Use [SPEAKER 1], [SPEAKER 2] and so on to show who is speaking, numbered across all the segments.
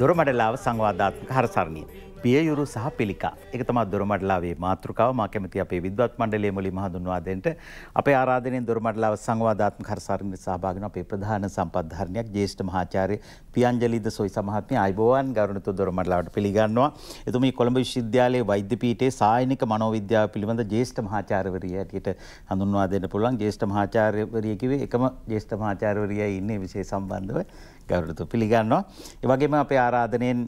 [SPEAKER 1] දොරමඩලාව සංවාධාත්මක හරසරණිය. පියයුරු සහ පිළිකා. එක තමා දොරමඩලාවේ මාතෘකාව මා කැමති අපේ විද්වත් මණ්ඩලයේ මුලින්ම හඳුන්වා දෙන්නට අපේ ආරාධනෙන් දොරමඩලාව සංවාධාත්මක හරසරණියට සහභාගී වන අපේ ප්‍රධාන සම්පත්ධාරණියක් ජ්‍යෙෂ්ඨ මහාචාර්ය පියංජලිද සොයිස මහත්මිය අයිබෝවන් ගරුණතු දොරමඩලාවට පිළිගන්නවා. එතුමී කොළඹ විශ්වවිද්‍යාලයේ වෛද්‍ය පීඨයේ සායනික මනෝවිද්‍යාව පිළිබඳ ජ්‍යෙෂ්ඨ මහාචාර්යවරිය හැටියට හඳුන්වා දෙන්න පුළුවන්. ජ්‍යෙෂ්ඨ මහාචාර්යවරිය කිව්වේ එකම ජ්‍යෙෂ්ඨ මහාචාර්යවරියයි ඉන්නේ විශේෂ සම්බන්ධව. ගෞරතු පිළිගන්නවා. එවගේම අපේ ආරාධනයෙන්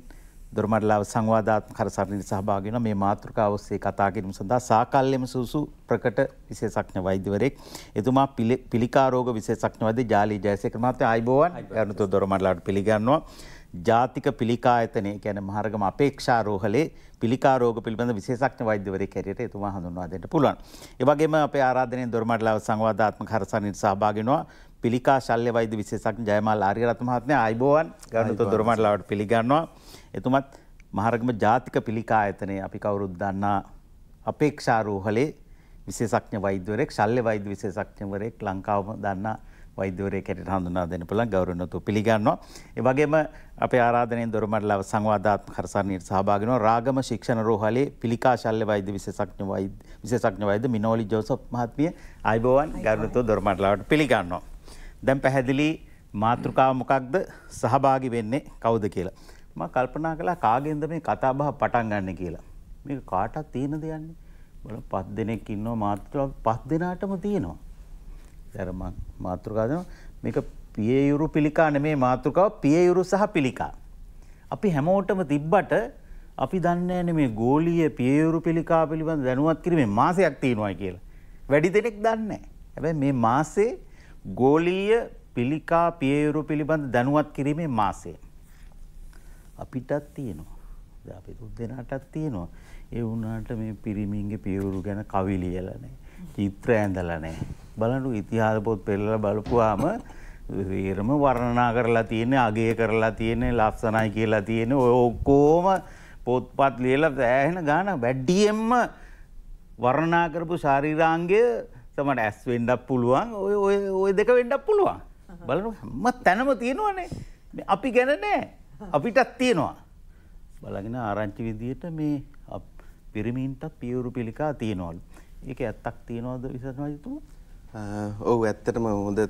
[SPEAKER 1] දුරමටලාව සංවාධාත් කරසරණයට සහභාගෙන මේ මාතෘකාවස්සේ කතාකිරීම සඳහා සාකල්්‍යම සූසු ප්‍රකට විශේසක්ඥ වෛද්‍යවරෙක් එතුමා පිළිකාරෝග විශේසක්ඥවද ජාලී ජයසක මත අයිබෝවන් ගරනතු දොරමටලාට පිළිගන්නවා. ජාතික පිළිකායතනය ගැන මහරගම අපේක්ෂාරෝහලේ පිළිකාරෝග පිළිබඳ විශේෂක්ඥ වෛද්‍යවර කැරයට එතුමා හඳුන්වාදට පුළුවන්. එවගේම අප ආරාධනය දොරමටලාව සංවාධාත්ම කරසනයට සහභාගෙනවා පිළිකා ශල්්‍ය වෛද විශේෂක් ජයමල් ආරියරත් මහත්මය අයිබෝවන් ගණතු දුරමටලාවට පිළිගන්නවා. එතුමත් මහරගම ජාතික පිළිකා ඇතනය අපි කවුරුද දන්නා අපේක්ෂාරූහලේ විශේෂක්ඥ වෛදවරෙක් ශල්්‍ය වෛද විශේෂක්ඥවරෙක් ලංකාවම දන්නා වෛදවරය කැට හඳුනා දෙන පුළ ගෞරනතු පිළිගන්නවා. එවගේම අප ආරාධනය දොරමටලාව සංවාධාත් කරසරණයට සහභාගෙන රාගම ශික්ෂණ රෝහලේ පිළිකා ශල්්‍ය වෛද විශේෂක්ඥ වෛද විශේෂක්ඥ වෛද මිනෝලි ජෝසප් මහත්මිය අයිබෝවන් ගරුතු දොරමටලාවට පිළිගන්නවා. දැන් පැහැදිලි මාතෘකාව මොකක්ද සහභාගි වෙන්නේ කවුද කියලා. මම කල්පනා කළා කාගෙන්ද මේ කතාබහ පටන් ගන්න කියලා. මේක කාටක් තියෙනද යන්නේ? බල පස් දෙනෙක් ඉන්නවා මාතෘකාව පස් දෙනාටම තියෙනවා. දැන් මම මාතෘකාව දෙනවා මේක පියයුරු පිළිකා නෙමේ මාතෘකාව පියයුරු සහ පිළිකා. අපි හැමෝටම තිබ්බට අපි දන්නේ නැහැ මේ ගෝලීය පියයුරු පිළිකා පිළිබඳ දැනුවත් කිරීමේ මාසයක් තියෙනවා කියලා. වැඩි දෙනෙක් දන්නේ නැහැ. හැබැයි මේ මාසේ ගෝලීය පිළිකා පියයුරු පිළිබඳ දැනුවත් කිරීමේ මාසය. අපිටත් තියෙනවා. අපි දෙනාටත් තියෙනවා. ඒ වුණාට මේ පිරිමින්ගේ පියවුරු ගැන කවි ලියලා චිත්‍ර ඇඳලා නැහැ. බලන්න ඉතිහාස පොත් පෙරලා බලපුවාම වේරම වර්ණනා කරලා තියෙන අගය කරලා තියෙන ලස්සනයි කියලා තියෙන ඔය ඔක්කොම පොත්පත් ලියලා සෑහෙන ගාන වැඩියෙන්ම වර්ණනා කරපු ශරීරාංගය තමට ඇස් වෙන්ඩක් පුළුවන් ඔය ඔය ඔය දෙක වෙන්ඩක් පුළුවන් බලන හම තැනම තියෙනවානේ අපි ගැන නෑ අපිටත් තියෙනවා බලගෙන ආරංචි විදියට මේ පිරිමින්ට පියවුරු පිළිකා තියෙනවල් ඒක ඇත්තක් තියෙනවාද විසමජතු
[SPEAKER 2] ඔවු ඇත්තටම හොඳ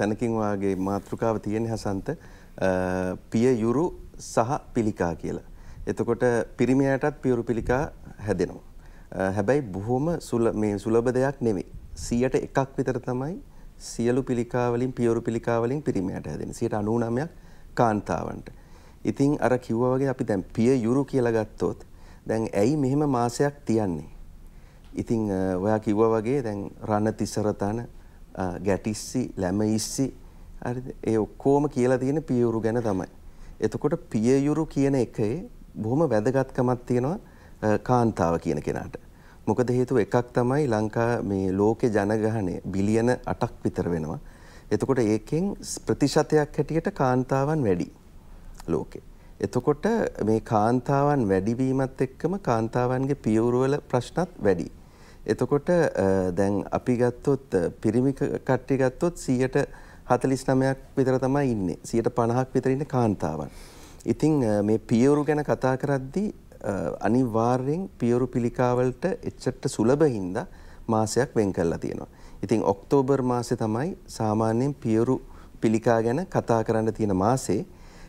[SPEAKER 2] තැනකින්වාගේ මාතෘකාව තියෙන හසන්ත පිය යුරු සහ පිළිකා කියලා. එතකොට පිරිමියටත් පියවුරු පිළිකා හැදෙනවා. හැබැයි බොහොම සුල මේ සුලභ දෙයක් නෙවෙයි. සියයට එකක් විතර තමයි සියලු පිළිකාවලින් පියවරු පිළිකාවලින් පිරිමයට හැදෙන සියට අනුනමයක් කාන්තාවන්ට. ඉතින් අර කිව්වගේ අපි දැන් පිය යුරු කියලා ගත්තොත් දැන් ඇයි මෙහෙම මාසයක් තියන්නේ. ඉතිං ඔයා කිව්ව වගේ දැන් රණ තිසරතන ගැටිස්සි ලැමඉස්සි ඒ ඔක්කෝම කියලා තියෙන පියවුරු ගැන තමයි. එතකොට පියයුරු කියන එකේ බොහොම වැදගත්කමත් තියෙනවා කාන්තාව කියන කෙනාට. මොකද හේතුව එකක් තමයි ලංකා මේ ලෝකෙ ජනගහනය බිලියන අටක් විතර වෙනවා. එතකොට ඒකෙන් ප්‍රතිශතයක් හැටියට කාන්තාවන් වැඩි ලෝකෙ. එතකොට මේ කාන්තාවන් වැඩිවීමත් එක්කම කාන්තාවන්ගේ පියවුරුවල ප්‍රශ්නත් වැඩි. එතකොට දැන් අපි ගත්තොත් පිරිමි කට්ටි ගත්තොත් සියයට හතලිස් නමයක් විතර තමයි ඉන්නේ සියට පණහක් විතර ඉන්න කාන්තාවන්. ඉතින් මේ පියවුරු ගැන කතා කරද්දී අනිවාර්යෙන් පියවරු පිළිකාවලට එච්චට සුලභ හින්දා මාසයක් වෙන් කරලා තියෙනවා. ඉතින් ඔක්තෝබර් මාසේ තමයි සාමාන්‍යයෙන් පියවරු පිළිකා ගැන කතා කරන්න තියෙන මාසේ.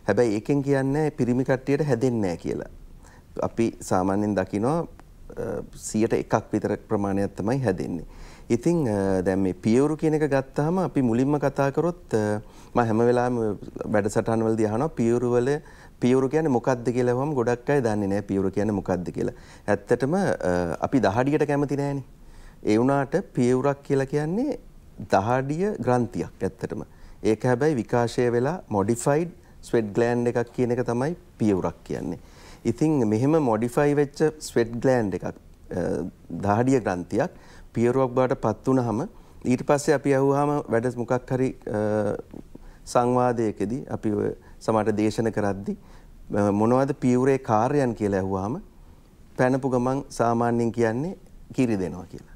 [SPEAKER 2] හැබැයි එකෙන් කියන්නේ පිරිමි කට්ටියට හැදෙන්නේ කියලා. අපි සාමාන්‍යයෙන් දකිනවා සියට එකක් විතර ප්‍රමාණයක් තමයි හැදෙන්නේ. ඉතින් දැන් මේ පියවරු කියන එක ගත්තාම අපි මුලින්ම කතා කරොත් මම හැම වෙලාවෙම වැඩසටහන් වලදී අහනවා පියවරු වල පියවරු කියන්නේ මොකද්ද කියලා වහම ගොඩක් අය දන්නේ නැහැ පියවරු කියන්නේ මොකද්ද කියලා. ඇත්තටම අපි දහඩියට කැමති නැහැනේ. ඒ වුණාට පියවුරක් කියලා කියන්නේ දහඩිය ග්‍රන්ථියක් ඇත්තටම. ඒක හැබැයි විකාශය වෙලා මොඩිෆයිඩ් ස්වෙඩ් ග්ලෑන්ඩ් එකක් කියන එක තමයි පියවුරක් කියන්නේ. ඉතින් මෙහෙම මොඩිෆයි වෙච්ච ස්වෙඩ් ග්ලෑන්ඩ් එකක් දහඩිය ග්‍රන්ථියක් පියවුරක් බවට පත් වුනහම ඊට පස්සේ අපි අහුවාම වැඩ මොකක් හරි සංවාදයකදී අපි ඔය සමහර දේශන කරද්දි මොනවද පියුරේ කාර්යයන් කියලා ඇහුවාම පැනපු ගමන් සාමාන්‍යයෙන් කියන්නේ කිරි දෙනවා කියලා.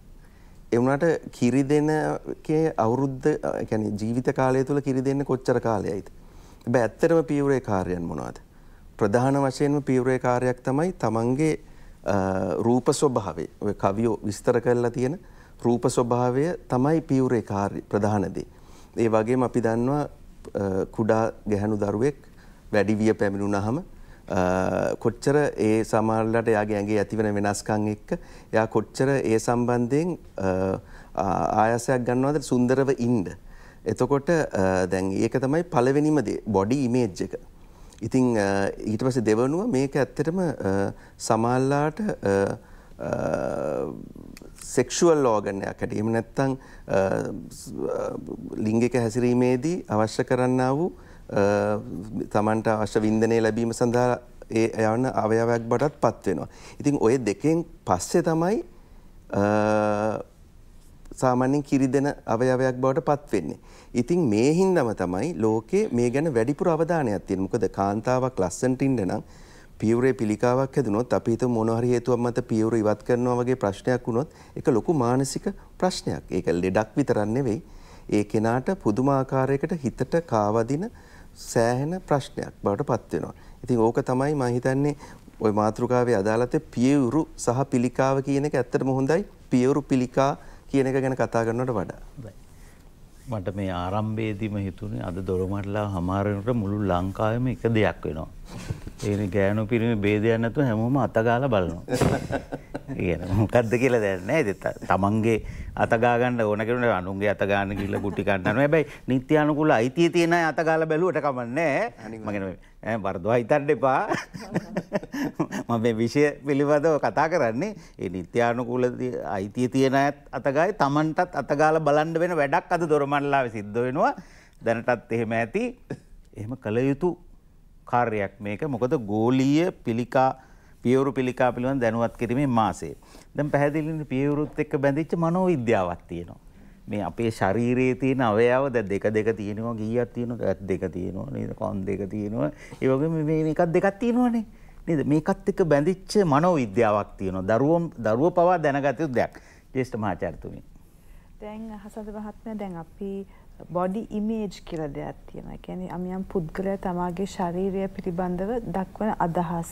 [SPEAKER 2] ඒ වුණාට කිරි දෙනකේ අවුරුද්ද يعني ජීවිත කාලය තුල කිරි දෙන්න කොච්චර කාලයයිද? හැබැයි ඇත්තටම පියුරේ කාර්යයන් මොනවද? ප්‍රධාන වශයෙන්ම පියුරේ කාර්යයක් තමයි Tamange රූප ස්වභාවය. ඔය කවියෝ විස්තර කරලා තියෙන රූප ස්වභාවය තමයි පියුරේ කාර්ය ප්‍රධාන දේ. ඒ වගේම අපි දන්නවා කුඩා ගැහැනු දරුවෙක් වැඩිවිය පැමිණුණහම කොච්චර ඒ සමාල්ලට යාගේ ඇගේ ඇතිවන වෙනස්කං එක්ක යා කොච්චර ඒ සම්බන්ධයෙන් ආයසයක් ගන්නවාද සුන්දරව ඉන්ඩ. එතකොට දැන් ඒක තමයි පලවෙනිම බොඩි ඉමේජ් එක. ඉතිං ඊට පස දෙවනුව මේක ඇත්තටම සමාල්ලාට සෙක්ෂුවල් ඕගනයක් හැට එම නැත්තං ලිංගික හැසිරීමේදී අවශ්‍ය කරන්න වූ තමන්ට අවශ්‍ය වින්දනය ලැබීම සඳහා ඒ යන්න අවයවයක් බටත් පත්වෙනවා. ඉතින් ඔය දෙකෙන් පස්සේ තමයි සාමාන්‍යෙන් කිරි දෙන අවයවයක් බවට පත්වෙන්නේ. ඉතින් මේ හින්දම තමයි ලෝකේ මේ ගැන වැඩිපුර අවධානයක් තියෙන මොකද කාන්තාවක් ලස්සන්ට ඉන්න නම් පියවරේ පිළිකාවක් හැදුනොත් අපි හිතමු මොන හරි හේතුවක් මත පියවර ඉවත් කරනවා වගේ ප්‍රශ්නයක් වුණොත් ඒක ලොකු මානසික ප්‍රශ්නයක්. ඒක ලෙඩක් විතරක් නෙවෙයි. ඒ කෙනාට පුදුමාකාරයකට හිතට කාවදින සෑහෙන ප්‍රශ්නයක් බවට පත් වෙනවා. ඉතින් ඕක තමයි මම හිතන්නේ ওই මාතෘකාවේ අදාළතේ පියවරු සහ පිළිකාව කියන එක ඇත්තටම හොඳයි. පියවරු පිළිකා කියන එක ගැන කතා කරනවට වඩා.
[SPEAKER 1] මට මේ ආරම්භයේදීම හිතුනේ අද දොරමඩලා හමාරනට මුළු ලංකාවෙම එක දෙයක් වෙනවා. ඒන ගෑනු පිරිමි බේදයක් නැතුව හැමෝම අතගාල බලනවා. ඒන මොකක්ද කියලා දැන්න ඇති තමන්ගේ අතගාගන්න ඕන කරන අනුන්ගේ අතගාන කියල ගුටි කන්නන හැබැයි නිත්‍යානකුල අයිතිය තියෙන අතගාල බැලුවට කමන්නේ මගෙන බරදවා හිතන්න එපා මම විෂය පිළිබඳව කතා කරන්නේ ඒ නිත්‍යානුකූල අයිතිය තියෙන අතගයි තමන්ටත් අතගාල බලන්ඩ වෙන වැඩක් අද දොරමල්ලාව සිද්ධ වෙනවා දැනටත් එහෙම ඇති එහෙම කළ යුතු කාර්යයක් මේක මොකද ගෝලීය පිළිකා පියවරු පිළිකා පිළිබඳ දැනුවත් කිරීමේ මාසය. දැන් පැහැදිලිවම පියවරුත් එක්ක බැඳිච්ච මනෝවිද්‍යාවක් තියෙනවා. මේ අපේ ශරීරයේ තියෙන අවයව දැන් දෙක දෙක තියෙනවා ගියක් තියෙනවා ඇත් දෙක තියෙනවා නේද කන් දෙක තියෙනවා ඒ වගේම මේ එකක් දෙකක් තියෙනවනේ නේද මේකත් එක්ක බැඳිච්ච මනෝවිද්‍යාවක් තියෙනවා දරුවෝ දරුවෝ පවා දැනගත යුතු දෙයක් ජේෂ්ඨ මහාචාර්යතුමනි
[SPEAKER 3] දැන් හසන්ත මහත්මයා දැන් අපි බොඩි ඉමේජ් කියල දෙයක් තියෙන ගැන අමියම් පුද්ගලය තමාගේ ශරීරය පිළිබඳව දක්වන අදහස්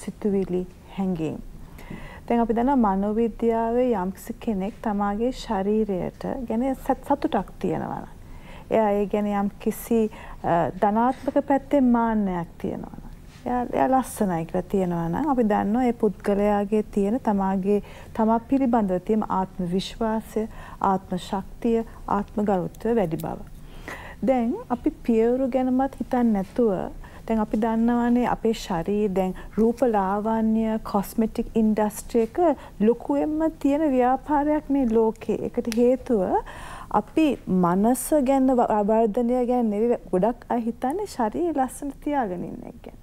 [SPEAKER 3] සිතුවිලි හැඟීම්. තැන් අපි දන මනොවිද්‍යාවේ යම්කිසි කෙනෙක් තමාගේ ශරීරයට ගැන සතුටක් තියෙනවන. එයා ඒ ගැන යම් කිසි ධනාත්මක පැත්තෙන් මාන්‍යයක් තියෙනවන. එයා ලස්සනයිකර තියෙනවා නම් අපි දන්නවා ඒ පුද්ගලයාගේ තියෙන තමාගේ තමා පිළිබඳව තියෙන ආත්ම විශ්වාසය ආත්ම ශක්තිය ආත්ම ගරුත්වය වැඩි බව. දැන් අපි පියවරු ගැනමත් හිතන්න නැතුව දැන් අපි දන්නවනේ අපේ ශරීරය දැන් රූප ලාවන්‍ය කොස්මටික් ඉන්ඩස්ට්‍රි එක ලොකුවෙන්ම තියෙන ව්‍යාපාරයක් මේ ලෝකේ. ඒකට හේතුව අපි මනස ගැන වර්ධනය ගැන නෙවෙයි ගොඩක් අය හිතන්නේ ශරීරය ලස්සන තියාගෙන ඉන්න එක ගැන.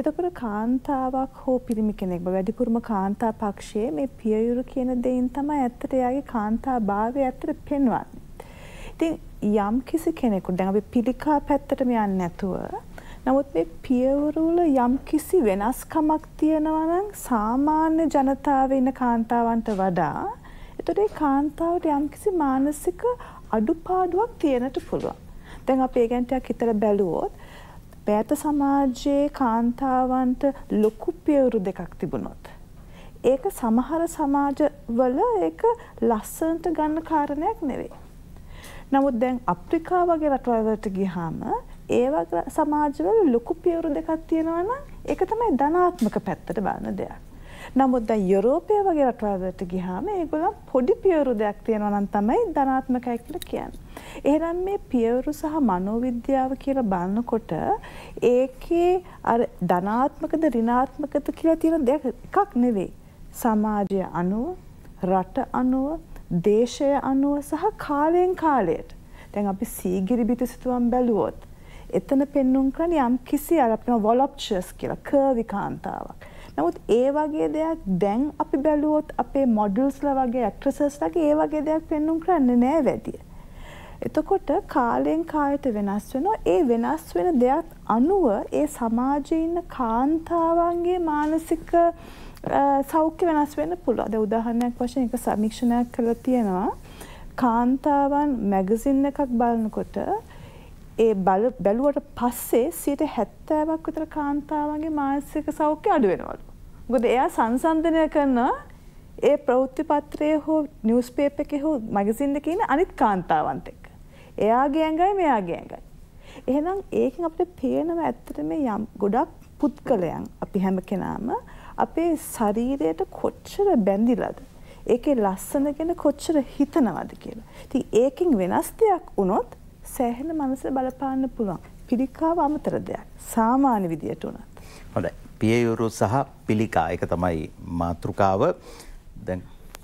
[SPEAKER 3] එතකොට කාන්තාවක් හෝ පිරිමි කෙනෙක් වැඩිපුරම කාන්තා පක්ෂයේ මේ පියයුරු කියන දෙයින් තමයි ඇත්තට එයාගේ කාන්තා භාවය ඇත්තට පෙන්වන්නේ. ඉතින් යම් කිසි කෙනෙකුට දැන් අපි පිළිකා පැත්තටම යන්නේ නැතුව නමුත් මේ පියවරු වල යම් කිසි වෙනස්කමක් තියෙනවා නම් සාමාන්‍ය ජනතාවේ ඉන්න කාන්තාවන්ට වඩා ඒතකොට ඒ කාන්තාවට යම් කිසි මානසික අඩුපාඩුවක් තියෙනට පුළුවන්. දැන් අපි ඒ ගැන ටිකක් හිතලා බැලුවොත් පැත සමාජයේ කාන්තාවන්ට ලොකු පියවුරු දෙකක් තිබුණොත්. ඒක සමහර සමාජවල ඒක ලස්සන්ට ගන්න කාරණයක් නෙවෙයි. නමුත් දැන් අප්‍රිකා වගේ රටවල්වලට ගියාම ඒ වගේ සමාජවල ලොකු පියවුරු දෙකක් තියෙනවා නම් ඒක තමයි ධනාත්මක පැත්තට බලන දෙයක්. නමුත් දැන් යුරෝපය වගේ රටවල්වලට ගිහාම ඒගොල්ලන් පොඩි පියවරු දෙයක් තියෙනවා නම් තමයි ධනාත්මකයි කියලා කියන්නේ. එහෙනම් මේ පියවරු සහ මනෝවිද්‍යාව කියලා බලනකොට ඒකේ අර ධනාත්මකද ඍණාත්මකද කියලා තියෙන දෙයක් එකක් නෙවෙයි. සමාජය අනුව රට අනුව දේශය අනුව සහ කාලයෙන් කාලයට දැන් අපි සීගිරි බිතුසිතුවම් බැලුවොත් එතන පෙන්නුම් කරන්නේ යම් කිසි අර අපිට වොලොප්චර්ස් කියලා කර්වි කාන්තාවක්. නමුත් ඒ වගේ දෙයක් දැන් අපි බැලුවොත් අපේ මොඩල්ස්ල වගේ ඇක්ට්‍රසස්ලගේ ඒ වගේ දෙයක් පෙන්නුම් කරන්න නෑ වැදිය. එතකොට කාලයෙන් කායට වෙනස් වෙනවා ඒ වෙනස් වෙන දෙයක් අනුව ඒ සමාජයේ ඉන්න කාන්තාවන්ගේ මානසික සෞඛ්‍ය වෙනස් වෙන්න පුළුවන්. දැන් උදාහරණයක් වශයෙන් එක සමීක්ෂණයක් කරලා තියෙනවා. කාන්තාවන් මැගසින් එකක් බලනකොට ඒ බැලුවට පස්සේ 70ක් විතර කාන්තාවන්ගේ මානසික සෞඛ්‍ය අඩු වෙනවලු. ගොද එයා සංසන්ධනය කරනවා ඒ ප්‍රෞත්ති පත්‍රය හෝ නිියස්පේප එක හෝ මගසින්ද කියන අනිත් කාන්තාවන්ත එක්ක. එයාගේ ඇඟයි මෙයාගේ ඇඟයි. එහෙනම් ඒකින් අපිට පේනව ඇත්තට මේ යම් ගොඩක් පුද්ගලයන් අපි හැම කෙනාම අපේ ශරීරයට කොච්චර බැඳිලද. ඒකේ ලස්සන ගැන කොච්චර හිතනවද කියලා. ඉතින් ඒකින් වෙනස් දෙයක් වුණොත් සෑහෙන මනස බලපාන්න පුළුවන්. පිළිකාව අමතර දෙයක්. සාමාන්‍ය විදියට උනත්.
[SPEAKER 1] හොඳයි. පියයුරු සහ පිළිකා එක තමයි මාතෘකාව දැන්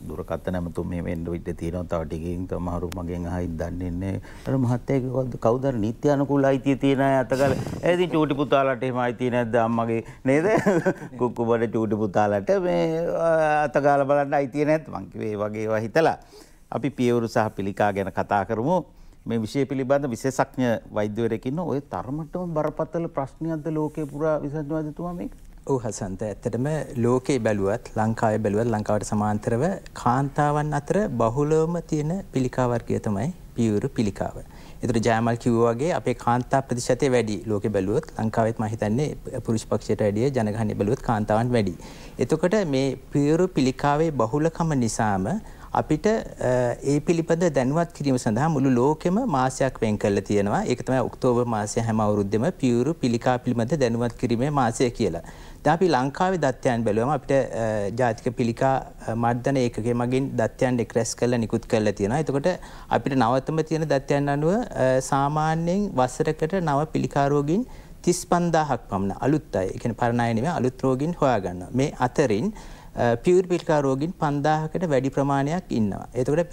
[SPEAKER 1] දුරකතන මතුම මෙන්ඩ විට තියෙන තව ටිකින් මහරු මගෙන් අහයි දන්නන්නේ අර මහත්තයකවද කවුදර නිත්‍යනකුල අයිතිය තියෙන ඇතකල ඇති චූටි පුතාලට එම අයිතිය නැද්ද අම්මගේ නේද කුක්කුබට චූටි පුතාලට මේ අතකාල බලන්න අයිතිය නැත් මංකිවේ වගේ හිතලා අපි පියවරු සහ පිළිකා ගැන කතා කරමු මේ විෂය පිළිබඳ විශේෂඥ වෛද්‍යවරයකින්න ඔය තරමටම බරපතල ප්‍රශ්නයක්ද ලෝකේ පුරා විසඳවාදතුවා මේක
[SPEAKER 4] ඔහු හසන්ත ඇත්තටම ලෝකේ බැලුවත් ලංකාවේ බැලුවත් ලංකාවට සමාන්තරව කාන්තාවන් අතර බහුලවම තියෙන පිළිකා වර්ගය තමයි පියවරු පිළිකාව. ඒතර ජයමල් කිව්වා වගේ අපේ කාන්තා ප්‍රතිශතය වැඩි ලෝකේ බැලුවොත් ලංකාවෙත් මම හිතන්නේ පුරුෂ පක්ෂයට වැඩිය ජනගහනය බැලුවොත් කාන්තාවන් වැඩි. එතකොට මේ පියවරු පිළිකාවේ බහුලකම නිසාම අපිට ඒ පිළිබඳ දැනුවත් කිරීම සඳහා මුළු ලෝකෙම මාසයක් වෙන් කරලා තියෙනවා. ඒක තමයි ඔක්තෝබර් මාසය හැම අවුරුද්දෙම පියුරු පිළිකා පිළිබඳ දැනුවත් කිරීමේ මාසය කියලා. දැන් අපි ලංකාවේ දත්යන් බැලුවම අපිට ජාතික පිළිකා මර්ධන ඒකකයේ මගින් දත්යන් ඩික්‍රෙස් කරලා නිකුත් කරලා තියෙනවා. එතකොට අපිට නවතම තියෙන දත්යන් අනුව සාමාන්‍යයෙන් වසරකට නව පිළිකා රෝගීන් 35000ක් පමණ අලුත් අය. ඒ කියන්නේ පරණ අය නෙමෙයි අලුත් රෝගීන් හොයාගන්නවා. මේ අතරින් පියවර පිළිකාරෝගින් 5000කට වැඩි ප්‍රමාණයක් ඉන්නවා. එතකොට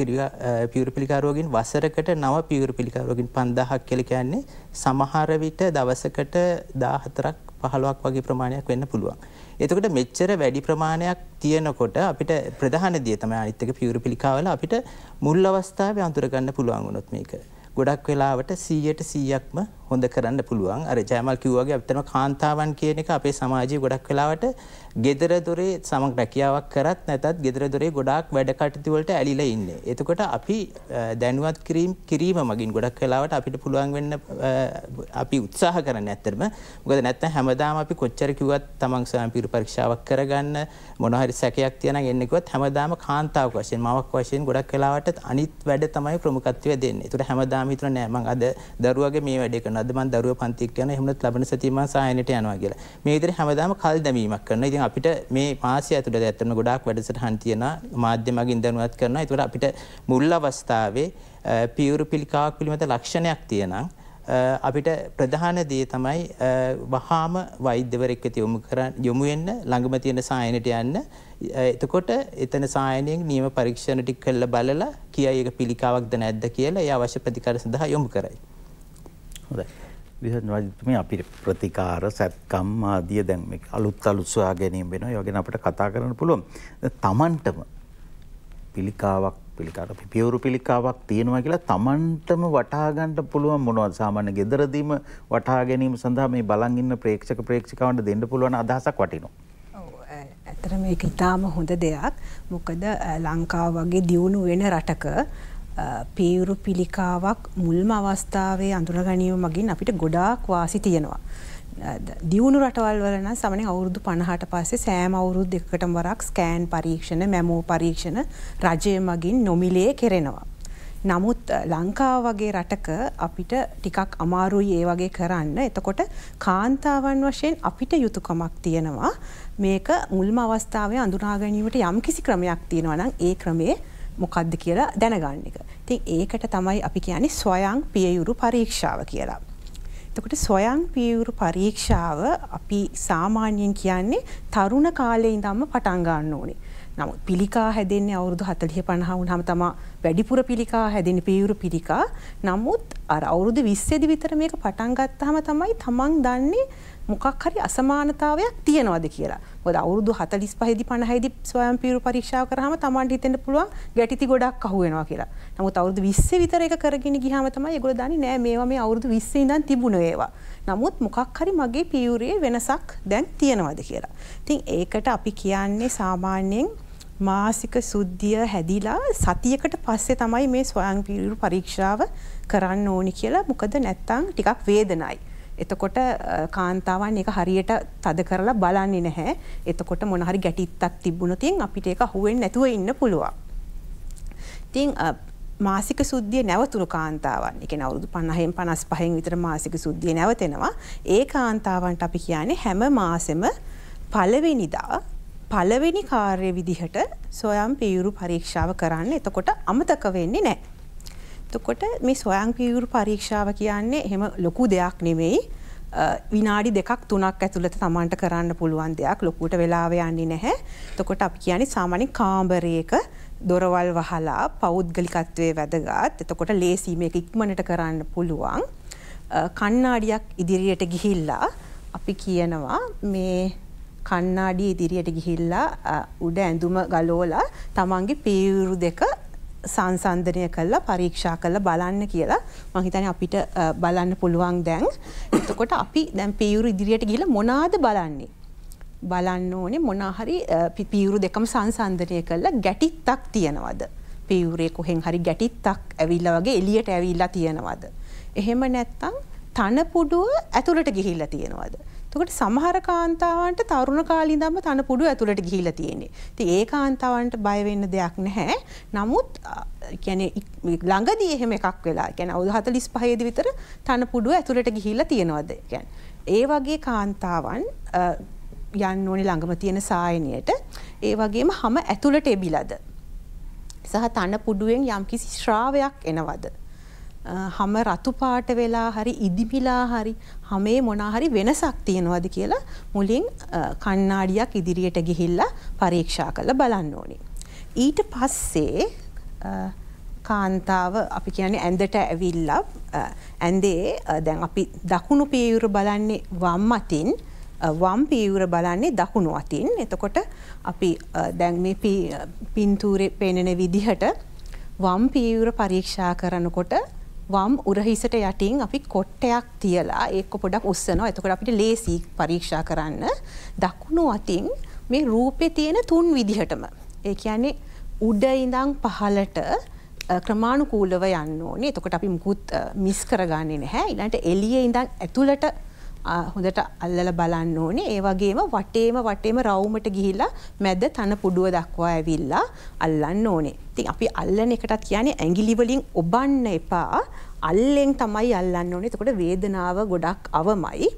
[SPEAKER 4] පියවර පිළිකාරෝගින් වසරකට නව පියවර පිළිකාරෝගින් 5000ක් කියලා කියන්නේ සමහර විට දවසකට 14ක් 15ක් වගේ ප්‍රමාණයක් වෙන්න පුළුවන්. එතකොට මෙච්චර වැඩි ප්‍රමාණයක් තියෙනකොට අපිට ප්‍රධාන දේ තමයි අනිත් එක පියවර පිළිකාවල අපිට මුල් අවස්ථාවේ අඳුර ගන්න පුළුවන් වුණොත් මේක. ගොඩක් වෙලාවට 100ට 100ක්ම හොඳ කරන්න පුළුවන් අර ජයමල් කිව්වාගේ අපිටම කාන්තාවන් කියන එක අපේ සමාජයේ ගොඩක් වෙලාවට gedara dore සමක් රැකියාවක් කරත් නැතත් gedara dore ගොඩාක් වැඩ කටයුතු වලට ඇලිලා ඉන්නේ. එතකොට අපි දැනුවත් කිරීම කිරීම මගින් ගොඩක් වෙලාවට අපිට පුළුවන් වෙන්න අපි උත්සාහ කරන්නේ ඇත්තටම. මොකද නැත්නම් හැමදාම අපි කොච්චර කිව්වත් තමන් ස්වයං පිරු පරීක්ෂාවක් කරගන්න මොන හරි සැකයක් තියනනම් එන්න කිව්වත් හැමදාම කාන්තාවක් වශයෙන් මවක් වශයෙන් ගොඩක් වෙලාවට අනිත් වැඩ තමයි ප්‍රමුඛත්වය දෙන්නේ. ඒතර හැමදාම හිතන නෑ මං අද දරුවගේ මේ වැඩේ කරනවා. අද මම දරුවෝ පන්තියක් යනවා. එහෙම නැත්නම් ලබන සතියේ මම සායනට යනවා කියලා. මේ විදිහට හැමදාම කල් දැමීමක් කරනවා. ඉතින් අපිට මේ මාසය ඇතුළත ඇත්තටම ගොඩාක් වැඩසටහන් තියෙනවා. මාධ්‍ය මගින් දැනුවත් කරනවා. ඒකට අපිට මුල් අවස්ථාවේ පියුරු පිළිකාවක් පිළිබඳ ලක්ෂණයක් තියෙනවා. අපිට ප්‍රධාන දේ තමයි වහාම වෛද්‍යවරෙක් වෙත යොමු කරන්න යොමු වෙන්න ළඟම තියෙන සායනට යන්න එතකොට එතන සායනයෙන් නියම පරීක්ෂණ ටික කරලා බලලා කියයි ඒක පිළිකාවක්ද නැද්ද කියලා ඒ අවශ්‍ය ප්‍රතිකාර සඳහා යොමු කරයි
[SPEAKER 1] හොඳයි. විසත් රජතුමනි අපිට ප්‍රතිකාර සැත්කම් ආදිය දැන් මේ අලුත් අලුත් සොයා ගැනීම වෙනවා. ඒ වගේ අපිට කතා කරන්න පුළුවන්. තමන්ටම පිළිකාවක් පිළිකාර පියවරු පිළිකාවක් තියෙනවා කියලා තමන්ටම වටහා ගන්න පුළුවන් මොනවද සාමාන්‍ය gederදීම වටහා ගැනීම සඳහා මේ බලන් ඉන්න ප්‍රේක්ෂක ප්‍රේක්ෂිකාවන්ට දෙන්න පුළුවන් අදහසක් වටිනවා.
[SPEAKER 5] ඇත්තට මේක ඉතාම හොඳ දෙයක්. මොකද ලංකාව වගේ දියුණු වෙන රටක පීවුරු පිළිකාවක් මුල්ම අවස්ථාවේ අඳුරගැනීම මගින් අපිට ගොඩාක් වාසි තියෙනවා. දියුණු රටවල් වලන සමන අවුරුදු පණහට පස්සේ සෑම අවුරුදු දෙකටම වරක් ස්කෑන් පරීක්ෂණ මැමෝ පරීක්ෂණ රජය මගින් නොමිලේ කෙරෙනවා. නමුත් ලංකාව වගේ රටක අපිට ටිකක් අමාරුයි ඒ වගේ කරන්න. එතකොට කාන්තාවන් වශයෙන් අපිට යුතුකමක් තියෙනවා. මේක මුල්ම අවස්ථාවේ අඳුනාගැනීමට යම් කිසි ක්‍රමයක් තියෙනවා නම් ඒ ක්‍රමේ මොකද්ද කියලා දැනගන්න එක. ඉතින් ඒකට තමයි අපි කියන්නේ ස්වයං පියයුරු පරීක්ෂාව කියලා. එතකොට ස්වයං පියයුරු පරීක්ෂාව අපි සාමාන්‍යයෙන් කියන්නේ තරුණ කාලේ ඉඳන්ම පටන් ගන්න ඕනේ. නමුත් පිළිකා හැදෙන්නේ අවුරුදු හතලිය පණහ වුණහම තමා වැඩිපුර පිළිකා හැදෙන පියවුරු පිළිකා නමුත් අර අවුරුදු විස්සෙදි විතර මේක පටන්ගත්තහම තමයි තමන් දන්නේ මොකක් හරි අසමානතාවයක් තියෙනවද කියලා. මොකද අවුරුදු 45දී 50දී ස්වයං පියුරු පරීක්ෂාව කරාම Tamanට හිතෙන්න පුළුවන් ගැටිති ගොඩක් අහු වෙනවා කියලා. නමුත් අවුරුදු 20 විතර එක කරගෙන ගියාම තමයි ඒගොල්ලෝ දන්නේ නෑ මේවා මේ අවුරුදු 20 ඉඳන් තිබුණ ඒවා. නමුත් මොකක් හරි මගේ පියුරේ වෙනසක් දැන් තියෙනවද කියලා. ඉතින් ඒකට අපි කියන්නේ සාමාන්‍යයෙන් මාසික සුද්ධිය හැදිලා සතියකට පස්සේ තමයි මේ ස්වයං පියුරු පරීක්ෂාව කරන්න ඕනි කියලා. මොකද නැත්තම් ටිකක් වේදනයි. එතකොට කාන්තාවන් ඒක හරියට තද කරලා බලන්නේ නැහැ. එතකොට මොන හරි ගැටිත්තක් තිබුණොත් තින් අපිට ඒක අහුවෙන්නේ නැතුව ඉන්න පුළුවන්. ඉතින් මාසික සුද්ධිය නැවතුණු කාන්තාවන්. ඒ කියන්නේ අවුරුදු 50න් 55න් විතර මාසික සුද්ධිය නැවතෙනවා. ඒ කාන්තාවන්ට අපි කියන්නේ හැම මාසෙම පළවෙනිදා පළවෙනි කාර්ය විදිහට සොයම් පියුරු පරීක්ෂාව කරන්න. එතකොට අමතක වෙන්නේ නැහැ. එතකොට මේ සොයං පියවුරු පරීක්ෂාව කියන්නේ එහෙම ලොකු දෙයක් නෙමෙයි. විනාඩි දෙකක් තුනක් ඇතුළත තමන්ට කරන්න පුළුවන් දෙයක් ලොකුට වෙලාව යන්නේ නැහැ. එතකොට අපි කියන්නේ සාමාන්‍ය කාමරයක දොරවල් වහලා පෞද්ගලිකත්වයේ වැදගත්. එතකොට ලේසි මේක ඉක්මනට කරන්න පුළුවන්. කණ්ණාඩියක් ඉදිරියට ගිහිල්ලා අපි කියනවා මේ කණ්ණාඩිය ඉදිරියට ගිහිල්ලා උඩ ඇඳුම ගලෝලා තමන්ගේ පීවුරු දෙක සංසන්ධනය කල්ලා පරීක්ෂා කල්ල බලන්න කියලා මහිතන අපිට බලන්න පුළුවන් දැන් එතකොට අපි දැන් පියවුරු ඉදිරියට ගිල මොනාද බලන්නේ. බලන්න ඕනේ මොනාහරි පිපියුරු දෙකම සංසන්ධනය කල්ලා ගැටිත්තක් තියෙනවද. පියවුරේ කොහෙන් හරි ගැටිත්තක් ඇවිල්ල වගේ එලියට ඇවිල්ලා තියෙනවද. එහෙම නැත්තං තනපුඩුව ඇතුළට ගිහිල්ලා තියෙනවද. තකට සමහර කාන්තාවන්ට තරුණ කාලින්දම තන පුඩු ඇතුළට ගිහිල තියෙන්නේ. ති ඒ කාන්තාවන්ට බයවෙන්න දෙයක් නැහැ. නමුත් ළඟදී එහෙම එකක් වෙලා ගැන අවදහත ලිස් පහේද විතර තන පුඩුව ඇතුළට ගිහිල්ලා තියෙනවද ගැන්. ඒ වගේ කාන්තාවන් යන්න ඕනි ළඟම තියෙන සායනයට ඒ වගේම හම ඇතුළට එබිලද. සහ තන පුඩුවෙන් යම්කිසි ශ්‍රාවයක් එනවද. හම රතු පාට වෙලා හරි ඉදිමිලා හරි හමේ මොනාහරි වෙනසක් තියෙනවද කියලා මුලින් කණ්ණාඩියක් ඉදිරියට ගිහිල්ලා පරීක්ෂා කළ බලන්න ඕනි. ඊට පස්සේ කාන්තාව අපි කියන ඇඳට ඇවිල්ලා ඇන්දේ දැන් අපි දකුණු පියවුර බලන්නේ වම් අතින් වම් පියවුර බලන්නේ දකුණු අතින් එතකොට අපි දැන් මේ පින්තූරේ පෙනෙන විදිහට වම් පියවුර පරීක්ෂා කරනකොට වම් උරහිසට යටින් අපි කොට්ටයක් තියලා ඒක පොඩක් උස්සනවා එතකොට අපිට ලේසි පරීක්ෂා කරන්න දකුණු අතින් මේ රූපේ තියෙන තුන් විදිහටම ඒ කියන්නේ උඩ ඉඳන් පහලට ක්‍රමාණුකූලව යන්න ඕනේ එතකොට අපි මුකුත් මිස් කරගන්නේ නැහැ ඊළඟට එළියේ ඉඳන් ඇතුළට හොඳට අල්ලල බලන්න ඕනේ ඒ වගේම වටේම වටේම රවුමට ගිහිල්ලා මැද තන පුඩුව දක්වා ඇවිල්ලා අල්ලන්න ඕනේ. ඉතින් අපි අල්ලන එකටත් කියන්නේ ඇඟිලි වලින් ඔබන්න එපා. අල්ලෙන් තමයි අල්ලන්න ඕනේ. එතකොට වේදනාව ගොඩක් අවමයි.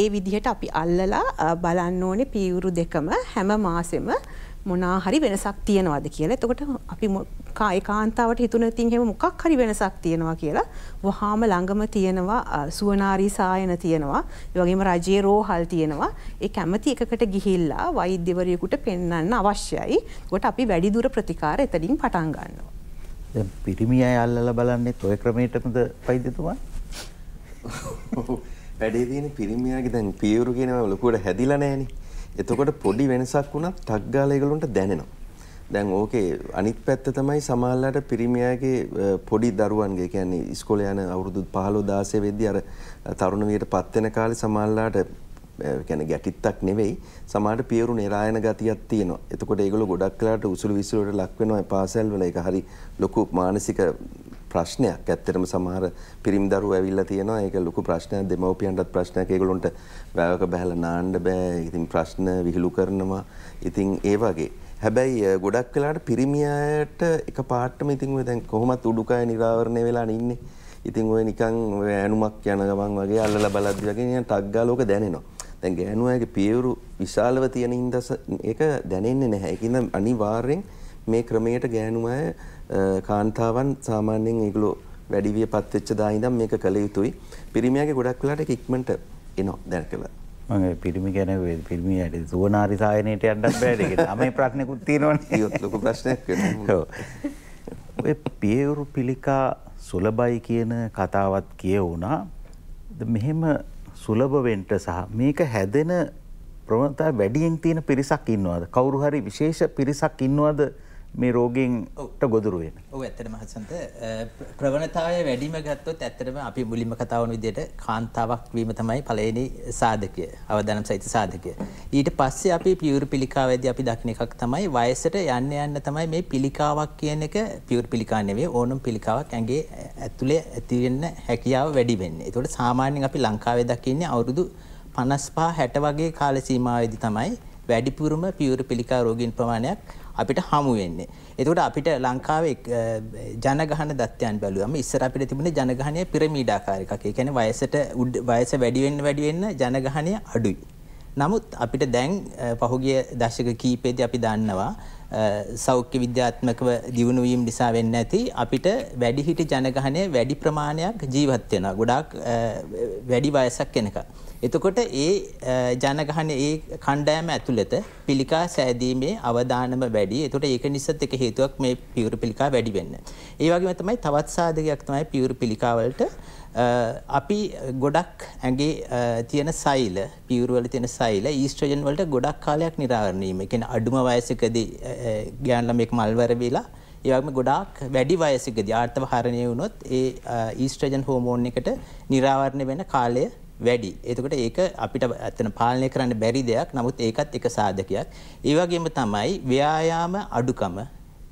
[SPEAKER 5] ඒ විදිහට අපි අල්ලලා බලන්න ඕනේ පීවුරු දෙකම හැම මාසෙම මොනා හරි වෙනසක් තියෙනවද කියලා. එතකොට අපි කාය කාන්තාවට හිතුන තින් හැම මොකක් හරි වෙනසක් තියෙනවා කියලා වහාම ළඟම තියෙනවා සුවනාරී සායන තියෙනවා. ඒ වගේම රජයේ රෝහල් තියෙනවා. ඒ කැමැති එකකට ගිහිල්ලා වෛද්‍යවරයෙකුට පෙන්වන්න අවශ්‍යයි. එතකොට අපි වැඩි දුර ප්‍රතිකාර එතනින් පටන් ගන්නවා.
[SPEAKER 1] දැන් පිරිමි අය අල්ලලා බලන්නේ toy ක්‍රමයටමද වෛද්‍යතුමා?
[SPEAKER 2] වැඩේ තියෙන පිරිමියාගේ දැන් පියවරු කියනවා ලොකුවට හැදිලා නැහැ නේ. එතකොට පොඩි වෙනසක් වුණත් ටක් ගාලා ඒගොල්ලන්ට දැනෙනවා. දැන් ඕකේ අනිත් පැත්ත තමයි සමහරලාට පිරිමියාගේ පොඩි දරුවන්ගේ කියන්නේ ඉස්කෝලේ යන අවුරුදු 15 16 වෙද්දී අර තරුණ වියට පත් වෙන කාලේ සමහරලාට ගැන ගැටිත්තක් නෙවෙයි සමහරට පියරු නිරායන ගතියක් තියෙනවා. එතකොට ඒගොල්ලෝ ගොඩක් වෙලාට උසුළු විසුළුවට ලක් වෙනවා පාසල් වල ඒක හරි ලොකු මානසික ප්‍රශ්නයක්. ඇත්තටම සමහර පිරිමි දරුවෝ ඇවිල්ලා තියෙනවා. ඒක ලොකු ප්‍රශ්නයක්. දෙමව්පියන්ටත් ප්‍රශ්නයක්. ඒගොල්ලොන්ට වැවක බහැලා නාන්න බෑ. ඉතින් ප්‍රශ්න විහිළු කරනවා. ඉතින් ඒ වගේ. හැබැයි ගොඩක් වෙලාට පිරිමියට එක පාටම ඉතින් ඔය දැන් කොහොමත් උඩුකය නිරාවරණය වෙලා ඉන්නේ. ඉතින් ඔය නිකන් ඔය ඇණුමක් යන ගමන් වගේ අල්ලලා බලද්දි වගේ නිකන් ටග්ගාලෝක දැනෙනවා. දැන් ගෑනුවාගේ පියවරු විශාලව තියෙන හින්දා ඒක දැනෙන්නේ නැහැ. ඒකින්ද අනිවාර්යෙන් මේ ක්‍රමයට ගෑනුවාගේ කාන්තාවන් සාමාන්‍යයෙන් ඒගොල්ලෝ වැඩි වියපත් වෙච්ච දා ඉඳන් මේක කළ යුතුයි. පිරිමියාගේ ගොඩක් වෙලාට ඉක්මනට එනවා දැන් කළා.
[SPEAKER 1] මගේ පිරිමි ගැන පිරිමියට සුවනාරි සායනයට අඩක් බෑඩක මේ ප්‍රශ්නකුත් තියෙනවන ලොක ප්‍රශ්නයක් ඔය පියවුරු පිළිකා සුලබයි කියන කතාවත් කියවුනා මෙහෙම සුලභවෙන්ට සහ මේක හැදෙන ප්‍රමතා වැඩියෙන් තියෙන පිරිසක් ඉන්නවාද කවුරු හරි විශේෂ පිරිසක් ඉන්නවාද මේ රෝගෙන්ට ගොදුර වෙන.
[SPEAKER 4] ඔව් ඇත්තටම හසන්ත ප්‍රවණතාවය වැඩිම ගත්තොත් ඇත්තටම අපි මුලින්ම කතා වුණු විදිහට කාන්තාවක් වීම තමයි පළවෙනි සාධකය. අවදානම් සහිත සාධකය. ඊට පස්සේ අපි පියුරු පිළිකාවේදී අපි දකින එකක් තමයි වයසට යන්න යන්න තමයි මේ පිළිකාවක් කියන එක පියුරු පිළිකා නෙවෙයි ඕනම පිළිකාවක් ඇඟේ ඇතුලේ ඇති වෙන්න හැකියාව වැඩි වෙන්නේ. ඒතකොට සාමාන්‍යයෙන් අපි ලංකාවේ දකින්නේ අවුරුදු 55 60 වගේ කාල සීමාවේදී තමයි වැඩිපුරම පියුරු පිළිකා රෝගීන් ප්‍රමාණයක් අපිට හමු වෙන්නේ. එතකොට අපිට ලංකාවේ ජනගහන දත්තයන් බැලුවම ඉස්සර අපිට තිබුණේ ජනගහනය පිරමීඩාකාර එකක්. ඒ කියන්නේ වයසට වයස වැඩි වෙන්න වැඩි වෙන්න ජනගහනය අඩුයි. නමුත් අපිට දැන් පහුගිය දශක කීපයේදී අපි දන්නවා සෞඛ්‍ය විද්‍යාත්මකව දියුණු වීම නිසා වෙන්නේ නැති අපිට වැඩිහිටි ජනගහනය වැඩි ප්‍රමාණයක් ජීවත් වෙනවා. ගොඩාක් වැඩි වයසක් වෙනකම්. එතකොට ඒ ජනගහන ඒ කණ්ඩායම ඇතුළත පිළිකා සෑදීමේ අවධානම වැඩි. එතකොට ඒක නිසාත් එක හේතුවක් මේ පියුරු පිළිකා වැඩි වෙන්න. ඒ වගේම තමයි තවත් සාධකයක් තමයි පියුරු පිළිකා වලට අපි ගොඩක් ඇඟේ තියෙන සෛල, පියුරු වල තියෙන සෛල ඊස්ට්‍රජන් වලට ගොඩක් කාලයක් නිරාවරණය වීම. ඒ කියන්නේ අඩුම වයසකදී ගෑනු ළමෙක් මල්වර වෙලා ඒ වගේම ගොඩාක් වැඩි වයසකදී ආර්ථව හරණය වුණොත් ඒ ඊස්ට්‍රජන් හෝමෝන් එකට නිරාවරණය වෙන කාලය වැඩි. එතකොට ඒක අපිට ඇත්තන පාලනය කරන්න බැරි දෙයක්. නමුත් ඒකත් එක සාධකයක්. ඒ වගේම තමයි ව්‍යායාම අඩුකම,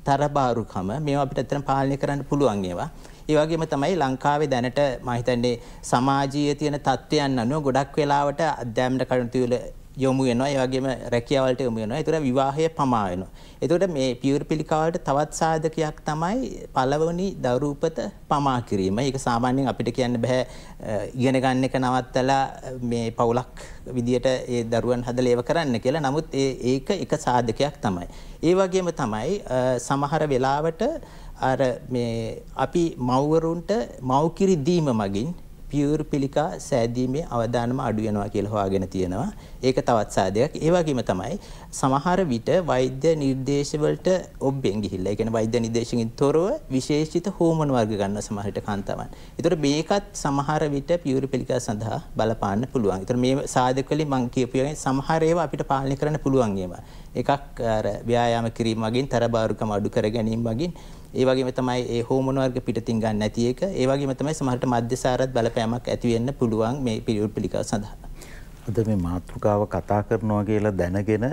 [SPEAKER 4] තරබාරුකම මේවා අපිට ඇත්තන පාලනය කරන්න පුළුවන් ඒවා. ඒ වගේම තමයි ලංකාවේ දැනට මම හිතන්නේ සමාජීය තියෙන තත්ත්වයන් අනුව ගොඩක් වෙලාවට අධ්‍යාපන කටයුතු වල යොමු වෙනවා. ඒ වගේම රැකියාවලට යොමු වෙනවා. ඒතර විවාහය පමා වෙනවා. එතකොට මේ පියුර් පිළිකාවට තවත් සාධකයක් තමයි පළවෙනි දරුපත පමා කිරීම. ඒක සාමාන්‍යයෙන් අපිට කියන්න බෑ ඉගෙන ගන්න එක නවත්තලා මේ පවුලක් විදියට ඒ දරුවන් හදලා ඒව කරන්න කියලා. නමුත් ඒක එක සාධකයක් තමයි. ඒ වගේම තමයි සමහර වෙලාවට අර මේ අපි මව්වරුන්ට මව්කිරි දීම මගින් පියුරු පිළිකා සෑදීමේ අවධානම අඩු වෙනවා කියලා හොයාගෙන තියෙනවා. ඒක තවත් සාධයක්. ඒ වගේම තමයි සමහර විට වෛද්‍ය නිර්දේශ වලට ඔබෙන් ගිහිල්ලා, ඒ කියන්නේ වෛද්‍ය නිර්දේශකින් තොරව විශේෂිත හෝමෝන වර්ග ගන්න සමහර විට කාන්තාවන්. ඒතර මේකත් සමහර විට පියුරු පිළිකා සඳහා බලපාන්න පුළුවන්. ඒතර මේ සාධකවලින් මම කියපු එකෙන් සමහර ඒවා අපිට පාලනය කරන්න පුළුවන් ඒවා. එකක් අර ව්‍යායාම කිරීම වගේ තරබාරුකම අඩු කර ගැනීම වගේ ඒ වගේම තමයි ඒ හෝමෝන වර්ග පිටතින් ගන්න නැති එක. ඒ වගේම තමයි සමහරට මධ්‍යසාරත් බලපෑමක් ඇති වෙන්න පුළුවන් මේ පිරියුඩ් පිළිකාව සඳහා.
[SPEAKER 1] අද මේ මාතෘකාව කතා කරනවා කියලා දැනගෙන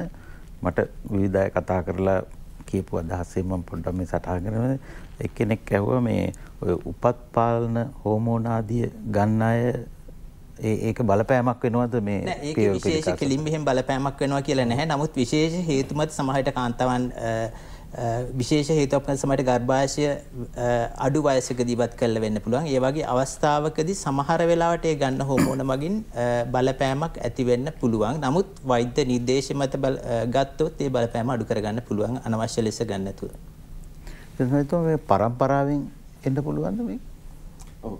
[SPEAKER 1] මට විවිධ අය කතා කරලා කියපු අදහසෙන් මම පොඩ්ඩක් මේ සටහන් කරනවා. එක්කෙනෙක් ඇහුවා මේ ඔය උපත් පාලන හෝමෝන ආදී ගන්න අය ඒක බලපෑමක් වෙනවද මේ විශේෂ කෙලින්
[SPEAKER 4] මෙහෙම බලපෑමක් වෙනවා කියලා නැහැ. නමුත් විශේෂ හේතුමත් සමහරට කාන්තාවන් විශේෂ හේතුවක්නසමට ගර්භාෂය අඩු වයසක දීවත් කරලා වෙන්න පුළුවන්. ඒ වගේ අවස්ථාවකදී සමහර වෙලාවට ඒ ගන්න හෝමෝන මගින් බලපෑමක් ඇති වෙන්න පුළුවන්. නමුත් වෛද්‍ය නිර්දේශ මත ගත්තොත් ඒ බලපෑම අඩු කරගන්න පුළුවන් අනවශ්‍ය ලෙස ගන්න නැතුව.
[SPEAKER 2] එතකොට මේ પરම්පරාවෙන් එන්න පුළුවන්ද මේ? ඔව්.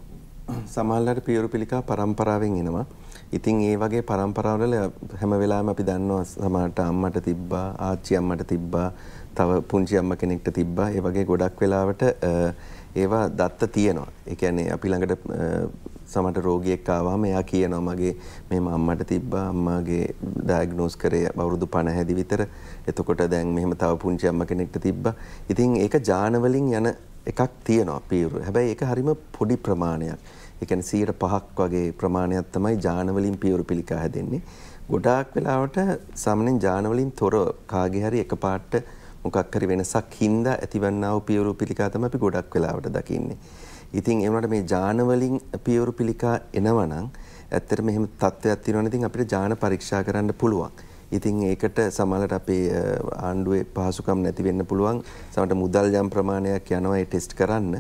[SPEAKER 2] සමහරවල් පියවරු පිළිකා પરම්පරාවෙන් එනවා. ඉතින් ඒ වගේ પરම්පරාවල හැම වෙලාවෙම අපි දන්නවා සමහරට අම්මට තිබ්බා, ආච්චි අම්මට තිබ්බා තව පුංචි අම්ම කෙනෙක්ට තිබ්බා ඒ වගේ ගොඩක් වෙලාවට ඒවා දත්ත තියෙනවා එකන්නේ අපි ළඟට සමට රෝගියෙක් ආවාම එයා කියනවා මගේ මෙම අම්මට තිබ්බා අම්මාගේ ඩයග්නෝස් කරේ අවුරුදු පණ හැදි විතර එතකොට දැන් මෙහම තව පුංචි අම්ම කෙනෙක්ට තිබ්බා ඉතින් ඒක ජානවලින් යන එකක් තියෙනවා පීරු හැබැයි එක හරිම පොඩි ප්‍රමාණයක් එකන සීට පහක් වගේ ප්‍රමාණයක් තමයි ජානවලින් පියවරු පිළිකා හැදෙන්නේ ගොඩාක් වෙලාවට සාමනෙන් ජානවලින් තොර කාගෙහරි එක පාට්ට මොකක් හරි වෙනසක් හින්දා ඇතිවන්නා වූ පියවරු පිළිකා තමයි අපි ගොඩක් වෙලාවට දකින්නේ. ඉතින් ඒ වුණාට මේ ජාන වලින් පියවරු පිළිකා එනවා නම් ඇත්තටම එහෙම තත්ත්වයක් තියෙනවනේ ඉතින් අපිට ජාන පරීක්ෂා කරන්න පුළුවන්. ඉතින් ඒකට සමහරට අපේ ආණ්ඩුවේ පහසුකම් නැති වෙන්න පුළුවන්. සමහරට මුදල් යම් ප්‍රමාණයක් යනවා ඒ ටෙස්ට් කරන්න.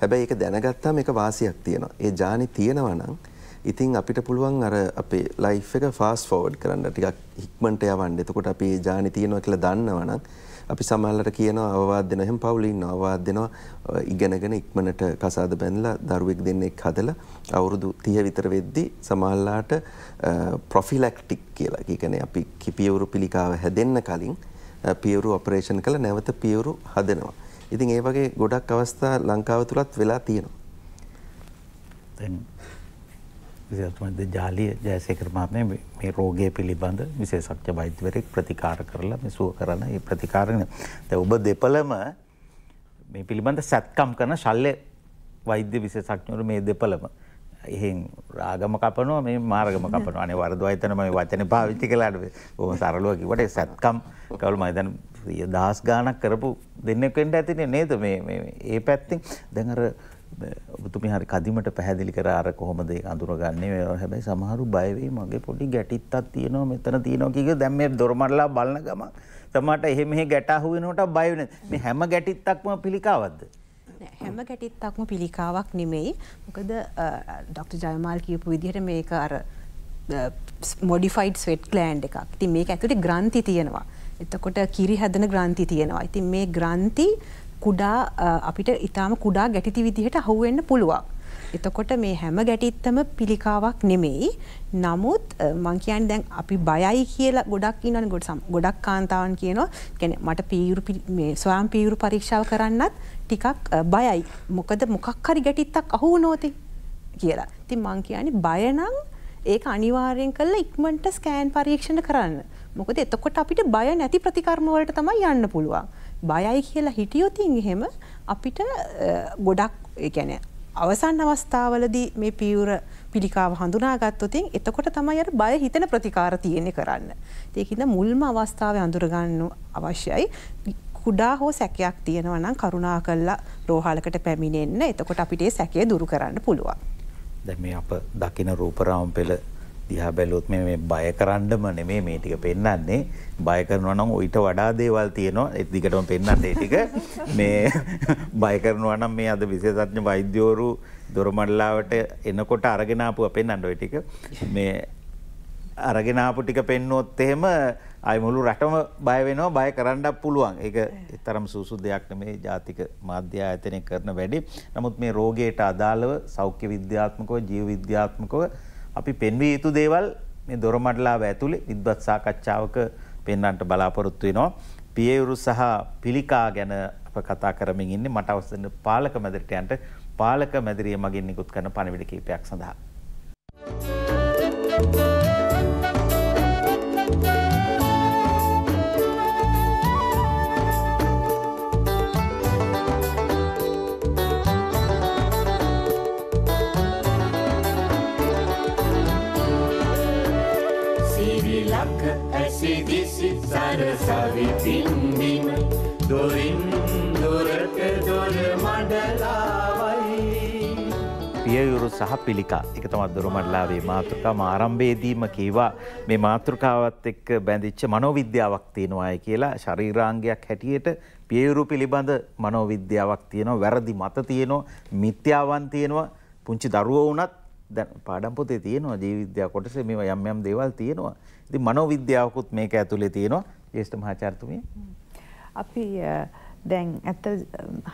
[SPEAKER 2] හැබැයි ඒක දැනගත්තාම ඒක වාසියක් තියෙනවා. ඒ ජානි තියෙනවා නම් ඉතින් අපිට පුළුවන් අර අපේ ලයිෆ් එක ෆාස්ට් ෆෝවර්ඩ් කරන්න ටිකක් ඉක්මනට යවන්න. එතකොට අපි ජානි තියෙනවා කියලා දන්නවා නම් අපි සමහරලට කියනවා අවවාද දෙනවා එහෙම පවුලින් අවවාද දෙනවා ඉගෙනගෙන ඉක්මනට කසාද බැඳලා දරුවෙක් දෙන්නෙක් හදලා අවුරුදු 30 විතර වෙද්දී සමහරලාට ප්‍රොෆිලැක්ටික් කියලා කියන්නේ අපි කිපියවුරු පිළිකාව හැදෙන්න කලින් පියවුරු ඔපරේෂන් කළ නැවත පියවුරු හදනවා. ඉතින් ඒ වගේ ගොඩක් අවස්ථා ලංකාව තුලත් වෙලා තියෙනවා.
[SPEAKER 1] දැන් විසතුමද ජාලිය ජයසේකර මහත්මය මේ රෝගය පිළිබඳ විශේෂඥ වෛද්‍යවරයෙක් ප්‍රතිකාර කරලා මේ සුව කරන මේ ප්‍රතිකාරන දැන් ඔබ දෙපළම මේ පිළිබඳ සත්කම් කරන ශල්‍ය වෛද්‍ය විශේෂඥවරු මේ දෙපළම එහෙන් රාගම කපනවා මේ මාර්ගම කපනවා අනේ වරදවා හිතන මම වචනේ පාවිච්චි කළාට බොහොම සරලව කිව්වට සත්කම් කවුරු මම දැන් දහස් ගාණක් කරපු දෙන්නෙක් වෙන්න ඇතිනේ නේද මේ මේ ඒ පැත්තෙන් දැන් අර ඔබතුමි හරි කදිමට පැහැදිලි කර අර කොහොමද ඒක අඳුරගන්නේ මේවා හැබැයි සමහරු බය වෙයි මගේ පොඩි ගැටිත්තක් තියෙනවා මෙතන තියෙනවා කිය කිය දැන් මේ දොරමඩලා බලන ගමන් තමාට එහෙ මෙහෙ ගැට අහු වෙනකොට බය වෙන මේ හැම ගැටිත්තක්ම පිළිකාවක්ද
[SPEAKER 5] හැම ගැටිත්තක්ම පිළිකාවක් නෙමෙයි මොකද ඩොක්ටර් ජයමාල් කියපු විදිහට මේක අර මොඩිෆයිඩ් ස්වෙට් ග්ලෑන්ඩ් එකක්. ඉතින් මේක ඇතුලේ ග්‍රන්ථි තියෙනවා. එතකොට කිරි හැදෙන ග්‍රන්ථි තියෙනවා. ඉතින් මේ ග්‍රන්ථි කුඩා අපිට ඉතාම කුඩා ගැටිති විදිහට හුවෙන්න පුළුවන්. එතකොට මේ හැම ගැටිත්තම පිළිකාවක් නෙමෙයි. නමුත් මං කියන්නේ දැන් අපි බයයි කියලා ගොඩක් ඉන්නවනේ ගොඩ ගොඩක් කාන්තාවන් කියනවා. කියන්නේ මට පීයුරු මේ ස්වයං පීයුරු පරීක්ෂාව කරන්නත් ටිකක් බයයි. මොකද මොකක් හරි ගැටිත්තක් අහු වුණොත් කියලා. ඉතින් මං කියන්නේ බය නම් ඒක අනිවාර්යෙන් කළා ඉක්මනට ස්කෑන් පරීක්ෂණ කරන්න. මොකද එතකොට අපිට බය නැති ප්‍රතිකර්ම වලට තමයි යන්න පුළුවන්. බයයි කියලා හිටියොතින් එහෙම අපිට ගොඩක් එකැන අවසන් අවස්ථාවලදී මේ පියවර පිළිකාව හඳුනාගත්තොතින් එතකොට තමයි අර බය හිතන ප්‍රතිකාර තියෙන්නේ කරන්න. ඒකින්ද මුල්ම අවස්ථාවේ අඳුරගන්න අවශ්‍යයි. කුඩා හෝ සැකයක් තියෙනවා නම් කරුණා කළා රෝහලකට පැමිණෙන්න. එතකොට අපිට ඒ සැකය දුරු කරන්න පුළුවන්.
[SPEAKER 1] දැන් මේ අප දකින රූපරාම් පෙළ දිහා බැලොත් මේ බය කරන්නම නෙමේ මේ ටික පෙන්වන්නේ බය කරනවා නම් ඊට වඩා දේවල් තියෙනවා ඒ දිගටම පෙන්වන්න ඒ ටික මේ බය කරනවා නම් මේ අද විශේෂඥ වෛද්‍යවරු දොරමඩලාවට එනකොට අරගෙන ආපුවා පෙන්වන්න ওই ටික මේ අරගෙන ආපු ටික පෙන්නොත් එහෙම අය මුළු රටම බය වෙනවා බය කරන්නත් පුළුවන්. ඒක තරම් සුසු දෙයක් නෙමේ ජාතික මාධ්‍ය ආයතනය කරන වැඩි. නමුත් මේ රෝගයට අදාළව සෞඛ්‍ය විද්‍යාත්මකව ජීව විද්‍යාත්මකව අපි පෙන්විය යුතු දේවල් මේ දොරමඩලාව ඇතුළේ විද්වත් සාකච්ඡාවක පෙන්වන්නට බලාපොරොත්තු වෙනවා. පියයුරු සහ පිළිකා ගැන අප කතා කරමින් ඉන්නේ මට අවසන් පාලක මැදිරිට යන්න පාලක මැදිරිය මගින් නිකුත් කරන පණිවිඩ කීපයක් සඳහා. Thank you.
[SPEAKER 6] සරසවි පින්දිම දොරින් දුරට දොර මඩලාවයි
[SPEAKER 1] පියයුරු සහ පිළිකා එක තමත් දොරමඩලාවේ මාතෘකාම ආරම්භේදීම කීවා මේ මාතෘකාවත් එක්ක බැඳිච්ච මනෝවිද්‍යාවක් තියෙනවාය කියලා ශරීරාංගයක් හැටියට පියයුරු පිළිබඳ මනෝවිද්‍යාවක් තියෙනවා වැරදි මත තියෙනවා මිත්‍යාවන් තියෙනවා පුංචි දරුවෝ වුණත් දැන් පාඩම් පොතේ තියෙනවා ජීවිද්‍යා කොටසේ මේවා යම් යම් දේවල් තියෙනවා ඉතින් මනෝවිද්‍යාවකුත් මේක ඇතුලේ තියෙනවා ජේෂ්ඨ මහාචාර්යතුමිය.
[SPEAKER 3] අපි දැන් ඇත්ත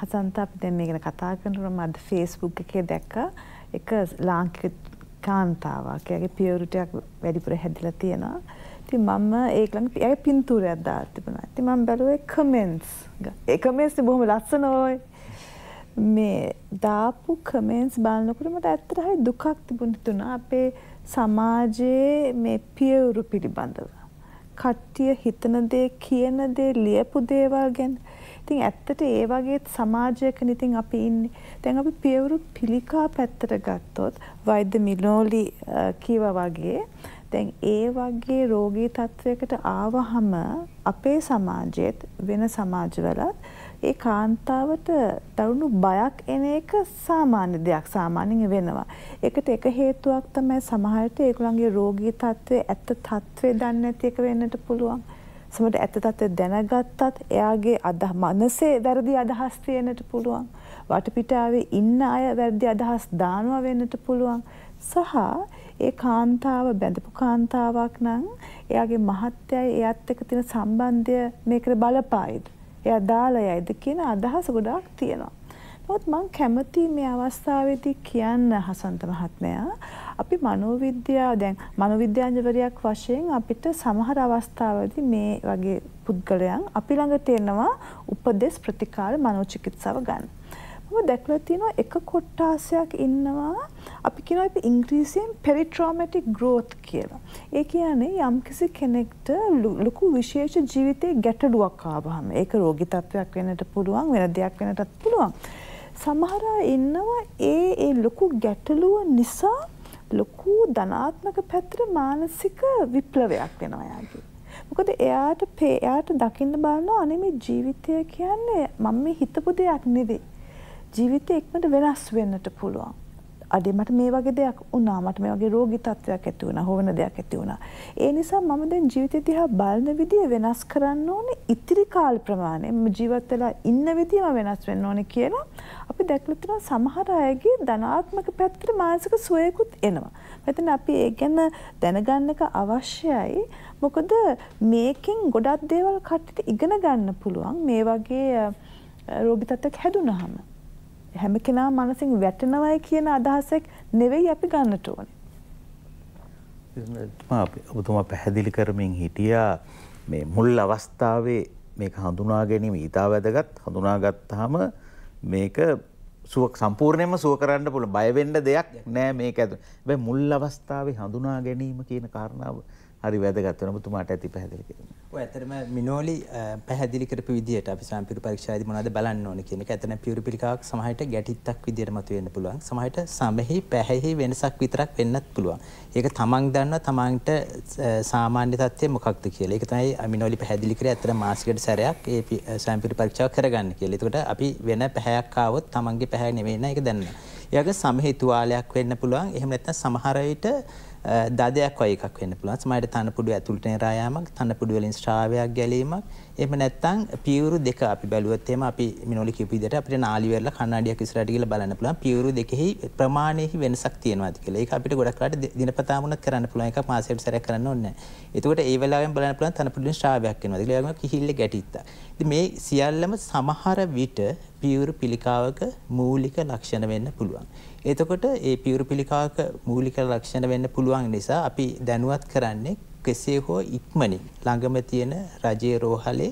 [SPEAKER 3] හසන්ත අපි දැන් මේ ගැන කතා කරනකොට මම අද Facebook එකේ දැක්ක එක ලාංකික කාන්තාවක්. එයාගේ පියවුරුටයක් වැඩිපුර හැදිලා තියෙනවා. ඉතින් මම ඒක ළඟ එයාගේ පින්තූරයක් දාලා තිබුණා. ඉතින් මම බැලුවේ comments. ඒ comments බොහොම ලස්සන ඔය. මේ දාපු comments බලනකොට මට ඇත්තට හරි දුකක් තිබුණ තුන අපේ සමාජයේ මේ පියවුරු පිළිබඳව කට්ටිය හිතන දේ කියන දේ ලියපු දේවල් ගැන ඉතින් ඇත්තට ඒ වගේ සමාජයක ඉතින් අපි ඉන්නේ දැන් අපි පියවුරු පිළිකා පැත්තට ගත්තොත් වෛද්‍ය මිනෝලි කීවා වගේ දැන් ඒ වගේ රෝගී තත්වයකට ආවහම අපේ සමාජයේත් වෙන සමාජවලත් ඒ කාන්තාවට දරුණු බයක් එන එක සාමාන්‍ය දෙයක් සාමාන්‍යයෙන් වෙනවා. ඒකට එක හේතුවක් තමයි සමහරට ඒගොල්ලන්ගේ රෝගී තත්ත්වය ඇත්ත තත්ත්වය දන්නේ නැති එක වෙන්නට පුළුවන්. සමහරට ඇත්ත තත්ත්වය දැනගත්තත් එයාගේ අදහ මනසේ වැරදි අදහස් තියෙන්නට පුළුවන්. වටපිටාවේ ඉන්න අය වැරදි අදහස් දානවා වෙන්නට පුළුවන්. සහ ඒ කාන්තාව බැඳපු කාන්තාවක් නම් එයාගේ මහත්යයි එයත් එක්ක තියෙන සම්බන්ධය මේකට බලපායිද? එයා දාලයයිද කියන අදහස ගොඩාක් තියෙනවා. නමුත් මං කැමති මේ අවස්ථාවේදී කියන්න හසන්ත මහත්මයා අපි මනෝවිද්‍යාව දැන් මනෝවිද්‍යාංජවරයක් වශයෙන් අපිට සමහර අවස්ථාවලදී මේ වගේ පුද්ගලයන් අපි ළඟට එනවා උපදෙස් ප්‍රතිකාර මනෝචිකිත්සාව ගන්න. මම දැකලා තියෙනවා එක කොට්ටාසයක් ඉන්නවා අපි කියනවා අපි ඉංග්‍රීසියෙන් පෙරිට්‍රොමැටික් growth කියලා. ඒ කියන්නේ යම්කිසි කෙනෙක්ට ලොකු විශේෂ ජීවිතයේ ගැටලුවක් ආවහම ඒක රෝගී තත්වයක් වෙන්නට පුළුවන් වෙන දෙයක් වෙන්නටත් පුළුවන්. සමහර ඉන්නවා ඒ ඒ ලොකු ගැටලුව නිසා ලොකු ධනාත්මක පැත්තට මානසික විප්ලවයක් වෙනවා යාගේ. මොකද එයාට එයාට දකින්න බලනවා අනේ මේ ජීවිතය කියන්නේ මම මේ හිතපු දෙයක් නෙවෙයි. ජීවිතේ ඉක්මනට වෙනස් වෙන්නට පුළුවන්. අඩේ මට මේ වගේ දෙයක් වුණා මට මේ වගේ රෝගී තත්ත්වයක් ඇති වුණා හොවන දෙයක් ඇති වුණා. ඒ නිසා මම දැන් ජීවිතය දිහා බලන විදිය වෙනස් කරන්න ඕනේ ඉතිරි කාල ප්‍රමාණය. මම ජීවත් වෙලා ඉන්න විදියම වෙනස් වෙන්න ඕනේ කියලා අපි දැක්ලා තියෙන සමහර අයගේ ධනාත්මක පැත්තට මානසික සුවයකුත් එනවා. මෙතන අපි ඒ ගැන දැනගන්න එක අවශ්‍යයි. මොකද මේකෙන් ගොඩක් දේවල් කටට ඉගෙන ගන්න පුළුවන් මේ වගේ රෝගී තත්ත්වයක් හැදුනහම. හැම කෙනා මනසින් වැටෙනවයි කියන අදහසක් නෙවෙයි අපි ගන්නට ඕනේ.
[SPEAKER 1] ඔබතුමා පැහැදිලි කරමින් හිටියා මේ මුල් අවස්ථාවේ මේක හඳුනා ගැනීම ඊතා වැදගත් හඳුනාගත්තාම මේක සුවක් සම්පූර්ණයෙන්ම සුව කරන්න පුළුවන් බය වෙන්න දෙයක් නෑ මේක ඇතුළේ. හැබැයි මුල් අවස්ථාවේ හඳුනා ගැනීම කියන කාරණාව හරි වැදගත් වෙනවා ඔබතුමාට ඇති පැහැදිලි කිරීම.
[SPEAKER 4] ඔය ඇත්තටම මිනෝලි පැහැදිලි කරපු විදිහට අපි සම්පූර්ණ පරීක්ෂාදී මොනවද බලන්න ඕනේ කියන එක ඇත්තටම පියුරිපිලිකාවක් සමහරට ගැටිත්තක් විදිහට මතු වෙන්න පුළුවන්. සමහරට සමෙහි පැහැෙහි වෙනසක් විතරක් වෙන්නත් පුළුවන්. ඒක තමන් දන්නවා තමන්ට සාමාන්‍ය තත්ත්වය මොකක්ද කියලා. ඒක තමයි මිනෝලි පැහැදිලි කරේ ඇත්තටම මාසිකට සැරයක් ඒ සම්පූර්ණ පරීක්ෂාව කරගන්න කියලා. එතකොට අපි වෙන පැහැයක් ආවොත් තමන්ගේ පැහැ නෙවෙයි නා ඒක දන්නවා. එයාගේ සමෙහි තුවාලයක් වෙන්න පුළුවන්. එහෙම නැත්නම් සමහර විට දදයක් වගේ එකක් වෙන්න පුළුවන්. සමහරට තනපුඩු ඇතුළට එරා යාමක්, තනපුඩු වලින් ස්‍රාවයක් ගැලීමක්. එහෙම නැත්නම් පියවරු දෙක අපි බැලුවොත් එහෙම අපි මිනෝලි කියපු විදිහට අපිට නාලි වෙරලා කණ්ණාඩියක් ඉස්සරහට ගිහලා බලන්න පුළුවන්. පියවරු දෙකෙහි ප්‍රමාණයේහි වෙනසක් තියෙනවාද කියලා. ඒක අපිට ගොඩක් වෙලාට දිනපතාම උනත් කරන්න පුළුවන් එකක් මාසෙකට සැරයක් කරන්න ඕනේ නැහැ. එතකොට ඒ වෙලාවෙන් බලන්න පුළුවන් තනපුඩු වලින් ස්‍රාවයක් වෙනවාද කියලා. ඒ වගේම කිහිල්ල ගැටිත්තා. ඉතින් මේ සියල්ලම සමහර විට පියවරු පිළිකාවක මූලික ලක්ෂණ වෙන්න පුළුවන්. එතකොට ඒ පියුරුපිලිකාක මූලික ලක්ෂණ වෙන්න පුළුවන් නිසා අපි දැනුවත් කරන්නේ කෙසේ හෝ ඉක්මනින් ළඟම තියෙන රජයේ රෝහලේ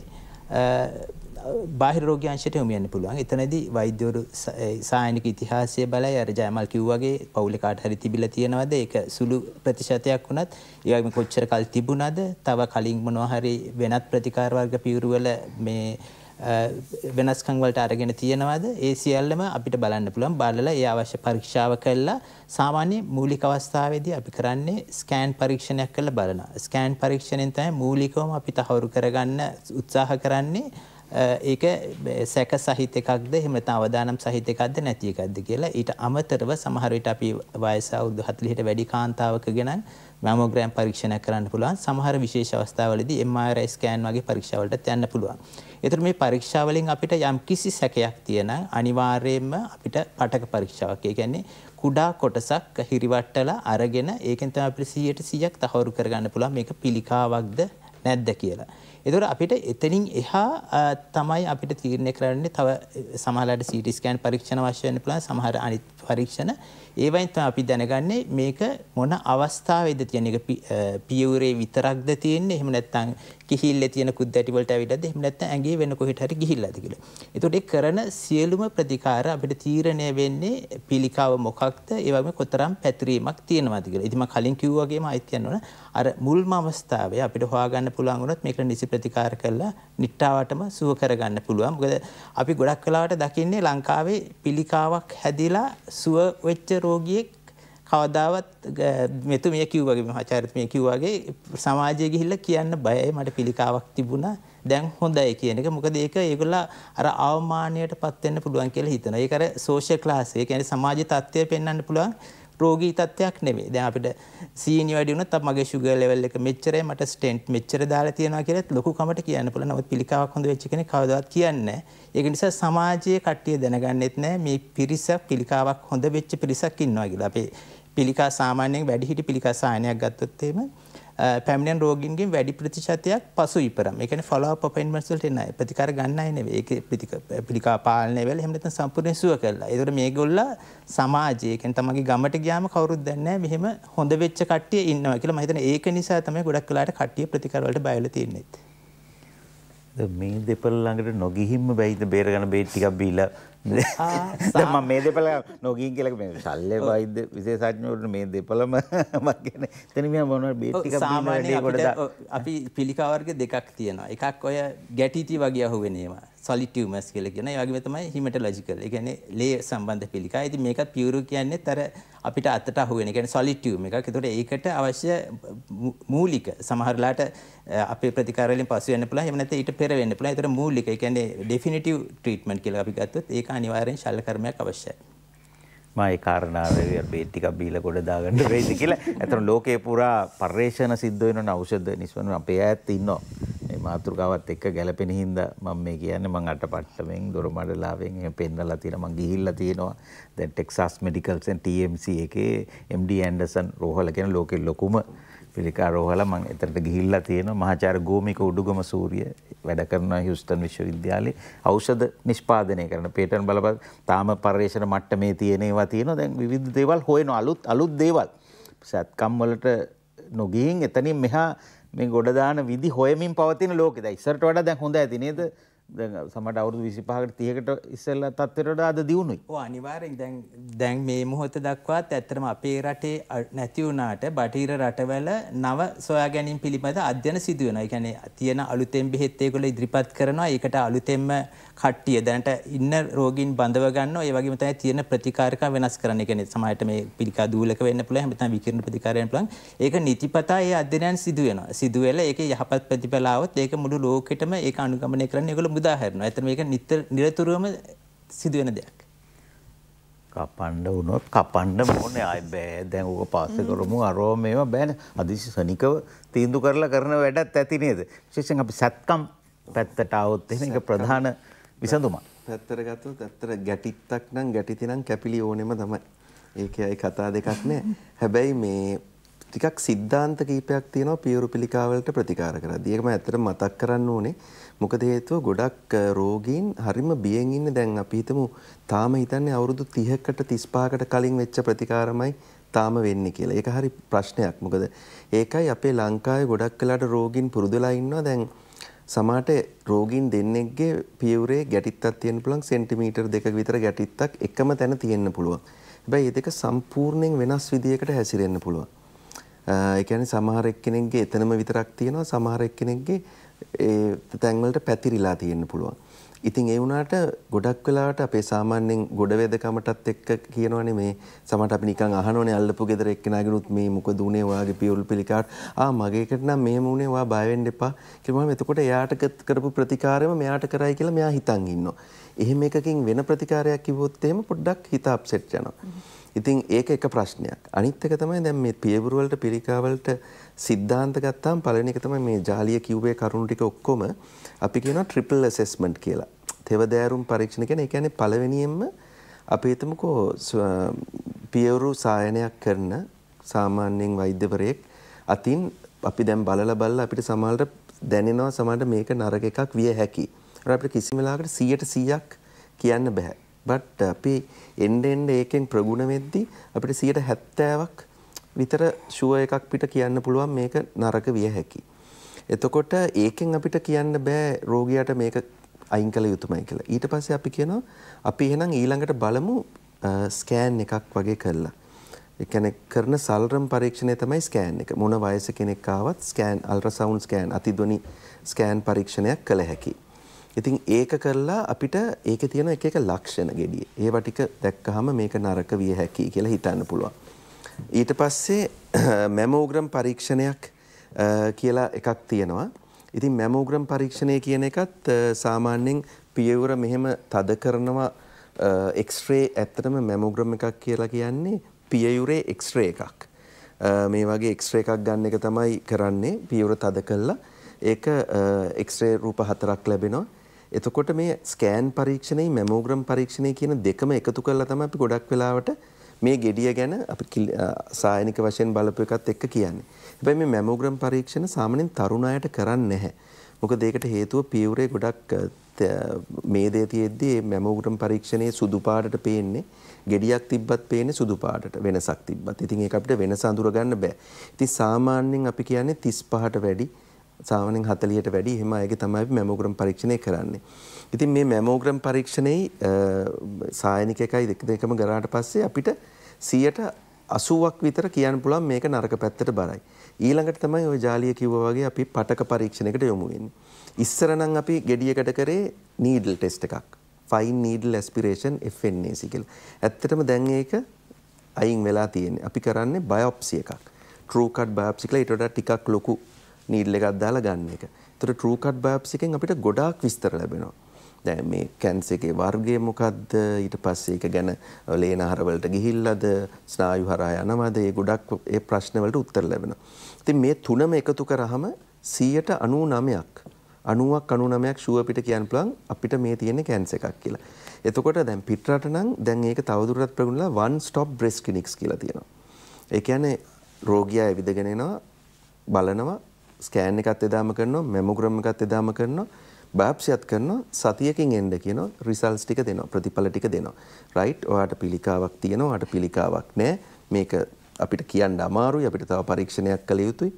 [SPEAKER 4] බාහිර රෝගී අංශයට යොමු වෙන්න පුළුවන්. එතනදී වෛද්‍යවරු සායනික ඉතිහාසය බලයි අර ජයමල් කිව්වාගේ පවුලේ කාට හරි තිබිලා තියෙනවද? ඒක සුළු ප්‍රතිශතයක් වුණත් ඒ වගේම කොච්චර කල් තිබුණාද? තව කලින් මොනවා හරි වෙනත් ප්‍රතිකාර වර්ග පියුරු වල මේ වෙනස්කම් වලට අරගෙන තියෙනවද ඒ සියල්ලම අපිට බලන්න පුළුවන් බලලා ඒ අවශ්‍ය පරීක්ෂාව කළා සාමාන්‍ය මූලික අවස්ථාවේදී අපි කරන්නේ ස්කෑන් පරීක්ෂණයක් කරලා බලනවා ස්කෑන් පරීක්ෂණයෙන් තමයි මූලිකවම අපි තහවුරු කරගන්න උත්සාහ කරන්නේ ඒක සැක සහිත එකක්ද එහෙම නැත්නම් අවදානම් සහිත එකක්ද නැති එකක්ද කියලා ඊට අමතරව සමහර විට අපි වයස අවුරුදු 40ට වැඩි කාන්තාවකගෙන මැමෝග්‍රෑම් පරීක්ෂණ කරන්න පුළුවන් සමහර විශේෂ අවස්ථාවලදී MRI ස්කෑන් වගේ පරීක්ෂා වලටත් යන්න පුළුවන් එතකොට මේ පරීක්ෂා වලින් අපිට යම් කිසි සැකයක් තියෙනම් අනිවාර්යයෙන්ම අපිට පටක පරීක්ෂාවක්. ඒ කියන්නේ කුඩා කොටසක් හිරිවට්ටලා අරගෙන ඒකෙන් තමයි අපිට 100ට 100ක් තහවුරු කරගන්න පුළුවන් මේක පිළිකාවක්ද නැද්ද කියලා. එතකොට අපිට එතනින් එහා තමයි අපිට තීරණය කරන්නේ තව සමහරලාට CT scan පරීක්ෂණ අවශ්‍ය වෙන්න පුළුවන් සමහර අනිත් පරීක්ෂණ ඒ වයින් තමයි අපි දැනගන්නේ මේක මොන අවස්ථාවේද තියෙන එක පියවරේ විතරක්ද තියෙන්නේ එහෙම නැත්නම් කිහිල්ලේ තියෙන කුද්දැටි වලට ඇවිල්ලාද එහෙම නැත්නම් ඇඟේ වෙන කොහෙට හරි ගිහිල්ලාද කියලා. ඒතකොට ඒ කරන සියලුම ප්‍රතිකාර අපිට තීරණය වෙන්නේ පිළිකාව මොකක්ද ඒ වගේම කොතරම් පැතිරීමක් තියෙනවද කියලා. ඉතින් මම කලින් කිව්වා වගේම ආයෙත් කියනවනේ අර මුල්ම අවස්ථාවේ අපිට හොයාගන්න පුළුවන් වුණොත් මේකට නිසි ප්‍රතිකාර කරලා නිට්ටාවටම සුව කරගන්න පුළුවන්. මොකද අපි ගොඩක් වෙලාවට දකින්නේ ලංකාවේ පිළිකාවක් හැදිලා සුව වෙච්ච රෝගියෙක් කවදාවත් මෙතුමිය කිව්වගේ මහාචාර්යතුමිය කිව්වාගේ සමාජය ගිහිල්ලා කියන්න බයයි මට පිළිකාවක් තිබුණා දැන් හොඳයි කියන එක මොකද ඒක ඒගොල්ලෝ අර අවමානයට පත් වෙන්න පුළුවන් කියලා හිතනවා. ඒක අර සෝෂල් ක්ලාස් ඒ කියන්නේ සමාජ තත්ත්වය පෙන්වන්න පුළුවන් රෝගී තත්ත්වයක් නෙවෙයි. දැන් අපිට සීනි වැඩි වුණොත් අප මගේ sugar level එක මෙච්චරයි මට stent මෙච්චර දාලා තියෙනවා කියලාත් ලොකු කමට කියන්න පුළුවන්. නමුත් පිළිකාවක් හොඳ වෙච්ච කෙනෙක් කවදාවත් කියන්නේ නැහැ. ඒක නිසා සමාජයේ කට්ටිය දැනගන්නෙත් නැහැ මේ පිරිස පිළිකාවක් හොඳ වෙච්ච පිරිසක් ඉන්නවා කියලා. අපේ පිළිකා සාමාන්‍යයෙන් වැඩිහිටි පිළිකා සායනයක් ගත්තොත් එහෙම පැමිණෙන් රෝගීන්ගෙන් වැඩි ප්‍රතිශතයක් පසු ඉපරම්. ඒ කියන්නේ ෆලෝඅප් අපොයින්ට්මන්ට්ස් වලට එන අය ප්‍රතිකාර ගන්න අය නෙවෙයි. ඒක පිළිකා පාලනය වෙලා එහෙම නැත්නම් සම්පූර්ණ සුව කළා. ඒතකොට මේගොල්ල සමාජයේ කියන්නේ තමගේ ගමට ගියාම කවුරුත් දන්නේ නැහැ මෙහෙම හොඳ වෙච්ච කට්ටිය ඉන්නවා කියලා. මම හිතන්නේ ඒක නිසා තමයි ගොඩක් වෙලාට කට්ටිය ප්‍රතිකාර වලට බය වෙලා තියන්නේ.
[SPEAKER 1] මේ දෙපළ ළඟට නොගිහින්ම බැයිද බේරගන්න බේත් ටිකක් බීලා දැන් මම මේ දෙපළ නොගින් කියලා මේ ශල්‍ය වෛද්‍ය විශේෂඥවරුන් මේ දෙපළම මම කියන්නේ එතන මෙයා මොනවා බේත් ටිකක් බීලා වැඩි
[SPEAKER 4] අපි පිළිකා වර්ග දෙකක් තියෙනවා. එකක් ඔය ගැටිටි වගේ අහුවෙන ඒවා. solid tumors කියලා කියන. ඒ වගේම තමයි hematological. ඒ කියන්නේ ලේ සම්බන්ධ පිළිකා. ඉතින් මේකත් pure කියන්නේ තර අපිට අතට අහුවෙන. ඒ කියන්නේ solid tumor එකක්. ඒකට ඒකට අවශ්‍ය මූලික සමහරලාට අපේ ප්‍රතිකාර වලින් පසු වෙන්න පුළුවන්. එහෙම නැත්නම් ඊට පෙර වෙන්න පුළුවන්. ඒතර මූලික. ඒ කියන්නේ definitive treatment කියලා අපි ගත්තොත් ඒක එක අනිවාර්යෙන් ශල්ල කර්මයක් අවශ්‍යයි. මයි කාරණාව බේත් ටිකක් බීලා ගොඩ දාගන්න වෙයිද කියලා. අතන ලෝකේ පුරා
[SPEAKER 1] පර්යේෂණ සිද්ධ වෙනවන ඖෂධ නිස්වන අපේ ඈත් ඉන්නවා. මේ මාතෘකාවත් එක්ක ගැළපෙන හින්දා මම මේ කියන්නේ මං අටපට්ටමෙන් දොරමඩලාවෙන් එහෙම පෙන්නලා තියෙනවා මං ගිහිල්ලා තියෙනවා. දැන් ටෙක්සාස් මෙඩිකල්ස් and TMC එකේ MD ඇන්ඩර්සන් රෝහල කියන ලෝකේ ලොකුම පිළිකා රෝහල මං එතනට ගිහිල්ලා තියෙනවා මහාචාර්ය ගෝමික උඩුගම සූරිය වැඩ කරන හියුස්ටන් විශ්වවිද්‍යාලයේ ඖෂධ නිෂ්පාදනය කරන පේටන් බලපත් තාම පර්යේෂණ මට්ටමේ තියෙන ඒවා තියෙනවා දැන් විවිධ දේවල් හොයන අලුත් අලුත් දේවල් සත්කම් වලට නොගිහින් එතනින් මෙහා මේ ගොඩ දාන විදි හොයමින් පවතින ලෝකෙ දැන් ඉස්සරට වඩා දැන් හොඳ ඇති නේද සමට අවුදු විසිපහකට තියකට ඉස්සල්ල තත්වරට අද දියුණුයි
[SPEAKER 4] අනිවාරෙන් දැන් දැන් මේ මොහොත දක්වාත් ඇත්තරම අපේ රටේ නැතිවුණාට බටීර රටවල නව සොයා ගැනින් පිළිබඳ අධ්‍යන සිදුවන එකැන තියෙන අලුතෙන් බෙහෙත්තේ කොල ඉදිරිපත් කරනවා එකට අලුතෙම කට්ටිය දැනට ඉන්න රෝගීන් බඳව ගන්නවා. ඒ වගේම තමයි තියෙන ප්‍රතිකාරකම් වෙනස් කරන්න. ඒ කියන්නේ සමහරට මේ පිළිකා දූලක වෙන්න පුළුවන්. හැම වෙලාවෙම විකිරණ ප්‍රතිකාරය වෙන්න පුළුවන්. ඒක නීතිපතා ඒ අධ්‍යයනයන් සිදු වෙනවා. සිදු වෙලා ඒකේ යහපත් ප්‍රතිඵල આવොත් ඒක මුළු ලෝකෙටම ඒක අනුගමනය කරන්න ඒගොල්ලෝ උදාහරණයක්. එතන මේක නිතර නිරතුරුවම සිදු වෙන දෙයක්.
[SPEAKER 1] කපන්න වුණොත් කපන්න ඕනේ අය බෑ දැන් ඕක පාස කරමු අරෝ මේවා බෑනේ අදිසි සනිකව තීන්දුව කරලා කරන වැඩත් ඇති නේද විශේෂයෙන් අපි සත්කම් පැත්තට
[SPEAKER 2] આવොත් එහෙනම් ඒක ප්‍රධාන විසඳුම. පැත්තර ගත්තොත් ඇත්තට ගැටිත්තක් නම් ගැටිති නම් කැපිලි ඕනෙම තමයි. ඒකයි කතා දෙකක් නෑ. හැබැයි මේ ටිකක් සිද්ධාන්ත කීපයක් තියෙනවා පියවරු පිළිකාවලට ප්‍රතිකාර කරද්දී. ඒකම ඇත්තට මතක් කරන්න ඕනේ. මොකද හේතුව ගොඩක් රෝගීන් හරිම බියෙන් ඉන්නේ දැන් අපි හිතමු තාම හිතන්නේ අවුරුදු 30කට 35කට කලින් වෙච්ච ප්‍රතිකාරමයි තාම වෙන්නේ කියලා. ඒක හරි ප්‍රශ්නයක්. මොකද ඒකයි අපේ ලංකාවේ ගොඩක් වෙලාට රෝගීන් පුරුදුලා ඉන්නවා දැන් සමහරට රෝගීන් දෙන්නෙක්ගේ පියවරේ ගැටිත්තක් තියෙන්න පුළුවන් සෙන්ටිමීටර් දෙකක විතර ගැටිත්තක් එකම තැන තියෙන්න පුළුවන්. හැබැයි මේ දෙක සම්පූර්ණයෙන් වෙනස් විදියකට හැසිරෙන්න පුළුවන්. ඒ කියන්නේ සමහර එක්කෙනෙක්ගේ එතනම විතරක් තියෙනවා සමහර එක්කෙනෙක්ගේ ඒ තැන්වලට පැතිරිලා තියෙන්න පුළුවන්. ඉතින් ඒ වුණාට ගොඩක් වෙලාවට අපේ සාමාන්‍යයෙන් ගොඩ වේදකමටත් එක්ක කියනවනේ මේ සමහරට අපි නිකන් අහනෝනේ අල්ලපු ගෙදර එක්කෙනාගෙනුත් මේ මොකද උනේ ඔයාගේ පියුල් පිළිකාට ආ මගේකට නම් මෙහෙම උනේ ඔයා බය වෙන්න එපා කියලා මම එතකොට එයාට කරපු ප්‍රතිකාරයම මෙයාට කරයි කියලා මෙයා හිතන් ඉන්නවා. එහෙම එකකින් වෙන ප්‍රතිකාරයක් කිව්වොත් එහෙම පොඩ්ඩක් හිත අප්සෙට් යනවා. ඉතින් ඒක එක ප්‍රශ්නයක්. අනිත් එක තමයි දැන් මේ පියවුරු වලට පිළිකාවලට සිද්ධාන්ත ගත්තාම පළවෙනි එක තමයි මේ ජාලිය කිව්වේ කරුණු ටික ඔක්කොම අපි කියනවා ට්‍රිපල් ඇසෙස්මන්ට් කියලා. තෙවදෑරුම් පරීක්ෂණ කියන්නේ ඒ කියන්නේ පළවෙනියෙන්ම අපි හිතමුකෝ පියවරු සායනයක් කරන සාමාන්‍යයෙන් වෛද්‍යවරයෙක් අතින් අපි දැන් බලලා බලලා අපිට සමහරට දැනෙනවා සමහරට මේක නරක එකක් විය හැකි. ඒත් අපිට කිසිම වෙලාවකට 100%ක් කියන්න බෑ. බට් අපි එන්න එන්න ඒකෙන් ප්‍රගුණ වෙද්දී අපිට 70ක් විතර ෂුව එකක් පිට කියන්න පුළුවන් මේක නරක විය හැකි. එතකොට ඒකෙන් අපිට කියන්න බෑ රෝගියාට මේක අයින් කළ යුතුමයි කියලා. ඊට පස්සේ අපි කියනවා අපි එහෙනම් ඊළඟට බලමු ස්කෑන් එකක් වගේ කරලා. ඒ කියන්නේ කරන සල්රම් පරීක්ෂණය තමයි ස්කෑන් එක. මොන වයස කෙනෙක් ආවත් ස්කෑන් අල්ට්‍රාසවුන්ඩ් ස්කෑන් අතිධ්වනි ස්කෑන් පරීක්ෂණයක් කළ හැකියි. ඉතින් ඒක කරලා අපිට ඒකේ තියෙන එක එක ලක්ෂණ gediye. ඒවා ටික දැක්කහම මේක නරක විය හැකියි කියලා හිතන්න පුළුවන්. ඊට පස්සේ මැමෝග්‍රම් පරීක්ෂණයක් කියලා එකක් තියෙනවා. ඉතින් මැමෝග්‍රම් පරීක්ෂණය කියන එකත් සාමාන්‍යයෙන් පියවර මෙහෙම තද කරනවා එක්ස්රේ ඇත්තටම මැමෝග්‍රම් එකක් කියලා කියන්නේ පියයුරේ එක්ස්රේ එකක්. මේ වගේ එක්ස්රේ එකක් ගන්න එක තමයි කරන්නේ පියවර තද කළා. ඒක එක්ස්රේ රූප හතරක් ලැබෙනවා. එතකොට මේ ස්කෑන් පරීක්ෂණයයි මැමෝග්‍රම් පරීක්ෂණය කියන දෙකම එකතු කරලා තමයි අපි ගොඩක් වෙලාවට මේ gediya ගැන අපි සායනික වශයෙන් බලපු එකත් එක්ක කියන්නේ. හැබැයි මේ මැමෝග්‍රෑම් පරීක්ෂණ සාමාන්‍යයෙන් තරුණ අයට කරන්නේ නැහැ. මොකද ඒකට හේතුව පියවරේ ගොඩක් මේ දේ තියෙද්දි මැමෝග්‍රෑම් පරීක්ෂණයේ සුදු පාටට පේන්නේ gediyak තිබ්බත් පේන්නේ සුදු පාටට වෙනසක් තිබ්බත්. ඉතින් ඒක අපිට වෙනස අඳුර ගන්න බෑ. ඉතින් සාමාන්‍යයෙන් අපි කියන්නේ 35ට වැඩි සාමාන්‍යයෙන් 40ට වැඩි එහෙම අයගේ තමයි මැමෝග්‍රෑම් පරීක්ෂණය කරන්නේ. ඉතින් මේ මැමෝග්‍රම් පරීක්ෂණයේ සායනික එකයි දෙක දෙකම කරාට පස්සේ අපිට 80ක් විතර කියන්න පුළුවන් මේක නරක පැත්තට බරයි. ඊළඟට තමයි ওই ජාලිය කිව්වා වගේ අපි පටක පරීක්ෂණයකට යොමු වෙන්නේ. ඉස්සර නම් අපි gediyeකට කරේ needle test එකක්. fine needle aspiration FNAC කියලා. ඇත්තටම දැන් ඒක අයින් වෙලා තියෙන්නේ. අපි කරන්නේ biopsy එකක්. true cut biopsy කියලා ඊට වඩා ටිකක් ලොකු needle එකක් දාලා ගන්න එක. ඒතර true cut biopsy එකෙන් අපිට ගොඩාක් විස්තර ලැබෙනවා. දැන් මේ කැන්සර් එකේ වර්ගය මොකද්ද ඊට පස්සේ ඒක ගැන ලේනහර වලට ගිහිල්ලාද ස්නායු හරහා යනවද ඒ ගොඩක් ඒ ප්‍රශ්න වලට උත්තර ලැබෙනවා. ඉතින් මේ තුනම එකතු කරාම 199ක් 90ක් 99ක් ෂුවර් පිට කියන්න පුළුවන් අපිට මේ තියෙන කැන්සර් එකක් කියලා. එතකොට දැන් පිටරට නම් දැන් ඒක තවදුරටත් ප්‍රගුණලා one stop breast clinics කියලා තියෙනවා. ඒ කියන්නේ රෝගියා ඇවිදගෙන එනවා බලනවා ස්කෑන් එකත් එදාම කරනවා මැමෝග්‍රෑම් එකත් එදාම කරනවා බයොප්සියත් කරනවා සතියකින් එන්න කියනවා රිසල්ට්ස් ටික දෙනවා ප්‍රතිඵල ටික දෙනවා. රයිට් ඔයාට පිළිකාවක් තියෙනවා ඔයාට පිළිකාවක් නැහැ. මේක අපිට කියන්න අමාරුයි අපිට තව පරීක්ෂණයක් කළ යුතුයි.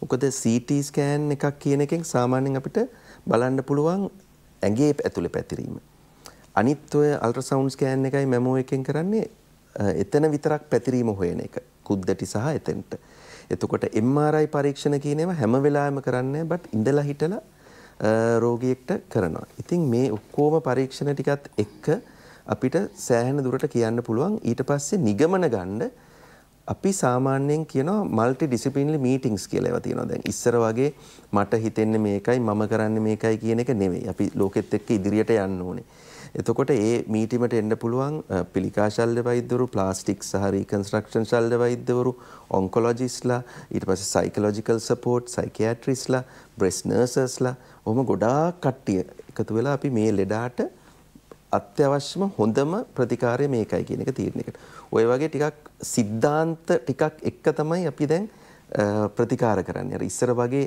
[SPEAKER 2] මොකද CT ස්කෑන් එකක් කියන එකෙන් සාමාන්‍යයෙන් අපිට බලන්න පුළුවන් ඇඟේ ඇතුලේ පැතිරීම. අනිත් ඔය අල්ට්‍රාසවුන්ඩ් ස්කෑන් එකයි මෙමෝ එකෙන් කරන්නේ එතන විතරක් පැතිරීම හොයන එක. කුද්දටි සහ එතෙන්ට. එතකොට MRI පරීක්ෂණ කියන ඒවා හැම වෙලාවෙම කරන්නේ බට් ඉඳලා හිටලා රෝගියෙක්ට කරනවා. ඉතින් මේ ඔක්කොම පරීක්ෂණ ටිකත් එක්ක අපිට සෑහෙන දුරට කියන්න පුළුවන් ඊට පස්සේ නිගමන ගන්න අපි සාමාන්‍යයෙන් කියනවා মালටි ඩිසිප්ලිනරි මීටින්ග්ස් කියලා ඒවා තියෙනවා. දැන් ඉස්සර වගේ මට හිතෙන්නේ මේකයි මම කරන්නේ මේකයි කියන එක නෙමෙයි. අපි ලෝකෙත් එක්ක ඉදිරියට යන්න ඕනේ. එතකොට ඒ මීටිමට එන්න පුළුවන් පිළිකා ශල්්‍ය වෛද්‍යවරු ප්ලාස්ටික් සහ රීකන්ස්ට්‍රක්ෂන් ශල්්‍ය වෛද්‍යවරු ඔන්කොලොජිස්ලා ඊට පස්සේ සයිකලොජිකල් සපෝට් සයිකියාට්‍රිස්ලා බ්‍රෙස් නර්සස්ලා ඔහොම ගොඩාක් කට්ටිය එකතු වෙලා අපි මේ ලෙඩාට අත්‍යවශ්‍යම හොඳම ප්‍රතිකාරය මේකයි කියන එක තීරණයකට. ඔය වගේ ටිකක් සිද්ධාන්ත ටිකක් එක්ක තමයි අපි දැන් ප්‍රතිකාර කරන්නේ. අර ඉස්සර වගේ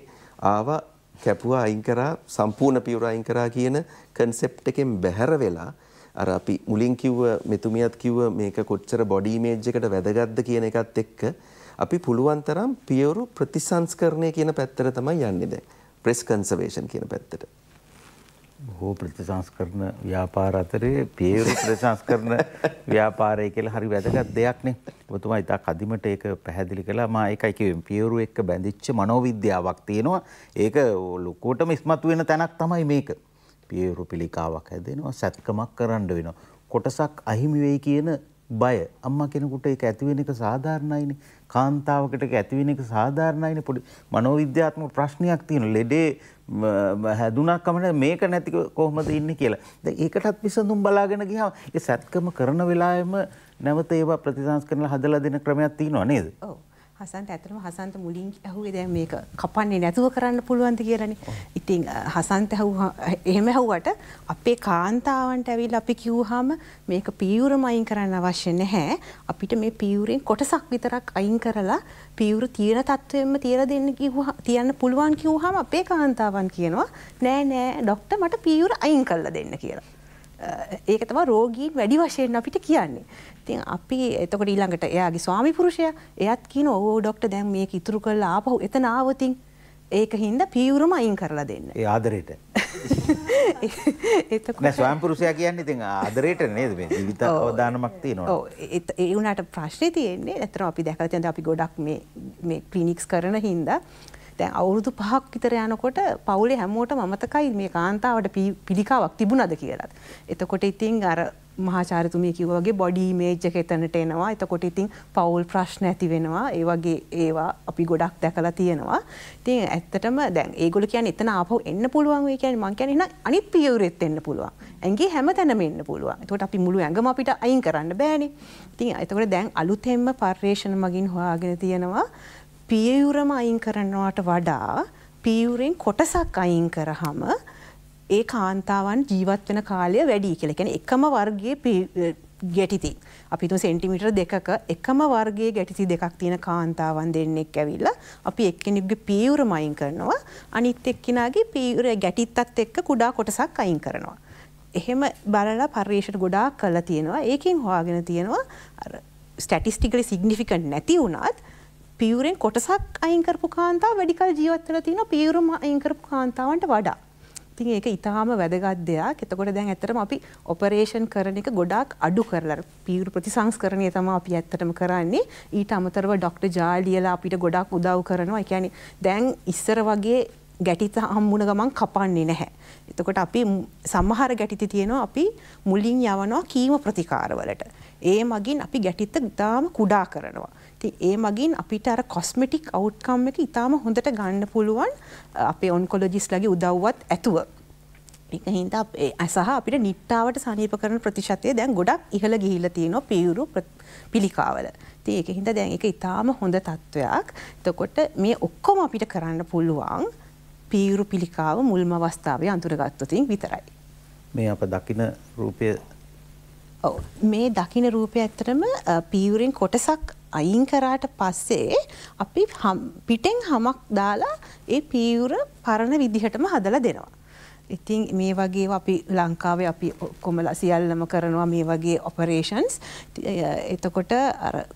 [SPEAKER 2] ආවා කැපුවා අයින් කරා සම්පූර්ණ පියවර අයින් කරා කියන concept එකෙන් බැහැර වෙලා අර අපි මුලින් කිව්ව මෙතුමියත් කිව්ව මේක කොච්චර බොඩි ඉමේජ් එකට වැදගත්ද කියන එකත් එක්ක අපි පුළුවන් තරම් පියවරු ප්‍රතිසංස්කරණය කියන පැත්තට තමයි යන්නේ දැන් ප්‍රෙස් කන්සර්වේෂන් කියන පැත්තට
[SPEAKER 1] බොහෝ ප්‍රතිසංස්කරණ ව්‍යාපාර අතරේ පේරු ප්‍රතිසංස්කරණ
[SPEAKER 2] ව්‍යාපාරය කියලා
[SPEAKER 1] හරි වැදගත් දෙයක්නේ. ඔබතුමා ඉතා කදිමට ඒක පැහැදිලි කළා. මා ඒකයි කිව්වේ පේරු එක්ක බැඳිච්ච මනෝවිද්‍යාවක් තියෙනවා. ඒක ලොකුවටම ඉස්මතු වෙන තැනක් තමයි මේක. පේරු පිළිකාවක් හැදෙනවා, සත්කමක් කරන්න වෙනවා. කොටසක් අහිමි වෙයි කියන බය අම්මා කෙනෙකුට ඒක ඇති වෙන එක සාධාරණයිනේ කාන්තාවකට ඒක ඇති වෙන එක සාධාරණයිනේ පොඩි මනෝවිද්‍යාත්මක ප්‍රශ්නයක් තියෙන ලෙඩේ හැදුනක් කමනේ මේක නැති කොහොමද ඉන්නේ කියලා. දැන් ඒකටත් විසඳුම් බලාගෙන ගියාම ඒ සත්කම කරන වෙලාවෙම නැවත ඒවා ප්‍රතිසංස්කරණලා හදලා දෙන ක්‍රමයක් තියෙනව නේද? ඔව්.
[SPEAKER 5] හසන්ට ඇතරම හසන්ත මුලින් ඇහුවේ දැන් මේක කපන්නේ නැතුව කරන්න පුළුවන්ද කියලානේ. ඉතින් හසන්ත ඇහුවා එහෙම ඇහුවට අපේ කාන්තාවන්ට ඇවිල්ලා අපි කිව්වහම මේක පියුරම අයින් කරන්න අවශ්‍ය නැහැ. අපිට මේ පියුරෙන් කොටසක් විතරක් අයින් කරලා පියුරු තියෙන තත්ත්වෙම තියලා දෙන්න කිව්වා තියන්න පුළුවන් කිව්වහම අපේ කාන්තාවන් කියනවා නෑ නෑ ડોක්ටර් මට පියුර අයින් කරලා දෙන්න කියලා. ඒක තම රෝගීන් වැඩි වශයෙන් අපිට කියන්නේ. ඉතින් අපි එතකොට ඊළඟට එයාගේ ස්වාමි පුරුෂයා එයාත් කියන ඕ ඩොක්ටර් දැන් මේක ඉතුරු කරලා ආපහු එතන ආවොත් ඒක හින්දා පියුරම අයින් කරලා දෙන්න.
[SPEAKER 1] ඒ ආදරේට. එතකොට නෑ ස්වයං පුරුෂයා කියන්නේ ඉතින් ආදරේට නේද මේ ජීවිත අවදානමක් තියෙනවා. ඔව්
[SPEAKER 5] ඒ උනාට ප්‍රශ්නේ තියෙන්නේ ඇත්තටම අපි දැකලා තියෙනවා අපි ගොඩක් මේ මේ ක්ලිනික්ස් කරන හින්දා දැන් අවුරුදු 5ක් විතර යනකොට පවුලේ හැමෝටම අමතකයි මේ කාන්තාවට පිළිකාවක් තිබුණාද කියලා. එතකොට ඉතින් අර මහාචාරතුමිය කිව්ව වගේ බොඩි ඉමේජ් එක එතනට එනවා. එතකොට ඉතින් පවුල් ප්‍රශ්න ඇති වෙනවා. ඒ වගේ ඒවා අපි ගොඩක් දැකලා තියෙනවා. ඉතින් ඇත්තටම දැන් ඒගොල්ලෝ කියන්නේ එතන ආපහු එන්න පුළුවන් වෙයි කියන්නේ මං කියන්නේ එහෙනම් අනිත් පියවරෙත් එන්න පුළුවන්. ඇඟේ හැම තැනම එන්න පුළුවන්. එතකොට අපි මුළු ඇඟම අපිට අයින් කරන්න බෑනේ. ඉතින් එතකොට දැන් අලුතෙන්ම පර්යේෂණ මගින් හොයාගෙන තියෙනවා පියවරම අයින් කරනවට වඩා පියවරෙන් කොටසක් අයින් කරාම ඒ කාන්තාවන් ජීවත් වෙන කාලය වැඩි කියලා. කියන්නේ එකම වර්ගයේ ගැටිති. අපි තුන් සෙන්ටිමීටර් දෙකක එකම වර්ගයේ ගැටිති දෙකක් තියෙන කාන්තාවන් දෙන්නෙක් ඇවිල්ලා අපි එක්කෙනෙකුගේ පීවුර මයින් කරනවා. අනිත් එක්කිනාගේ පීවුර ගැටිත්තත් එක්ක කුඩා කොටසක් අයින් කරනවා. එහෙම බලලා පර්යේෂණ ගොඩාක් කරලා තියෙනවා. ඒකෙන් හොයාගෙන තියෙනවා අර ස්ටැටිස්ටිකලි සිග්නිෆිකන්ට් නැති වුණත් පියුරෙන් කොටසක් අයින් කරපු කාන්තාව වැඩිකල් ජීවත් වෙලා තියෙනවා පියුරම අයින් කරපු කාන්තාවන්ට වඩා. ඉතින් ඒක ඉතාම වැදගත් දෙයක්. එතකොට දැන් ඇත්තටම අපි ඔපරේෂන් කරන එක ගොඩාක් අඩු කරලා පීරු ප්‍රතිසංස්කරණය තමයි අපි ඇත්තටම කරන්නේ. ඊට අමතරව ડોක්ටර් ජාලියලා අපිට ගොඩාක් උදව් කරනවා. ඒ කියන්නේ දැන් ඉස්සර වගේ ගැටිත හම්බුණ ගමන් කපන්නේ නැහැ. එතකොට අපි සමහර ගැටිති තියෙනවා අපි මුලින් යවනවා කීම ප්‍රතිකාරවලට. ඒ මගින් අපි ගැටිත ඉතාම කුඩා කරනවා. ඒ මගින් අපිට අර කොස්මටික් අවට්කම් එක ඉතාම හොඳට ගන්න පුළුවන් අපේ ඔන්කොලොජිස් ලගේ උදව්වත් ඇතුව. එක හින්ද ඇසහ අපිට නිට්ටාවට සනීප කරන ප්‍රතිශතය දැන් ගොඩක් ඉහළ ගිහිල තියෙනවා පියවුරු පිළිකාවල. ඒක හින්ද දැන් එක ඉතාම හොඳ තත්ත්වයක්. තකොට මේ ඔක්කොම අපිට කරන්න පුළුවන් පීරු පිළිකාව මුල්ම අවස්ථාවේ අන්තුරගත්තතින් විතරයි.
[SPEAKER 1] මේ අප දකින රූපය
[SPEAKER 5] මේ දකින රූපය ඇත්තරම පීවරෙන් කොටසක් අයින් කරාට පස්සේ අපි පිටෙන් හමක් දාලා ඒ පීවුර පරණ විදිහටම හදලා දෙනවා. ඉතින් මේ වගේ අපි ලංකාවේ අපි කොමල සියල්ලම කරනවා මේ වගේ ඔපරේෂන්ස් එතකොට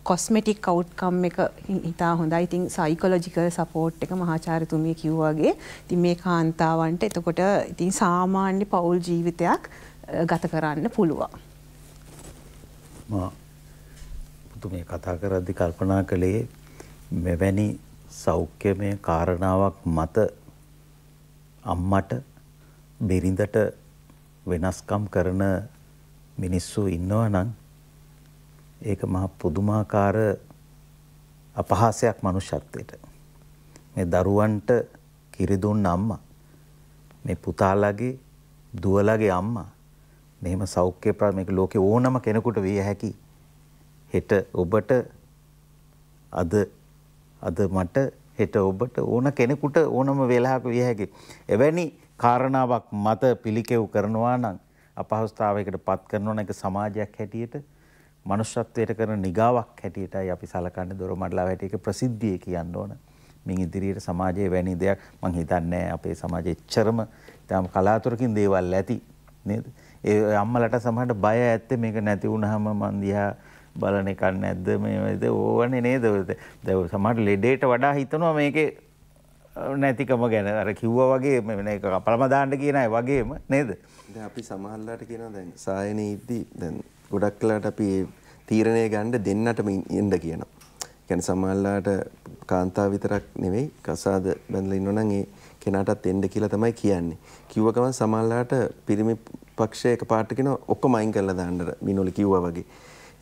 [SPEAKER 5] කොස්මටික් කවුට්කම් එක හිතා හොඳයි ඉතින් සයිකොලොජිකල් සපෝට් එක මහාචාරතුමිය කිව්වාගේ ඉතින් මේ කාන්තාවන්ට එතකොට ඉතින් සාමාන්‍ය පවුල් ජීවිතයක් ගත කරන්න පුළුවන්.
[SPEAKER 1] මේ කතා කරද්දි කල්පනා කළේ මෙවැනි සෞඛ්‍යමය කාරණාවක් මත අම්මට බිරිඳට වෙනස්කම් කරන මිනිස්සු ඉන්නවා නම් ඒක මහ පුදුමාකාර අපහාසයක් මනුෂ්‍යත්වයට. මේ දරුවන්ට කිරි දුන්න අම්මා මේ පුතාලගේ දුවලගේ අම්මා මෙහෙම සෞඛ්‍ය ප්‍රාමේක ලෝකේ ඕනම කෙනෙකුට විය හැකියි. හෙට ඔබට අද අද මට හෙට ඔබට ඕන කෙනෙකුට ඕනම වෙලාවක විය හැකි. එවැනි කාරණාවක් මත පිළිකෙව් කරනවා නම් අපහසුතාවයකට පත් කරනවා නම් සමාජයක් හැටියට මනුෂ්‍යත්වයට කරන නිගාවක් හැටියටයි අපි සලකන්නේ දොරමඩලාව හැටියක ප්‍රසිද්ධිය කියන්න ඕන. මින් ඉදිරියට සමාජයේ වැනි දෙයක් මං හිතන්නේ අපේ සමාජයේ එච්චරම තාම කලාතුරකින් දේවල් ඇති නේද? ඒ අම්මලට සමහරට බය ඇත්තේ මේක නැති වුනහම මන් දිහා බලන එකක් නැද්ද මේද ඕවනේ නේද දැන් සමහර ලෙඩේට වඩා හිතනවා මේකේ නැතිකම ගැන අර කිව්වා වගේ මේ කපලම දාන්න කියන අය වගේම නේද දැන්
[SPEAKER 2] අපි සමහරලාට කියනවා දැන් සායනේ ඉද්දි දැන් ගොඩක් කලට අපි තීරණය ගන්න දෙන්නටම එන්න කියනවා කියන්නේ සමහරලාට කාන්තාව විතරක් නෙවෙයි කසාද බඳලා ඉන්නවනම් ඒ කෙනාටත් එන්න කියලා තමයි කියන්නේ. කිව්ව ගමන් සමහරලාට පිරිමි පක්ෂය එකපාරට කියන ඔක්කොම අයින් කරලා දාන්න මිනෝලි කිව්වා වගේ.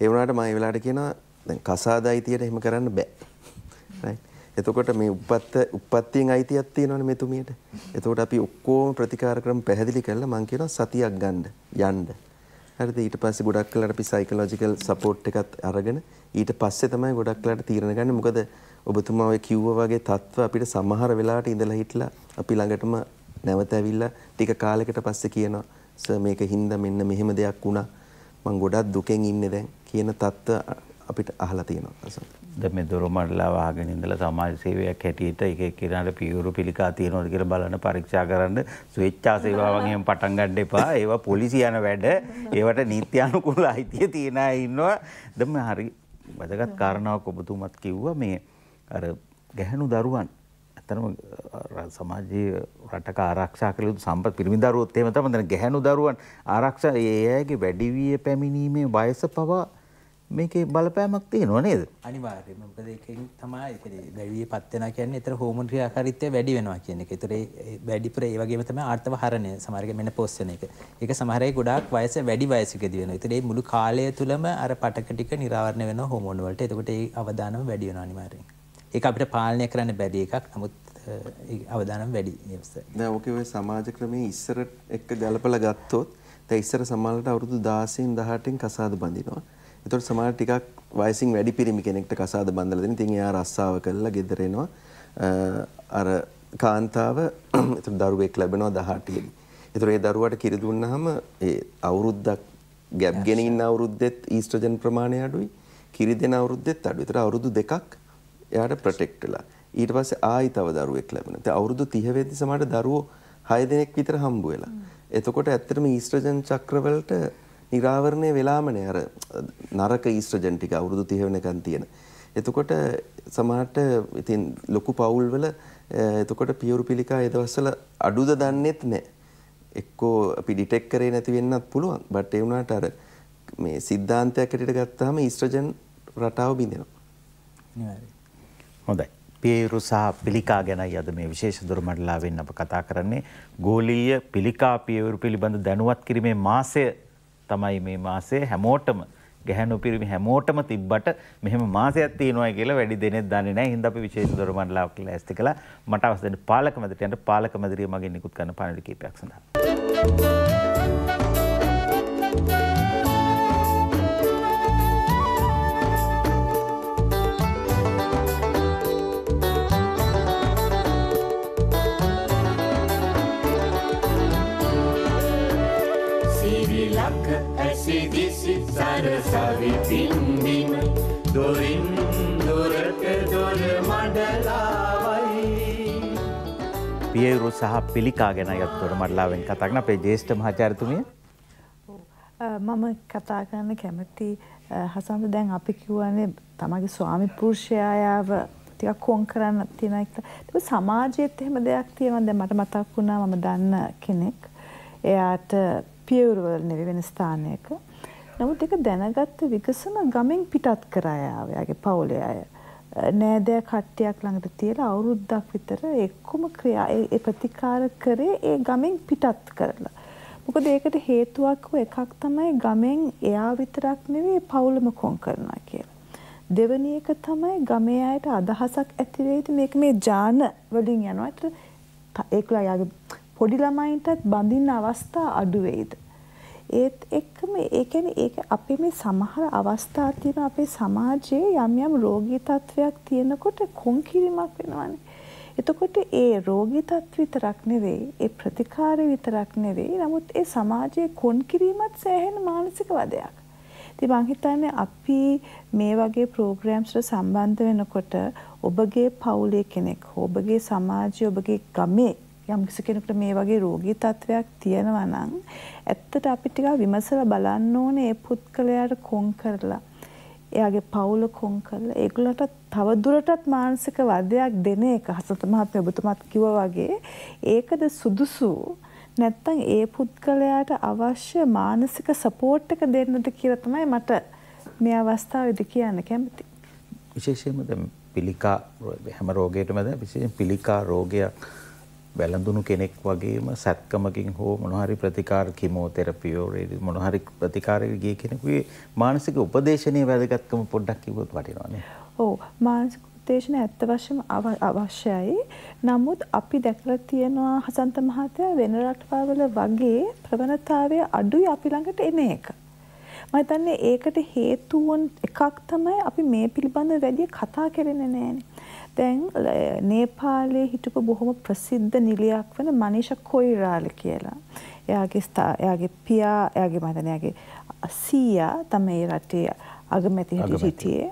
[SPEAKER 2] ඒ වුණාට මම ඒ වෙලාවට කියනවා දැන් කසාදයිතියට එහෙම කරන්න බෑ. එතකොට මේ උපත්ත උපත්තියෙන් අයිතියක් තියෙනවනේ මෙතුමියට. එතකොට අපි ඔක්කොම ප්‍රතිකාර ක්‍රම පැහැදිලි කරලා මම කියනවා සතියක් ගන්න යන්න. හරිද ඊට පස්සේ ගොඩක් කලට අපි සයිකලොජිකල් සපෝට් එකත් අරගෙන ඊට පස්සේ තමයි ගොඩක් කලට තීරණ ගන්න. මොකද ඔබතුමා ඔය කිව්වා වගේ තත්ත්ව අපිට සමහර වෙලාවට ඉඳලා හිටලා අපි ළඟටම නැවත ඇවිල්ලා ටික කාලයකට පස්සේ කියනවා සර් මේක හින්දා මෙන්න මෙහෙම දෙයක් වුණා. මං ගොඩක් දුකෙන් ඉන්නේ දැන්. කියන தত্ত্ব අපිට අහලා තියෙනවා සර්.
[SPEAKER 1] දැන් මේ දොරමඩලාව අහගෙන ඉඳලා සමාජ සේවයක් හැටියට එක එක්කිනාට පියවරු පිළිකා තියෙනවද කියලා බලන්න පරීක්ෂා කරන්න ස්වේච්ඡා සේවාවන්ගෙන් පටන් ගන්න එපා. ඒවා පොලිසිය යන වැඩ. ඒවට නීත්‍යානුකූල අයිතිය තියෙන අය ඉන්නවා. දැන් හරි වැදගත් කාරණාවක් ඔබතුමත් කිව්වා මේ අර ගැහණු දරුවන් ඇත්තනම සමාජයේ රටක ආරක්ෂා කළ යුතු සම්පත් පිරිමි දරුවොත් එහෙම තමයි ගැහණු දරුවන් ආරක්ෂා ඒ අයගේ වැඩිවිය පැමිණීමේ වයස පවා මේකේ බලපෑමක් තියෙනවා නේද?
[SPEAKER 4] අනිවාර්යයෙන්ම. මොකද ඒකෙන් තමයි ඒ දැවියේ පත් වෙනවා කියන්නේ ඒතර හෝමෝන් ක්‍රියාකාරීත්වය වැඩි වෙනවා කියන එක. ඒතර ඒ වැඩි පුර ඒ වගේම තමයි ආර්ථව හරණය සමහරගේ මෙනපොස් වෙන එක. ඒක සමහර අය ගොඩාක් වයස වැඩි වයසකදී වෙනවා. ඒතර ඒ මුළු කාලය තුලම අර පටක ටික නිරාවරණය වෙනවා හෝමෝන් වලට. එතකොට ඒ අවදානම වැඩි වෙනවා අනිවාර්යෙන්. ඒක අපිට පාලනය කරන්න බැරි එකක්. නමුත් අවදානම් වැඩි නිවස.
[SPEAKER 2] දැන් ඔකේ ඔය සමාජ ක්‍රමයේ ඉස්සර එක්ක ගලපලා ගත්තොත් දැන් ඉස්සර සමාජලට අවුරුදු 16න් 18න් කසාද බඳිනවා. එතකොට සමහර ටිකක් වයසින් වැඩි පිරිමි කෙනෙක්ට කසාද බඳලා දෙන. ඉතින් එයා රස්සාව කරලා ගෙදර එනවා. අර කාන්තාව එතකොට දරුවෙක් ලැබෙනවා 18 දී. එතකොට ඒ දරුවාට කිරි දුන්නාම ඒ අවුරුද්දක් ගැප් ගෙන ඉන්න අවුරුද්දෙත් ඊස්ට්‍රජන් ප්‍රමාණය අඩුයි. කිරි දෙන අවුරුද්දෙත් අඩුයි. ඒතර අවුරුදු දෙකක් එයාට ප්‍රොටෙක්ට් වෙලා. ඊට පස්සේ ආයි තව දරුවෙක් ලැබෙනවා. ඉතින් අවුරුදු 30 වෙද්දි සමහරට දරුවෝ 6 දෙනෙක් විතර හම්බ වෙලා. එතකොට ඇත්තටම ඊස්ට්‍රජන් චක්‍රවලට නිරාවරණය වෙලාමනේ අර නරක ඊස්ට්‍රජන් ටික අවුරුදු 30 වෙනකන් තියෙන. එතකොට සමහරට ඉතින් ලොකු පවුල් වල එතකොට පියවරු පිළිකා ඒ දවස්වල අඩුද දන්නෙත් නැහැ. එක්කෝ අපි ඩිටෙක්ට් කරේ නැති වෙන්නත් පුළුවන්. බට් ඒ වුණාට අර මේ සිද්ධාන්තයක් හැටියට ගත්තාම ඊස්ට්‍රජන් රටාව බිඳෙනවා. නිවැරදි.
[SPEAKER 1] හොඳයි. පියරු සහ පිළිකා ගැනයි අද මේ විශේෂ දුරමඩලාවෙන් අප කතා කරන්නේ ගෝලීය පිළිකා පියවරු පිළිබඳ දැනුවත් කිරීමේ මාසය තමයි මේ මාසයේ හැමෝටම ගැහැණු පිරිමි හැමෝටම තිබ්බට මෙහෙම මාසයක් තියෙනවා කියලා වැඩි දෙනෙක් දන්නේ නැහැ. හින්දා අපි විශේෂ දොරමඩලාවක් කියලා ඇස්ති කළා. මට අවශ්‍ය දෙන පාලක මැදිරියට යන්න පාලක මැදිරිය මගෙන් නිකුත් කරන පණිවිඩ කීපයක් සඳහා.
[SPEAKER 6] මර සවි පින්දිම දොරින් දුරට දොර මඩලාවයි
[SPEAKER 1] පියවරු සහ පිළිකා ගැන යත් දොර මඩලාවෙන් කතා කරන අපේ ජේෂ්ඨ මහාචාර්යතුමිය
[SPEAKER 3] මම කතා කරන්න කැමති හසන්ද දැන් අපි කිව්වනේ තමගේ ස්වාමි පුරුෂයාව ටිකක් කොන් කරන්න තියෙන එක. ඒක සමාජයේත් එහෙම දෙයක් තියෙනවා. දැන් මට මතක් වුණා මම දන්න කෙනෙක්. එයාට පියවරු වල නෙවෙයි වෙන ස්ථානයක. නමුත් ඒක දැනගත්ත විකසන ගමෙන් පිටත් කරා යාවයාගේ පවුලේ අය. නෑදෑ කට්ටියක් ළඟට තියලා අවුරුද්දක් විතර එක්කම ක්‍රියා ඒ ප්‍රතිකාර කරේ ඒ ගමෙන් පිටත් කරලා. මොකද ඒකට හේතුවක් වූ එකක් තමයි ගමෙන් එයා විතරක් නෙවෙයි පවුලම කොන් කරනවා කියලා. දෙවැනි එක තමයි ගමේ අයට අදහසක් ඇති වෙයිද මේක මේ ජාන වලින් යනවා. ඒකට ඒකලා යාගේ පොඩි ළමයින්ටත් බඳින්න අවස්ථා අඩු වෙයිද? ඒත් එක්කම ඒ කියන්නේ ඒක අපි මේ සමහර අවස්ථා තියෙන අපේ සමාජයේ යම් යම් රෝගී තත්වයක් තියෙනකොට කොන්කිරීමක් වෙනවානේ. එතකොට ඒ රෝගී තත්ත්ව විතරක් නෙවෙයි, ඒ ප්‍රතිකාර විතරක් නෙවෙයි, නමුත් ඒ සමාජයේ කොන්කිරීමත් සෑහෙන මානසික වදයක්. ඉතින් මං හිතන්නේ අපි මේ වගේ ප්‍රෝග්‍රෑම්ස් වල සම්බන්ධ වෙනකොට ඔබගේ පවුලේ කෙනෙක්, ඔබගේ සමාජයේ, ඔබගේ ගමේ යම්කිසි කෙනෙකුට මේ වගේ රෝගී තත්ත්වයක් තියෙනවා නම් ඇත්තට අපි ටිකක් විමසලා බලන්න ඕනේ ඒ පුද්ගලයාට කොන් කරලා එයාගේ පවුල කොන් කරලා ඒගොල්ලන්ට තව දුරටත් මානසික වදයක් දෙන එක හසත මහත්මිය ඔබතුමාත් කිව්වා වගේ ඒකද සුදුසු නැත්තම් ඒ පුද්ගලයාට අවශ්‍ය මානසික සපෝට් එක දෙන්නද කියලා තමයි මට මේ අවස්ථාවේදී කියන්න කැමති.
[SPEAKER 1] විශේෂයෙන්ම දැන් පිළිකා හැම රෝගයකටම දැන් විශේෂයෙන් පිළිකා රෝගයක් බැලඳුණු කෙනෙක් වගේම සැත්කමකින් හෝ මොනහරි ප්‍රතිකාර කිමෝതെරපියෝ මොනහරි ප්‍රතිකාරයකට ගිය කෙනෙකුගේ මානසික උපදේශනයේ වැදගත්කම පොඩ්ඩක් කිව්වොත් වටිනවනේ.
[SPEAKER 3] ඔව් මානසික උපදේශන ඇත්ත වශයෙන්ම අවශ්‍යයි. නමුත් අපි දැකලා තියෙනවා හසන්ත මහත්තයා වෙන රටවල වගේ ප්‍රවණතාවය අඩුයි අපි ළඟට එන එක. මම හිතන්නේ ඒකට හේතුවන් එකක් තමයි අපි මේ පිළිබඳව වැඩි කතා කරන්නේ නැහැනේ. දැන් නේපාලයේ හිටපු බොහොම ප්‍රසිද්ධ නිලියක් වන මනේෂ කොයිරාල කියලා. එයාගේ එයාගේ පියා එයාගේ මතනයාගේ සීයා තමයි රටේ අගමැති හිටියේ.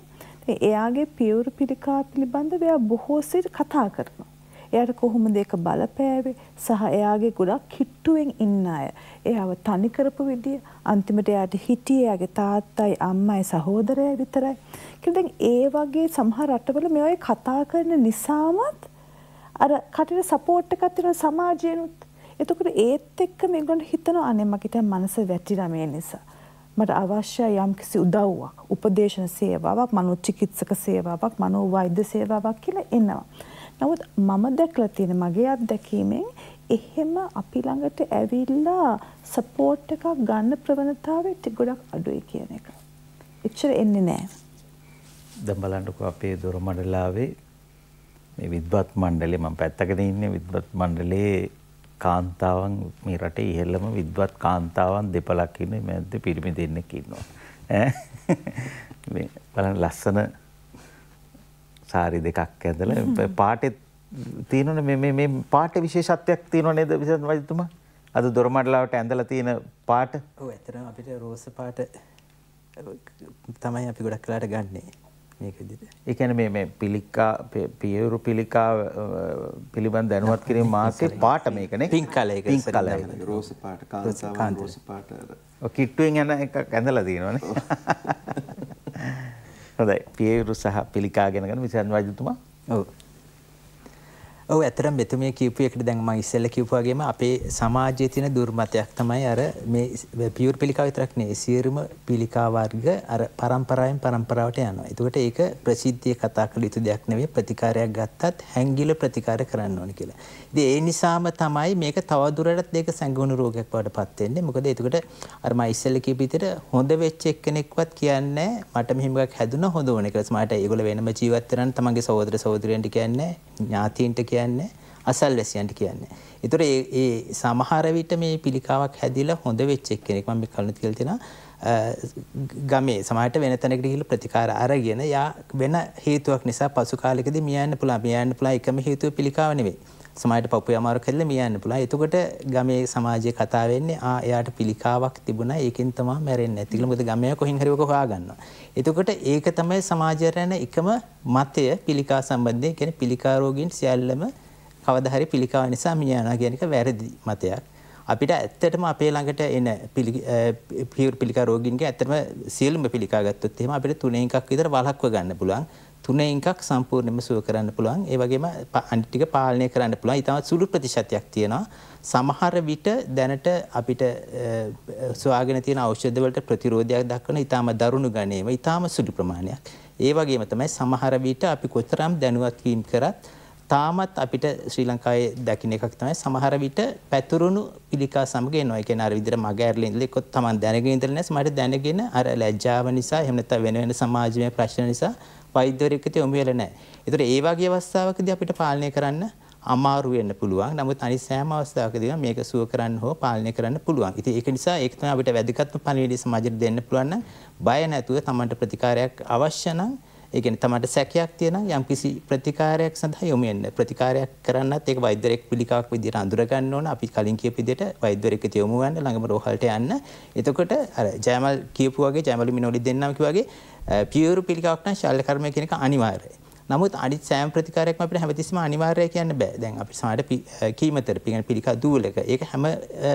[SPEAKER 3] එයාගේ පියවරු පිළිකා පිළිබඳව එයා බොහෝ සිට කතා කරනවා. එයාට කොහොමද ඒක බලපෑවේ සහ එයාගේ ගොඩක් කිට්ටුවෙන් ඉන්න අය. එයාව තනි කරපු විදිය අන්තිමට එයාට හිටියේ එයාගේ තාත්තයි අම්මයි සහෝදරයයි විතරයි. කියලා දැන් ඒ වගේ සමහර රටවල මේ වගේ කතා කරන නිසාමත් අර කටට සපෝට් එකක් තියෙන සමාජයනුත් එතකොට ඒත් එක්ක මේගොල්ලෝ හිතනවා අනේ මගේ දැන් මනස වැටිලා මේ නිසා. මට අවශ්‍ය යම්කිසි උදව්වක් උපදේශන සේවාවක් මනෝ චිකිත්සක සේවාවක් මනෝ වෛද්‍ය සේවාවක් කියලා එනවා. නමුත් මම දැකලා තියෙන මගේ අත්දැකීමෙන් එහෙම අපි ළඟට ඇවිල්ලා සපෝට් එකක් ගන්න ප්‍රවණතාවය ගොඩක් අඩුයි කියන එක. එච්චර එන්නේ නැහැ.
[SPEAKER 1] දැන් බලන්නකෝ අපේ දොරමඩලාවේ මේ විද්වත් මණ්ඩලේ මම පැත්තකට ඉන්නේ විද්වත් මණ්ඩලේ කාන්තාවන් මේ රටේ ඉහළම විද්වත් කාන්තාවන් දෙපලක් ඉන්නේ මැද්ද පිරිමි දෙන්නෙක් ඉන්නවා. ඈ මේ බලන්න ලස්සන සාරි දෙකක් ඇඳලා පාටෙත් තියෙනවනේ මේ මේ මේ පාට විශේෂත්වයක් තියෙනව නේද විසත් වෛද්‍යතුමා? අද දොරමඩලාවට ඇඳලා තියෙන පාට?
[SPEAKER 4] ඔව් ඇත්තටම අපිට රෝස පාට තමයි අපි ගොඩක් කලකට ගන්නෙ.
[SPEAKER 2] මේක විදිහට.
[SPEAKER 1] ඒ කියන්නේ මේ මේ පිළිකා පියවරු පිළිකා පිළිබඳ දැනුවත් කිරීම මාසේ පාට මේකනේ. පින්ක් කලර් එක. පින්ක් කලර් එක.
[SPEAKER 2] රෝස පාට කාන්තාවන් රෝස පාට.
[SPEAKER 1] ඔය කිට්ටුවෙන් යන එකක් ඇඳලා තියෙනවනේ.
[SPEAKER 4] හොඳයි පියයුරු සහ පිළිකාගෙනගෙන විසන් රජතුමා ඔව් ඔව ඇතරම් බෙතුමිය කිවපු එකට දැන් ම ඉස්සල්ල කිව්වාගේම අපේ සමාජය තින දුර්මතයක් තමයි අර මේ පියවර් පිළිකා විතරක්නේ සියරුම පිළිකාවර්ග අර පරම්පරායෙන් පරම්පරාවට යනවා. එතුකට ඒක ප්‍රසිද්ධිය කතා කළ යුතු දෙයක් නෙවේ ප්‍රතිකාරයක් ගත්තත් හැංගිල ප්‍රතිකාර කරන්න ඕන කියලා. ඉතින් ඒ නිසාම තමයි මේක තවදුරටත් ඒක සංගුණ රෝගයක් බවට පත් වෙන්නේ. මොකද එතකොට අර මම ඉස්සල්ල කියපු විදිහට හොඳ වෙච්ච එක්කෙනෙක්වත් කියන්නේ මට මෙහෙම එකක් හැදුණා හොඳ වුණා කියලා. මට ඒගොල්ල වෙනම ජීවත් වෙනන් තමන්ගේ සහෝදර සහෝදරියන්ට කියන්නේ ඥාතීන්ට කියන්නේ කියන්නේ අසල්වැසියන්ට කියන්නේ. ඒතර ඒ ඒ සමහර විට මේ පිළිකාවක් හැදිලා හොඳ වෙච්ච එක්කෙනෙක් මම මේ කලින් කියලා තියෙනවා ගමේ සමහරට වෙන තැනකට ගිහිල්ලා ප්‍රතිකාර අරගෙන යා වෙන හේතුවක් නිසා පසු කාලෙකදී මිය යන්න පුළුවන් මිය යන්න පුළුවන් එකම හේතුව පිළිකාව නෙවෙයි සමහරට පපුව අමාරු කළා මිය යන්න පුළුවන්. එතකොට ගමේ සමාජයේ කතා වෙන්නේ ආ එයාට පිළිකාවක් තිබුණා. ඒකෙන් තමයි මැරෙන්නේ. ඒතිල මොකද ගමයා කොහෙන් හරි ඔක හොයාගන්නවා. එතකොට ඒක තමයි සමාජයෙන් එකම මතය පිළිකා සම්බන්ධයෙන් කියන්නේ පිළිකා රෝගීන් සියල්ලම කවදා හරි පිළිකාව නිසා මිය යනවා කියන එක වැරදි මතයක්. අපිට ඇත්තටම අපේ ළඟට එන පිළිකා රෝගීන්ගේ ඇත්තටම සියලුම පිළිකා ගත්තොත් එහෙම අපිට තුනෙන් එකක් විතර වළක්ව ගන්න පුළුවන්. තුනෙන් එකක් සම්පූර්ණයෙන්ම සුව කරන්න පුළුවන්. ඒ වගේම අනිත් ටික පාලනය කරන්න පුළුවන්. ඊටමත් සුළු ප්‍රතිශතයක් තියෙනවා. සමහර විට දැනට අපිට සුවාගෙන තියෙන ඖෂධ වලට ප්‍රතිරෝධයක් දක්වන ඊටම දරුණු ගණේම ඊටම සුළු ප්‍රමාණයක්. ඒ වගේම තමයි සමහර විට අපි කොතරම් දැනුවත් වීම කරත් තාමත් අපිට ශ්‍රී ලංකාවේ දකින්න එකක් තමයි සමහර විට පැතුරුණු පිළිකා සමග එනවා. ඒ කියන්නේ අර විදිහට මග ඇරලා ඉඳලා එක්කත් Taman දැනගෙන ඉඳලා නැස් මට දැනගෙන අර ලැජ්ජාව නිසා එහෙම නැත්නම් වෙන වෙන සමාජීය ප්‍රශ්න නිසා වෛද්‍යවරයෙක් වෙත යොමු වෙලා නැහැ. ඒතර ඒ වගේ අවස්ථාවකදී අපිට පාලනය කරන්න අමාරු වෙන්න පුළුවන්. නමුත් අනිත් සෑම අවස්ථාවකදී මේක සුව කරන්න හෝ පාලනය කරන්න පුළුවන්. ඉතින් ඒක නිසා ඒක තමයි අපිට වැදගත්ම පණිවිඩය සමාජයට දෙන්න පුළුවන් නම් බය නැතුව Tamanට ප්‍රතිකාරයක් අවශ්‍ය නම් ඒ කියන්නේ Tamanට සැකයක් තියෙනම් යම්කිසි ප්‍රතිකාරයක් සඳහා යොමු වෙන්න. ප්‍රතිකාරයක් කරන්නත් ඒක වෛද්‍යරෙක් පිළිකාවක් විදිහට අඳුර ගන්න ඕන. අපි කලින් කියපු විදිහට වෛද්‍යරෙක් එක්ක යොමු වෙන්න ළඟම රෝහලට යන්න. එතකොට අර ජයමල් කියපු වගේ ජයමලු මිනෝලි දෙන්නම් කිව්වාගේ පියවරු පිළිකාවක් නම් ශල්‍ය කර්මය කියන එක අනිවාර්යයි. නමුත් අනිත් සෑම ප්‍රතිකාරයක්ම අපිට හැමතිස්සම අනිවාර්යයි කියන්න බෑ. දැන් අපි සමහරට කීමෝതെරපි කියන්නේ පිළිකා දූලක. ඒක හැම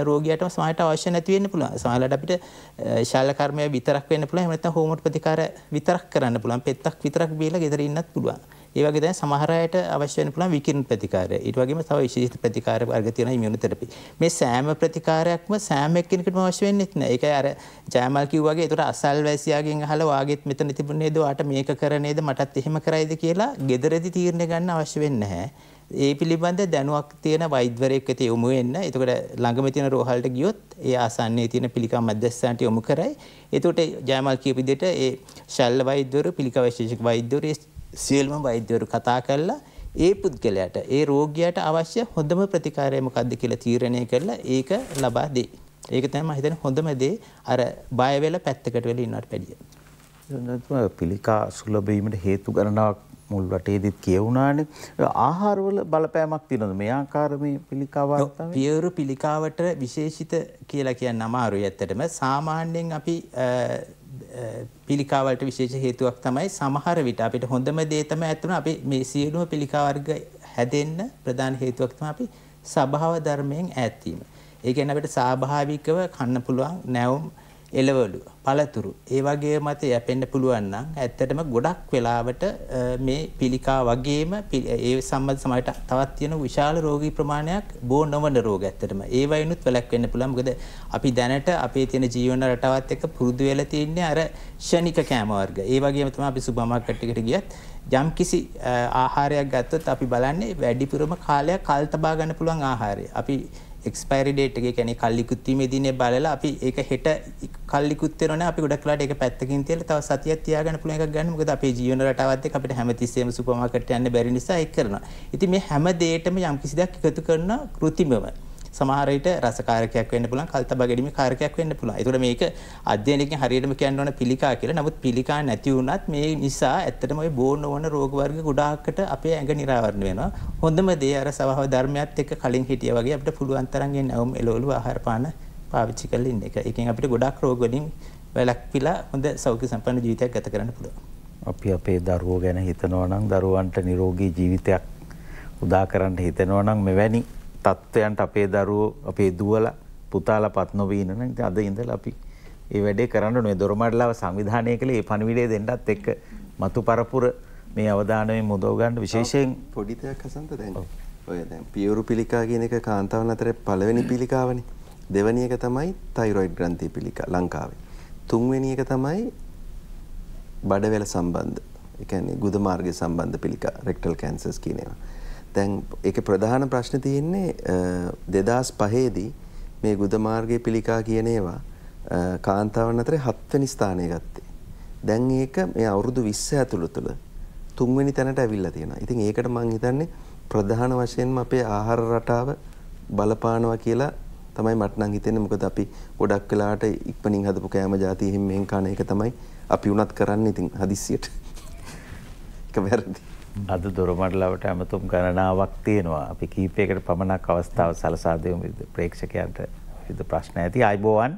[SPEAKER 4] රෝගියාටම සමහරට අවශ්‍ය නැති වෙන්න පුළුවන්. සමහරවිට අපිට ශල්‍ය කර්මය විතරක් වෙන්න පුළුවන්. එහෙම නැත්නම් හෝමෝට ප්‍රතිකාර විතරක් කරන්න පුළුවන්. පෙත්තක් විතරක් බීලා ගෙදර ඉන්නත් පුළුවන්. ඒ වගේ දැන් සමහර අයට අවශ්‍ය වෙන පුළුවන් විකිරණ ප්‍රතිකාරය. ඊට වගේම තව විශේෂිත ප්‍රතිකාර වර්ග තියෙනවා ඉමුනෝ තෙරපි. මේ සෑම ප්‍රතිකාරයක්ම සෑම එක්කෙනෙකුටම අවශ්‍ය වෙන්නේ නැහැ. ඒකයි අර ජයමල් කිව්වා වගේ ඒතර අසල්වැසියාගෙන් අහලා වාගෙත් මෙතන තිබුණේ නේද? ඔයාට මේක කර නේද? මටත් එහෙම කරයිද කියලා gederedi තීරණය ගන්න අවශ්‍ය වෙන්නේ නැහැ. ඒ පිළිබඳ දැනුවක් තියෙන වෛද්‍යවරයෙක් වෙත යොමු වෙන්න. එතකොට ළඟම තියෙන රෝහලට ගියොත් ඒ ආසන්නයේ තියෙන පිළිකම් මැදිස්ත්‍රාන්ට යොමු කරයි. එතකොට ජයමල් කියපු විදිහට ඒ ශල්්‍ය වෛද්‍යවරු, පිළිකා විශේෂක වෛද්‍යවරු සියලුම වෛද්‍යවරු කතා කරලා ඒ පුද්ගලයාට ඒ රෝගියාට අවශ්‍ය හොඳම ප්‍රතිකාරය මොකක්ද කියලා තීරණය කරලා ඒක ලබා දෙයි. ඒක තමයි මම හිතන්නේ හොඳම දේ අර බය වෙලා පැත්තකට වෙලා ඉන්නවට වැඩිය.
[SPEAKER 1] නැත්නම් පිළිකා සුලභ වීමට හේතු ගණනාවක් මුල් රටේදීත් කියවුණානේ. ආහාරවල බලපෑමක්
[SPEAKER 4] තියෙනවද? මේ ආකාරමේ පිළිකාව පියවරු පිළිකාවට විශේෂිත කියලා කියන්න අමාරුයි ඇත්තටම. සාමාන්‍යයෙන් අපි පිළිකාවලට විශේෂ හේතුවක් තමයි සමහර විට අපිට හොඳම දේ තමයි ඇත්තම අපි මේ සියලුම පිළිකා වර්ග හැදෙන්න ප්‍රධාන හේතුවක් තමයි අපි සබාව ධර්මයෙන් ඈත් වීම. ඒ කියන්නේ අපිට සාභාවිකව කන්න පුළුවන් නැවුම් එළවලු පළතුරු ඒ වගේ මත යැපෙන්න පුළුවන් නම් ඇත්තටම ගොඩක් වෙලාවට මේ පිළිකා වගේම ඒ සම්බන්ධ සමහරට තවත් තියෙන විශාල රෝගී ප්‍රමාණයක් බෝ නොවන රෝග ඇත්තටම ඒ වයින්නුත් වැළැක්වෙන්න පුළුවන් මොකද අපි දැනට අපේ තියෙන ජීවන රටාවත් එක්ක පුරුදු වෙලා තින්නේ අර ෂණික කෑම වර්ග ඒ වගේම තමයි අපි සුපර් මාකට් එකට ගියත් යම් කිසි ආහාරයක් ගත්තොත් අපි බලන්නේ වැඩිපුරම කාලයක් කල් තබා ගන්න පුළුවන් ආහාරය අපි එක්ස්පයිරි ඩේට් එක කියන්නේ කල්ලිකුත් වීමේ දිනේ බලලා අපි ඒක හෙට කල්ලිකුත් වෙනවනේ අපි ගොඩක් වෙලාට ඒක පැත්තකින් තියලා තව සතියක් තියාගන්න පුළුවන් එකක් ගන්න මොකද අපේ ජීවන රටාවත් එක්ක අපිට හැමතිස්සෙම සුපර් මාකට් යන්න බැරි නිසා ඒක කරනවා. ඉතින් මේ හැම දෙයකටම යම් කිසි දෙයක් එකතු කරන කෘතිමව සමහර විට රස කාරකයක් වෙන්න පුළුවන්, කල්තබා ගැනීමේ කාරකයක් වෙන්න පුළුවන්. ඒතකොට මේක අධ්‍යයනයකින් හරියටම කියන්න ඕන පිළිකා කියලා. නමුත් පිළිකා නැති වුණත් මේ නිසා ඇත්තටම ওই බෝන් නොවන රෝග වර්ග ගොඩාක්කට අපේ ඇඟ නිරාවරණය වෙනවා. හොඳම දේ අර සවහව ධර්මයත් එක්ක කලින් හිටියා වගේ අපිට පුළුවන් තරම් ඒ නැවුම් එළවලු ආහාර පාන පාවිච්චි කරලා ඉන්න එක. ඒකෙන් අපිට ගොඩක් රෝග වලින් වැළක්විලා හොඳ සෞඛ්‍ය සම්පන්න ජීවිතයක් ගත කරන්න පුළුවන්.
[SPEAKER 1] අපි අපේ දරුවෝ ගැන හිතනවා නම් දරුවන්ට නිරෝගී ජීවිතයක් උදා කරන්න හිතනවා නම් මෙවැනි තත්ත්වයන්ට අපේ දරුවෝ අපේ දුවල පුතාල පත් නොවීනන අද ඉඳල අපි ඒ වැඩේ කරන්න නොේ දොරමඩලාව සංවිධානය කළේ ඒ පණවිඩේ දෙන්නත් එක්ක
[SPEAKER 2] මතු පරපුර මේ අවධානය මුදෝගන්ඩ විශේෂයෙන් පොඩිතයක් කසන්ත දැන් ඔය පියවරු පිළිකා කියන එක කාන්තාවන් අතර පළවෙනි පිළිකාවන දෙවනි එක තමයි තයිරොයිඩ් ග්‍රන්ථී පිළිකා ලංකාවේ. තුන්වෙනි එක තමයි බඩවෙල සම්බන්ධ එකන්නේ ගුද මාර්ගය සම්බන්ධ පිළිකා රෙක්ටල් කැන්සස් කියනවා. දැන් ඒක ප්‍රධාන ප්‍රශ්න තියෙන්නේ දෙදස් පහේදී මේ ගුදමාර්ගය පිළිකා කියන ඒවා කාන්තාවන් අතරේ හත්වනි ස්ථානය ගත්තේ. දැන් ඒක මේ අවුරුදු විස්ස ඇතුළ තුළ තුන්වැනි තැනට ඇවිල්ලා තියෙනවා. ඉතින් ඒකට මං හිතන්නේ ප්‍රධාන වශයෙන්ම අපේ ආහාර රටාව බලපානවා කියලා තමයි මට නම් හිතෙන්නේ. මොකද අපි ගොඩක් වෙලාට ඉක්මනින් හදපු කෑම જાති එහෙම මෙහෙන් කන එක තමයි අපි උනත් කරන්නේ. ඉතින් හදිස්සියට. ඒක වැරදි. අද
[SPEAKER 1] දොරමඩලාවට ඇමතුම් ගණනාවක් තියෙනවා අපි කීපයකට පමණක් අවස්ථාව සලසාදයම ප්‍රේක්ෂකයන්ට විද ප්‍රශ්න ඇති අයිබෝවන්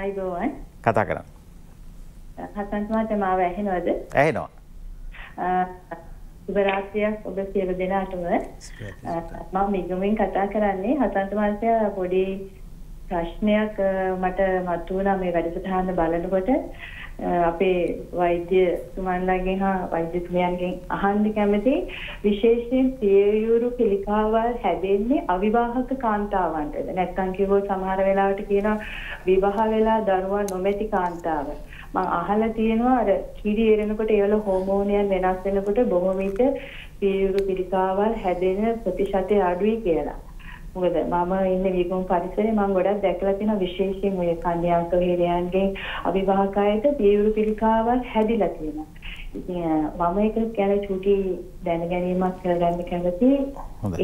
[SPEAKER 1] අයිබෝවන් කතා කරන්න
[SPEAKER 6] හසන්තුමාට මාව ඇහෙනවද
[SPEAKER 1] ඇහෙනවා
[SPEAKER 6] සුබරාත්‍රියක් ඔබ සියලු දෙනාටම මම මිගමින් කතා කරන්නේ හසන්තුමාට පොඩි ප්‍රශ්නයක් මට මතුවුණා මේ වැඩසටහන බලනකොට අපේ වෛද්‍යතුමන්ලාගෙන් හා වෛද්‍යතුමයන්ගෙන් අහන්න කැමති විශේෂයෙන් පියයුරු පිළිකාවල් හැදෙන්නේ අවිවාහක කාන්තාවන්ටද නැත්නම් කිව්වොත් සමහර වෙලාවට කියනවා විවාහ වෙලා දරුවා නොමැති කාන්තාව මම අහලා තියෙනවා අර කිරි එරෙනකොට ඒවල හෝමෝනයන් වෙනස් වෙනකොට බොහොම විට පියයුරු පිළිකාවල් හැදෙන ප්‍රතිශතය අඩුයි කියලා මොකද මම ඉන්නේ විගුම් පරිසරේ මම ගොඩක් දැකලා තියෙනවා විශේෂයෙන් ඔය කන්‍යා සොහිරයන්ගේ අභිභාගයට පියවරු පිළිකාවක් හැදිලා තියෙනවා. ඉතින් මම ඒක ගැන චුටි දැනගැනීමක් කරගන්න කැමතියි.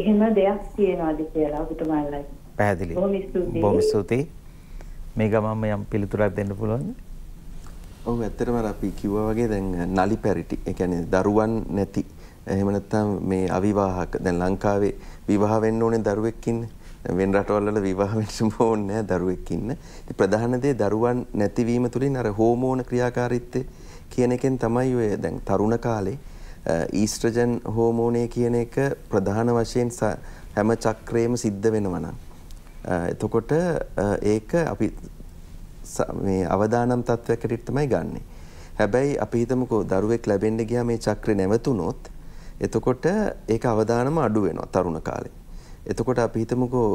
[SPEAKER 6] එහෙම දෙයක් තියෙනවාද කියලා ඔබතුමාලා.
[SPEAKER 1] පැහැදිලි. බොහොම ස්තුතියි. බොහොම ස්තුතියි. මේ ගමම යම් පිළිතුරක් දෙන්න පුළුවන්ද?
[SPEAKER 2] ඔව් ඇත්තටම අපි කිව්වා වගේ දැන් නලි පැරිටි. ඒ කියන්නේ දරුවන් නැති එහෙම නැත්නම් මේ අවිවාහක දැන් ලංකාවේ විවාහ වෙන්න ඕනේ දරුවෙක් ඉන්න. වෙන රටවල්වල විවාහ වෙන්න ඕනේ දරුවෙක් ඉන්න. ඉතින් ප්‍රධාන දේ දරුවන් නැතිවීම තුලින් අර හෝමෝන ක්‍රියාකාරීත්වය කියන එකෙන් තමයි ඔය දැන් තරුණ කාලේ ඊස්ට්‍රජන් හෝමෝනය කියන එක ප්‍රධාන වශයෙන් හැම චක්‍රේම සිද්ධ වෙනවා නම් එතකොට ඒක අපි මේ අවදානම් තත්ත්වයකට තමයි ගන්නෙ. හැබැයි අපි හිතමුකෝ දරුවෙක් ලැබෙන්න ගියා මේ චක්‍රේ නැවතුනොත් එතකොට ඒක අවධානම අඩු වෙනවා තරුණ කාලේ. එතකොට අපි හිතමුකෝ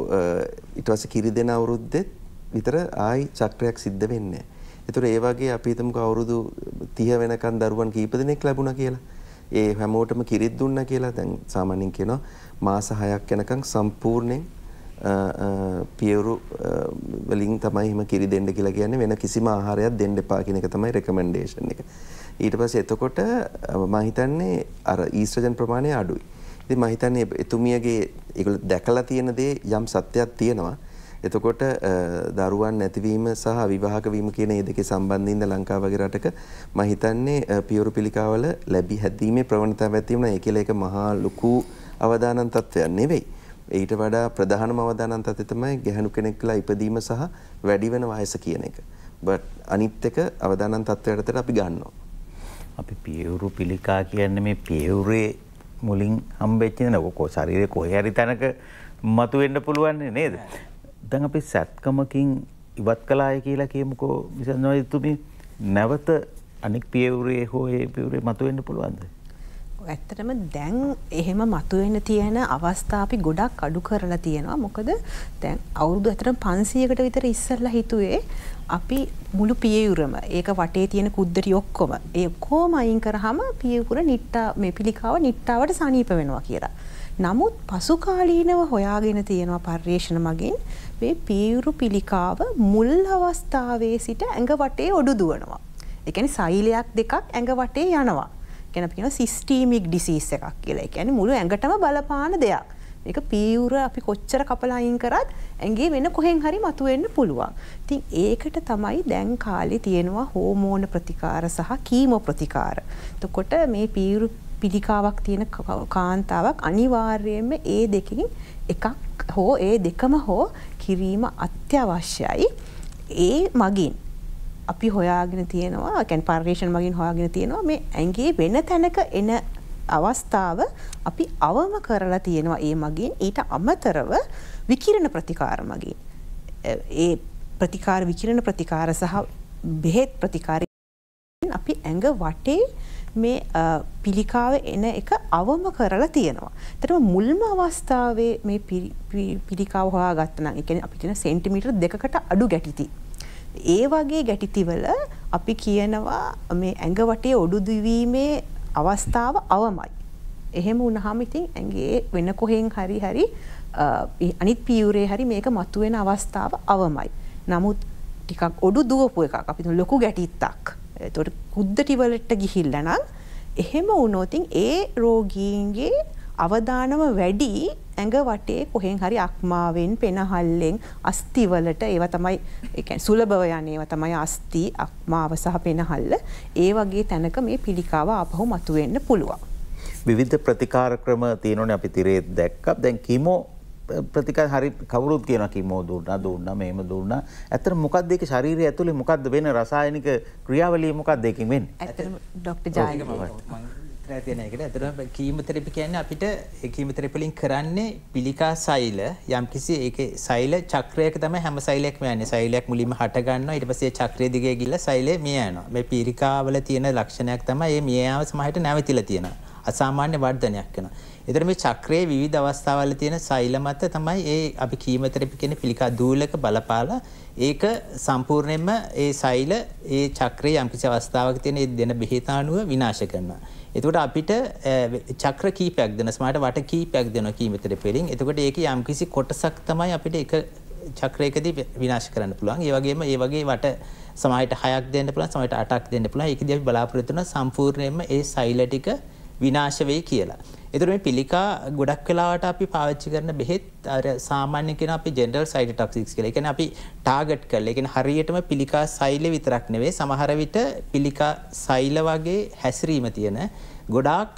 [SPEAKER 2] ඊට පස්සේ කිරි දෙන අවුරුද්දෙත් විතර ආයි චක්‍රයක් සිද්ධ වෙන්නේ. ඒතර ඒ වගේ අපි හිතමුකෝ අවුරුදු 30 වෙනකන් දරුවන් කීප දෙනෙක් ලැබුණා කියලා. ඒ හැමෝටම කිරිත් දුන්නා කියලා දැන් සාමාන්‍යයෙන් කියනවා මාස 6ක් යනකම් සම්පූර්ණයෙන් පියවරු වලින් තමයි එහෙම කිරි දෙන්න කියලා කියන්නේ වෙන කිසිම ආහාරයක් දෙන්න එපා කියන එක තමයි රෙකමෙන්ඩේෂන් එක. ඊට පස්සේ එතකොට මම හිතන්නේ අර ඊස්ට්‍රජන් ප්‍රමාණය අඩුයි. ඉතින් මම හිතන්නේ එතුමියගේ ඒගොල්ලෝ දැකලා තියෙන දේ යම් සත්‍යයක් තියෙනවා. එතකොට දරුවන් නැතිවීම සහ විවාහක වීම කියන ඒ දෙකේ සම්බන්ධින්ද ලංකාව වගේ රටක මම හිතන්නේ පියවරු පිළිකාවල ලැබී හැදීමේ ප්‍රවණතාවක් තියෙනවා. ඒ කියලා එක මහා ලොකු අවදානම් තත්ත්වයක් නෙවෙයි. ඊට වඩා ප්‍රධානම අවදානම් තත්ත්වය තමයි ගැහණු කෙනෙක්ලා ඉපදීම සහ වැඩි වෙන වයස කියන එක. බට් අනිත් එක අවදානම් තත්ත්වයටතර අපි ගන්නවා. අපි පියවුරු
[SPEAKER 1] පිළිකා කියන්න මේ පියවුරේ මුලින් හම්බෙච්චි නකොකෝ ශරීරය කොහරි තැනක මතුවෙන්න පුළුවන්නේ නේද. දැන් අපි සැත්කමකින් ඉවත් කලාය කියලා කියමුකෝ විසන්නවතුමි නැවත අනික් පියවුරේ හෝ ඒ පියවුරේ මතුවෙන්න පුළුවන්ද.
[SPEAKER 5] ඇත්තටම දැන් එහෙම මතුවෙන තියෙන අවස්ථාපි ගොඩක් අඩු කරලා තියෙනවා මොකද දැන් අවුරුදු ඇතරම් පන්සියකට විතර ඉස්සල්ලා හිතුවේ අපි මුළු පියයුරම ඒක වටේ තියෙන කුද්දරි ඔක්කොම ඒ කෝම අයින් කරහම පියපුර නිට්ටා මේ පිළිකාව නිට්ටාවට සනීප වෙනවා කියලා. නමුත් පසුකාලීනව හොයාගෙන තියෙනවා පර්යේෂණ මගින් මේ පියවුරු පිළිකාව මුල් අවස්ථාවේ සිට ඇඟ වටේ ඔඩු දුවනවා. එකනි සෛලයක් දෙකක් ඇඟ වටේ යනවා. ගැන කියන සිස්ටීමික් ඩිසිස් එකක් කියලා එකැන මුළු ඇඟටම බලපාන දෙයක්. එක පීවුර අපි කොච්චර කපලායින් කරත් ඇගේ වෙන කොහෙන් හරි මතුවෙන්න පුළුවන්. තින් ඒකට තමයි දැන් කාලි තියෙනවා හෝමෝන ප්‍රතිකාර සහ කීමෝ ප්‍රතිකාර. තකොට මේ පීවුරු පිළිකාවක් තියෙන කාන්තාවක් අනිවාර්යයෙන්ම ඒ දෙකින් එකක් හෝ ඒ දෙකම හෝ කිරීම අත්‍යවශ්‍යයි. ඒ මගින් අපි හොයාගෙන තියෙනවා කැන් පර්ේෂණ මගින් හොයාගෙන තියෙනවා මේ ඇගේ වෙන තැනක එන අවස්ථාව අපි අවම කරලා තියෙනවා ඒ මගින් ඊට අමතරව විකිරණ ප්‍රතිකාර මගින්. ඒ ප්‍රතිකාර විකිරණ ප්‍රතිකාර සහ බෙහෙත් ප්‍රතිකාර අපි ඇඟ වටේ මේ පිළිකාව එන එක අවම කරලා තියෙනවා. එතකොට මුල්ම අවස්ථාවේ මේ පිළිකාව හොයාගත්ත නම් ඒ කියන්නේ අපිට සෙන්ටිමීටර දෙකකට අඩු ගැටිති. ඒ වගේ ගැටිතිවල අපි කියනවා මේ ඇඟ වටේ ඔඩු දිවීමේ අවස්ථාව අවමයි. එහෙම වුණාම ඉතින් ඇඟේ වෙන කොහෙන් හරි හරි අනිත් පියුරේ හරි මේක මතුවෙන අවස්ථාව අවමයි. නමුත් ටිකක් ඔඩු දුවපු එකක් අපි ලොකු ගැටිත්තක්. එතකොට කුද්දටිවලට ගිහිල්ලා නම් එහෙම වුණොත් ඒ රෝගීන්ගේ අවදානම වැඩි ඇඟ වටේ කොහෙන් හරි අක්මාවෙන් පෙනහල්ලෙන් අස්තිවලට ඒව තමයි ඒ සුලභව යන ඒව තමයි අස්ති අක්මාව සහ පෙනහල්ල ඒ වගේ තැනක මේ පිළිකාව ආපහු මතුවෙන්න පුළුවන්.
[SPEAKER 1] විවිධ ප්‍රතිකාර ක්‍රම තියෙනවනේ අපි තිරේ දැක්කක් දැන් කිමෝ ප්‍රතිකා හරි කවරුත් කියන කිමෝ දුන්න දුන්න මෙම දුන්න ඇතර මොකක් දෙක ශරීරය ඇතුළේ මොකක්ද වෙන රසායනික ක්‍රියාවලිය මොකක් දෙකින් වෙන්
[SPEAKER 4] ඇ ඩොක්ට ජායක. ත්‍රැතියන එකට ඇතරම කීමතරපි කියන්නේ අපිට කීමතරපලින් කරන්නේ පිළිකා සෛල යම් කිසි ඒක සෛල චක්‍රයක තම හැම සෛලයක්ම යන්නේ සෛලයක් මුලින්ම හට ගන්නවා ඊට පස්සේ චක්‍රය දිගේ ගිහිල්ලා සෛලය මිය යනවා මේ පිරිකාවල තියෙන ලක්ෂණයක් තමයි මේ මිය යාම සමහරට නැවතිලා තියෙන අසාමාන්‍ය වර්ධනයක් වෙනවා එතන මේ චක්‍රයේ විවිධ අවස්ථාවල තියෙන සෛල මත තමයි ඒ අපි කීමතරපි කියන පිළිකා දූලක බලපාලා ඒක සම්පූර්ණයෙන්ම ඒ සෛල ඒ චක්‍රයේ යම්කිසි අවස්ථාවක තියෙන ඒ දෙන බෙහෙත අනුව විනාශ කරනවා එතකොට අපිට චක්‍ර කීපයක් දෙන ස්මාට වට කීපයක් දෙන කීමතර පෙරින් එතකොට ඒක යම් කිසි කොටසක් තමයි අපිට එක චක්‍රයකදී විනාශ කරන්න පුළුවන්. ඒ වගේම ඒ වගේ වට සමහරට 6ක් දෙන්න පුළුවන්, සමහරට 8ක් දෙන්න පුළුවන්. ඒකදී අපි බලාපොරොත්තු වෙන සම්පූර්ණයෙන්ම ඒ සෛල ටික විනාශ වෙයි කියලා. එතුර මේ පිළිකා ගොඩක් වෙලාවට අපි පාවිච්චි කරන බෙහෙත් අර සාමාන්‍ය කෙන අපි ජෙනරල් සයිඩ ටොක්සික්ස් කියලා. ඒ කියන්නේ අපි ටාගට් කරලා ඒ කියන්නේ හරියටම පිළිකා සෛල විතරක් නෙවෙයි සමහර විට පිළිකා සෛල වගේ හැසිරීම තියෙන ගොඩාක්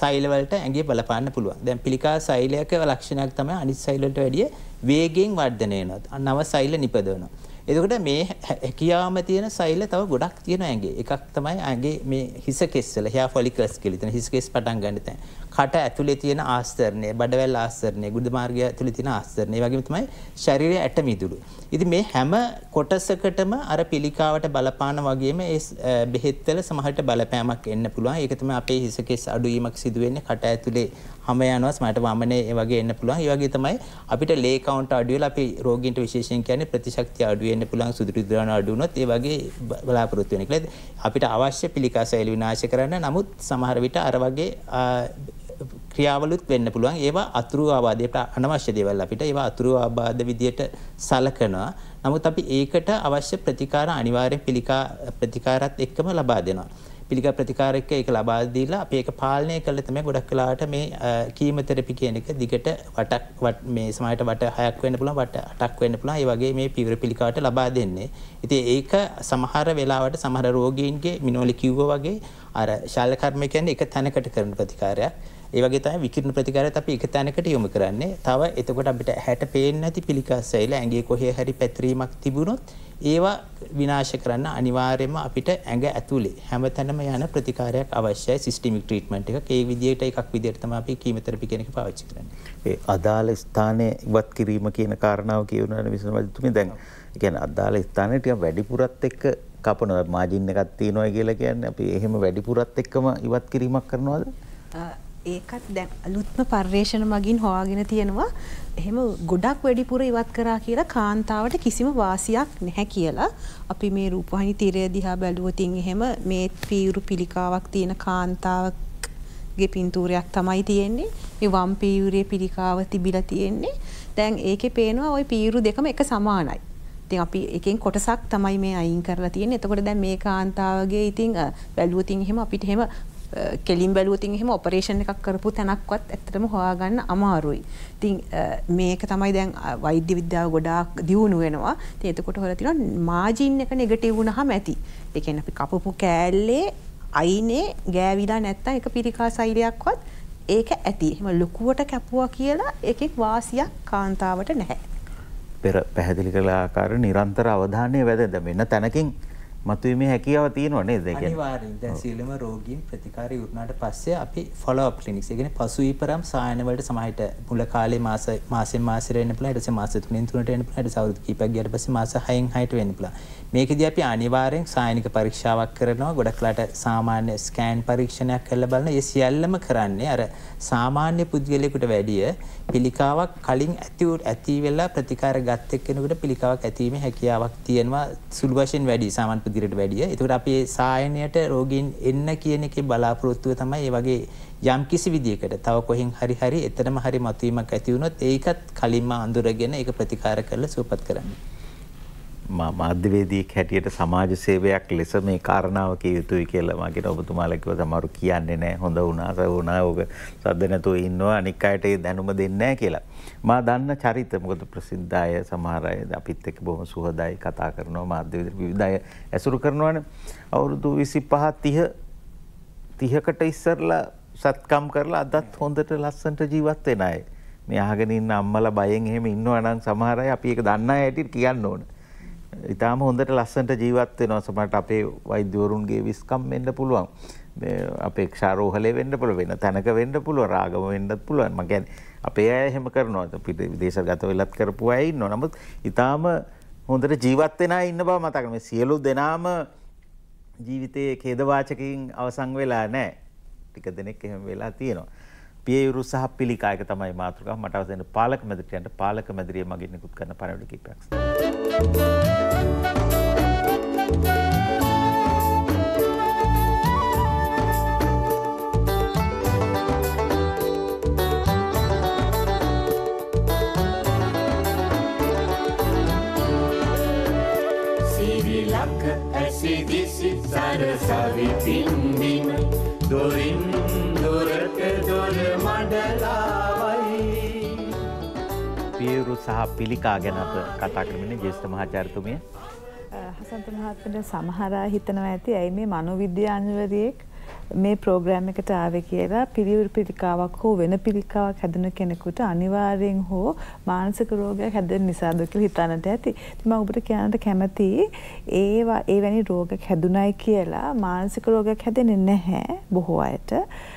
[SPEAKER 4] සෛලවලට ඇඟේ බලපාන්න පුළුවන්. දැන් පිළිකා සෛලයක ලක්ෂණයක් තමයි අනිත් සෛලවලට වැඩිය වේගයෙන් වර්ධනය වෙනවා. නව සෛල නිපදවනවා. එතකොට මේ හැකියාවම තියෙන සෛල තව ගොඩක් තියෙන ඇඟේ. එකක් තමයි ඇඟේ මේ හිස කෙස්සල, hair follicles කියලා හිස කෙස් පටන් ගන්න තැන. කට ඇතුලේ තියෙන ආස්තරණය, බඩවැල් ආස්තරණය, ගුද මාර්ගය ඇතුලේ තියෙන ආස්තරණය, ඒ වගේම තමයි ශරීරයේ ඇටමිදුළු. ඉතින් මේ හැම කොටසකටම අර පිළිකාවට බලපාන වගේම ඒ බෙහෙත්වල සමහරට බලපෑමක් එන්න පුළුවන්. ඒක තමයි අපේ හිස කෙස් අඩුවීමක් සිදු වෙන්නේ කට ඇතුලේ හැම යනවා සමහරට වමනේ ඒ වගේ එන්න පුළුවන්. ඒ වගේ තමයි අපිට ලේ කවුන්ට් අඩු වෙලා අපි රෝගීන්ට විශේෂයෙන් කියන්නේ ප්‍රතිශක්තිය අඩු වෙන්න පුළුවන් සුදුරු ද්‍රවණ අඩු වුණොත් ඒ වගේ බලාපොරොත්තු වෙන. ඒකලද අපිට අවශ්‍ය පිළිකා සෛල විනාශ කරන්න නමුත් සමහර විට අර වගේ ක්‍රියාවලුත් වෙන්න පුළුවන්. ඒවා අතුරු ආබාධයට අනවශ්‍ය දේවල් අපිට ඒවා අතුරු ආබාධ විදියට සලකනවා. නමුත් අපි ඒකට අවශ්‍ය ප්‍රතිකාර අනිවාර්යෙන් පිළිකා ප්‍රතිකාරත් එක්කම ලබා දෙනවා. පිළිකා ප්‍රතිකාර එක්ක ඒක ලබා දීලා අපි ඒක පාලනය කළා තමයි ගොඩක් වෙලාවට මේ කීමොതെරපි කියන එක දිගට වටක් මේ සමායට වට 6ක් වෙන්න පුළුවන් වට 8ක් වෙන්න පුළුවන්. ඒ වගේ මේ පිවිර පිළිකාවට ලබා දෙන්නේ. ඉතින් ඒක සමහර වෙලාවට සමහර රෝගීන්ගේ මිනෝලි කිව්වා වගේ අර ශාල කර්ම කියන්නේ එක තැනකට කරන ප්‍රතිකාරයක්. ඒ වගේ තමයි විකිරණ ප්‍රතිකාරයත් අපි එක තැනකට යොමු කරන්නේ. තව එතකොට අපිට හැට පේන්නේ නැති පිළිකස්සයිල ඇඟේ කොහේ හරි පැතිරීමක් තිබුණොත් ඒවා විනාශ කරන්න අනිවාර්යයෙන්ම අපිට ඇඟ ඇතුලේ හැමතැනම යන ප්‍රතිකාරයක් අවශ්‍යයි සිස්ටමික් ට්‍රීට්මන්ට් එකක්. ඒ විදිහට එකක් විදිහට තමයි අපි කීමෝതെරපි කියන එක පාවිච්චි කරන්නේ. ඒ අදාළ
[SPEAKER 1] ස්ථානයේ ඉවත් කිරීම කියන කාරණාව කියනවා විසන වදිතුමේ දැන් කියන්නේ අදාළ ස්ථානයේ ටිකක් වැඩිපුරත් එක්ක කපන මාජින් එකක් තියනවා කියලා කියන්නේ අපි එහෙම වැඩිපුරත් එක්කම ඉවත් කිරීමක් කරනවාද?
[SPEAKER 5] ඒකත් දැන් අලුත්ම පර්යේෂණ මගින් හොයාගෙන තියෙනවා එහෙම ගොඩක් වැඩිපුර ඉවත් කරා කියලා කාන්තාවට කිසිම වාසියක් නැහැ කියලා අපි මේ රූපවාහිනී තිරය දිහා බැලුවොතින් එහෙම මේ පීරු පිළිකාවක් තියෙන කාන්තාවගේ පින්තූරයක් තමයි තියෙන්නේ මේ වම් පීයුරේ පිළිකාව තිබිලා තියෙන්නේ දැන් ඒකේ පේනවා ওই පීරු දෙකම එක සමානයි ඉතින් අපි එකෙන් කොටසක් තමයි මේ අයින් කරලා තියෙන්නේ. එතකොට දැන් මේ කාන්තාවගේ ඉතින් බැලුවොතින් එහෙම අපිට එහෙම කෙලින් බැලුවතින් එහෙම ඔපරේෂණ එකක් කරපු තැනක්වත් ඇත්තටම හොයාගන්න අමාරුයි. ඉතින් මේක තමයි දැන් වෛද්‍ය විද්‍යාව ගොඩාක් දියුණු වෙනවා. ඉතින් එතකොට හොයලා තියෙනවා මාජින් එක නෙගටිව් වුණාම ඇති. ඒ කියන්නේ අපි කපපු කෑල්ලේ අයිනේ ගෑවිලා නැත්තම් ඒක පිරිකා සෛලයක්වත් ඒක ඇති. එහෙම ලොකුවට කැපුවා කියලා ඒකෙක් වාසියක් කාන්තාවට නැහැ.
[SPEAKER 1] පෙර පැහැදිලි කළ ආකාර නිරන්තර අවධානය වැදද මෙන්න තැනකින් මතුවීමේ හැකියාව තියෙනවා නේද ඒ කියන්නේ
[SPEAKER 4] අනිවාර්යෙන් දැන් සියලුම රෝගීන් ප්‍රතිකාරය ඉවරනාට පස්සේ අපි follow up clinics ඒ කියන්නේ පසුවිපරම් සායන වලට සමහරට මුල කාලේ මාස මාසෙන් මාසෙට වෙන්න පුළුවන් ඊට පස්සේ මාස 3න් 3ට වෙන්න පුළුවන් ඊට පස්සේ අවුරුදු කීපයක් ගියාට පස්සේ මාස 6න් 6ට වෙන්න පුළුවන් මේකදී අපි අනිවාර්යෙන් සායනික පරීක්ෂාවක් කරනවා. ගොඩක්ලාට සාමාන්‍ය ස්කෑන් පරීක්ෂණයක් කරලා බලන ඒ සියල්ලම කරන්නේ අර සාමාන්‍ය පුද්ගලයෙකුට වැඩිය පිළිකාවක් කලින් ඇති ඇති වෙලා ප්‍රතිකාර ගත් එක්කෙනෙකුට පිළිකාවක් ඇතිීමේ හැකියාවක් තියෙනවා සුළු වශයෙන් වැඩි සාමාන්‍ය පුද්ගලයට වැඩිය. ඒකට අපි සායනයට රෝගීන් එන්න කියන එකේ බලාපොරොත්තුව තමයි ඒ වගේ යම් කිසි විදියකට තව කොහෙන් හරි හරි එතනම හරි මතුවීමක් ඇති වුණොත් ඒකත් කලින්ම අඳුරගෙන ඒක ප්‍රතිකාර කරලා සුවපත් කරන්නේ.
[SPEAKER 1] මාධ්‍යවේදී හැටියට සමාජ සේවයක් ලෙස මේ කාරණාව කිය යුතුයි කියලා මගේ ඔබතුමාලකිව සමහරු කියන්නේ නෑ හොඳ වුණාස වුණා ඕක සද්ද නැතුව ඉන්නවා අනික් අයට ඒ දැනුම දෙන්නේ කියලා. මා දන්න චරිත මොකද ප්‍රසිද්ධ අය සමහර අය අපිත් එක්ක බොහොම සුහදයි කතා කරනවා මාධ්‍යවේදී විවිධ අය ඇසුරු කරනවනේ. අවුරුදු 25 30 30කට ඉස්සරලා සත්කම් කරලා අදත් හොඳට ලස්සනට ජීවත් වෙන අය. මේ අහගෙන ඉන්න අම්මලා බයෙන් එහෙම ඉන්නවා නම් සමහර අය අපි ඒක දන්නා ඇටිට කියන්න ඕන. ඉතාම හොඳට ලස්සන්ට ජීවත් වෙනවා සමහරට අපේ වෛද්‍යවරුන්ගේ විස්කම් වෙන්න පුළුවන්. මේ අපේක්ෂා රෝහලේ වෙන්න පුළුවන් වෙන තැනක වෙන්න පුළුවන් රාගම වෙන්නත් පුළුවන්. මම කියන්නේ අපේ අය එහෙම කරනවා. පිට විදේශගත වෙලත් කරපු අය ඉන්නවා. නමුත් ඉතාම හොඳට ජීවත් වෙන අය ඉන්න බව මතක් කරගන්න. මේ සියලු දෙනාම ජීවිතයේ ඛේදවාචකකින් අවසන් වෙලා නැහැ. ටික දෙනෙක් එහෙම වෙලා තියෙනවා. පියයුරු සහ පිළිකායක තමයි මාතෘකාව මට අවසන් දෙන පාලක මැදිරියන්ට පාලක මැදිරිය මගින් නිකුත් කරන පණිවිඩ කිහිපයක්.
[SPEAKER 6] සිරිලක ඇසි දිසි සරසවි පින්බිම දොරින්
[SPEAKER 1] ගැටලු සහ පිළිකා ගැන අප කතා කරමින් ජේෂ්ඨ මහාචාර්යතුමිය
[SPEAKER 3] හසන්ත මහත්මයා සමහර හිතනවා ඇති ඇයි මේ මනෝවිද්‍යාඥවරියෙක් මේ ප්‍රෝග්‍රෑම් එකට ආවේ කියලා පිළිවිර පිළිකාවක් හෝ වෙන පිළිකාවක් හැදෙන කෙනෙකුට අනිවාර්යෙන් හෝ මානසික රෝගයක් හැදෙන නිසාද කියලා හිතන්නට ඇති. ඉතින් මම ඔබට කියන්නට කැමතියි ඒවා ඒ වැනි රෝගයක් හැදුනයි කියලා මානසික රෝගයක් හැදෙන්නේ නැහැ බොහෝ අයට.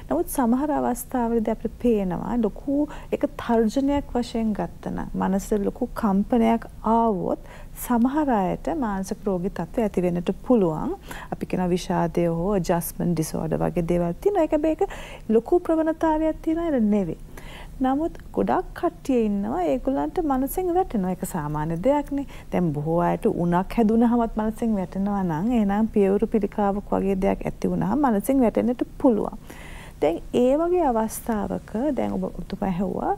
[SPEAKER 3] නමුත් සමහර අවස්ථාවලදී අපිට පේනවා ලොකු එක තර්ජනයක් වශයෙන් ගත්තන මනස ලොකු කම්පනයක් ආවොත් සමහර අයට මානසික රෝගී තත්ත්ව ඇති වෙන්නට පුළුවන්. අපි කියන විෂාදය හෝ adjustment disorder වගේ දේවල් තියෙනවා. ඒක මේක ලොකු ප්‍රවණතාවයක් තියෙන එක නෙවෙයි. නමුත් ගොඩක් කට්ටිය ඉන්නවා ඒගොල්ලන්ට මනසෙන් වැටෙනවා ඒක සාමාන්‍ය දෙයක්නේ. දැන් බොහෝ අයට උණක් හැදුනහමත් මනසෙන් වැටෙනවා නම් එහෙනම් පියවරු පිළිකාවක් වගේ දෙයක් ඇති වුණාම මනසෙන් වැටෙන්නට පුළුවන්. දැන් ඒ වගේ අවස්ථාවක දැන් ඔබ උතුම ඇහුවා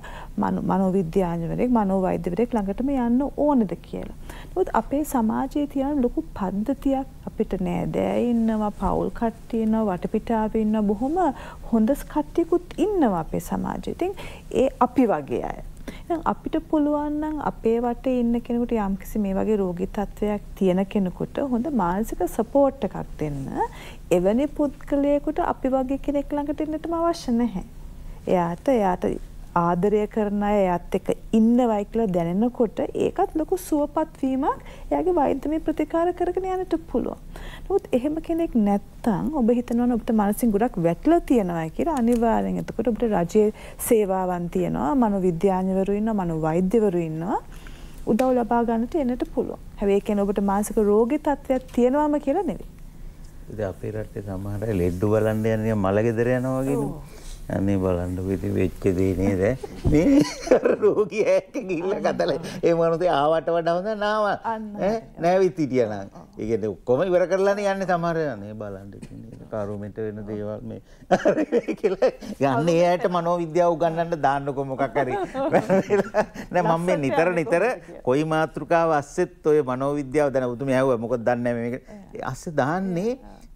[SPEAKER 3] මනෝවිද්‍යාඥවරයෙක් මනෝවෛද්‍යවරයෙක් ළඟටම යන්න ඕනද කියලා. නමුත් අපේ සමාජයේ තියෙන ලොකු පද්ධතියක් අපිට නෑදෑ ඉන්නවා, පවුල් කට්ටිය ඉන්නවා, වටපිටාවේ ඉන්නවා බොහොම හොඳ කට්ටියකුත් ඉන්නවා අපේ සමාජයේ. ඉතින් ඒ අපි වගේ අය. දැන් අපිට පුළුවන් නම් අපේ වටේ ඉන්න කෙනෙකුට යම්කිසි මේ වගේ රෝගී තත්වයක් තියෙන කෙනෙකුට හොඳ මානසික සපෝට් එකක් දෙන්න එවැනි පුද්ගලයෙකුට අපි වගේ කෙනෙක් ළඟට ඉන්නටම අවශ්‍ය නැහැ. එයාට එයාට ආදරය කරන අය එයත් එක්ක ඉන්නවයි කියලා දැනෙනකොට ඒකත් ලොකු සුවපත් වීමක් එයාගේ වෛද්‍යමය ප්‍රතිකාර කරගෙන යන්නට පුළුවන්. නමුත් එහෙම කෙනෙක් නැත්තම් ඔබ හිතනවා ඔබට මානසික ගොඩක් වැටලා තියෙනවා කියලා අනිවාර්යෙන් එතකොට ඔබට රජයේ සේවාවන් තියෙනවා, මනෝවිද්‍යාඥවරු ඉන්නවා, මනෝවෛද්‍යවරු ඉන්නවා. උදව් ලබා ගන්නට එන්නට පුළුවන්. හැබැයි ඒක ඔබට මානසික රෝගී තත්ත්වයක් තියෙනවාම කියලා නෙවෙයි.
[SPEAKER 1] ඉතින් අපේ රටේ සමහර ලෙඩ්ඩු බලන්න යන්නේ මලගෙදර යනවා වගේ නේ. අනේ බලන්න ඉතින් වෙච්ච දේ නේද මේ රෝගී ඇක්ක ගිහිල්ලා කතල ඒ මනුස්සයා ආවට වඩා හොඳ නාව ඈ නැවිත් හිටියා නම් ඒ කියන්නේ ඔක්කොම ඉවර කරලානේ යන්නේ සමහර අනේ බලන්න ඉතින් කරුමෙට වෙන දේවල් මේ කියලා ගන්න එයාට මනෝවිද්‍යාව උගන්වන්න දාන්නකො මොකක් හරි නෑ මම මේ නිතර නිතර කොයි මාත්‍රිකාව අස්සෙත් ඔය මනෝවිද්‍යාව දැන උතුමේ ඇහුවා මොකද දන්නේ නැහැ මේක අස්සේ දාන්නේ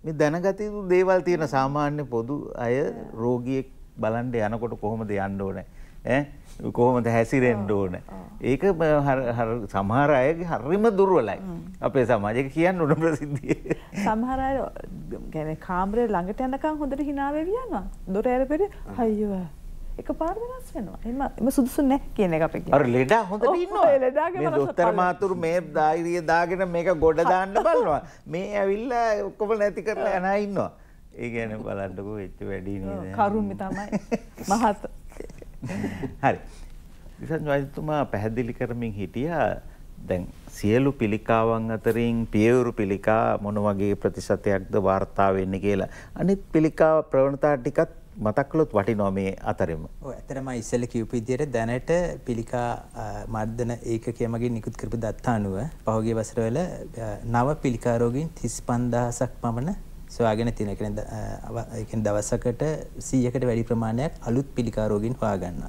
[SPEAKER 1] මේ දැනගත යුතු දේවල් තියෙන සාමාන්‍ය පොදු අය රෝගියෙක් බලන්ඩ යනකොට කොහොමද යන්න ඕන කොහොමද හැසිරෙන්ඩ ඕන. ඒක සමහරයගේ හරිම දුර්වලයි. අපේ සමාජක කියන්න උන ප්‍රසිද්ධිය.
[SPEAKER 3] සමහරය ගැන කාම්රය ළඟට යනකම් හොඳට හිනාවවියවා දොර ඇරපෙට හයවා. එක පාර වෙනස් වෙනවා. එම එම සුදුසු නැහැ කියන එක අපේ
[SPEAKER 1] කියන්නේ. අර ලෙඩා හොඳට ඉන්නවා. ඒ ලෙඩාගේ මනස දොස්තර මාතුරු මේ ධෛර්යය දාගෙන මේක ගොඩ දාන්න බලනවා. මේ ඇවිල්ලා ඔක්කොම නැති කරලා යනා ඉන්නවා. ඒ ගැන බලන්නකෝ එච්ච වැඩි නේද? කරුමේ තමයි. මහත්. හරි. විසන් වෛද්‍යතුමා පැහැදිලි කරමින් හිටියා දැන් සියලු පිළිකාවන් අතරින් පියවරු පිළිකා මොන වගේ ප්‍රතිශතයක්ද වාර්තා වෙන්නේ කියලා. අනිත් පිළිකා ප්‍රවණතා ටිකත් මතක් කළොත් වටිනවා මේ අතරෙම.
[SPEAKER 4] ඔව් ඇත්තටම ඉස්සෙල්ල කියපු විදිහට දැනට පිළිකා මර්ධන ඒකකය මගින් නිකුත් කරපු දත්ත අනුව පහුගිය වසරවල නව පිළිකා රෝගීන් 35000ක් පමණ සොයාගෙන තියෙන එකන එකෙන් දවසකට සීයකට වැඩි ප්‍රමාණයක් අලුත් පිළිකාරෝගින් හොයාගන්න.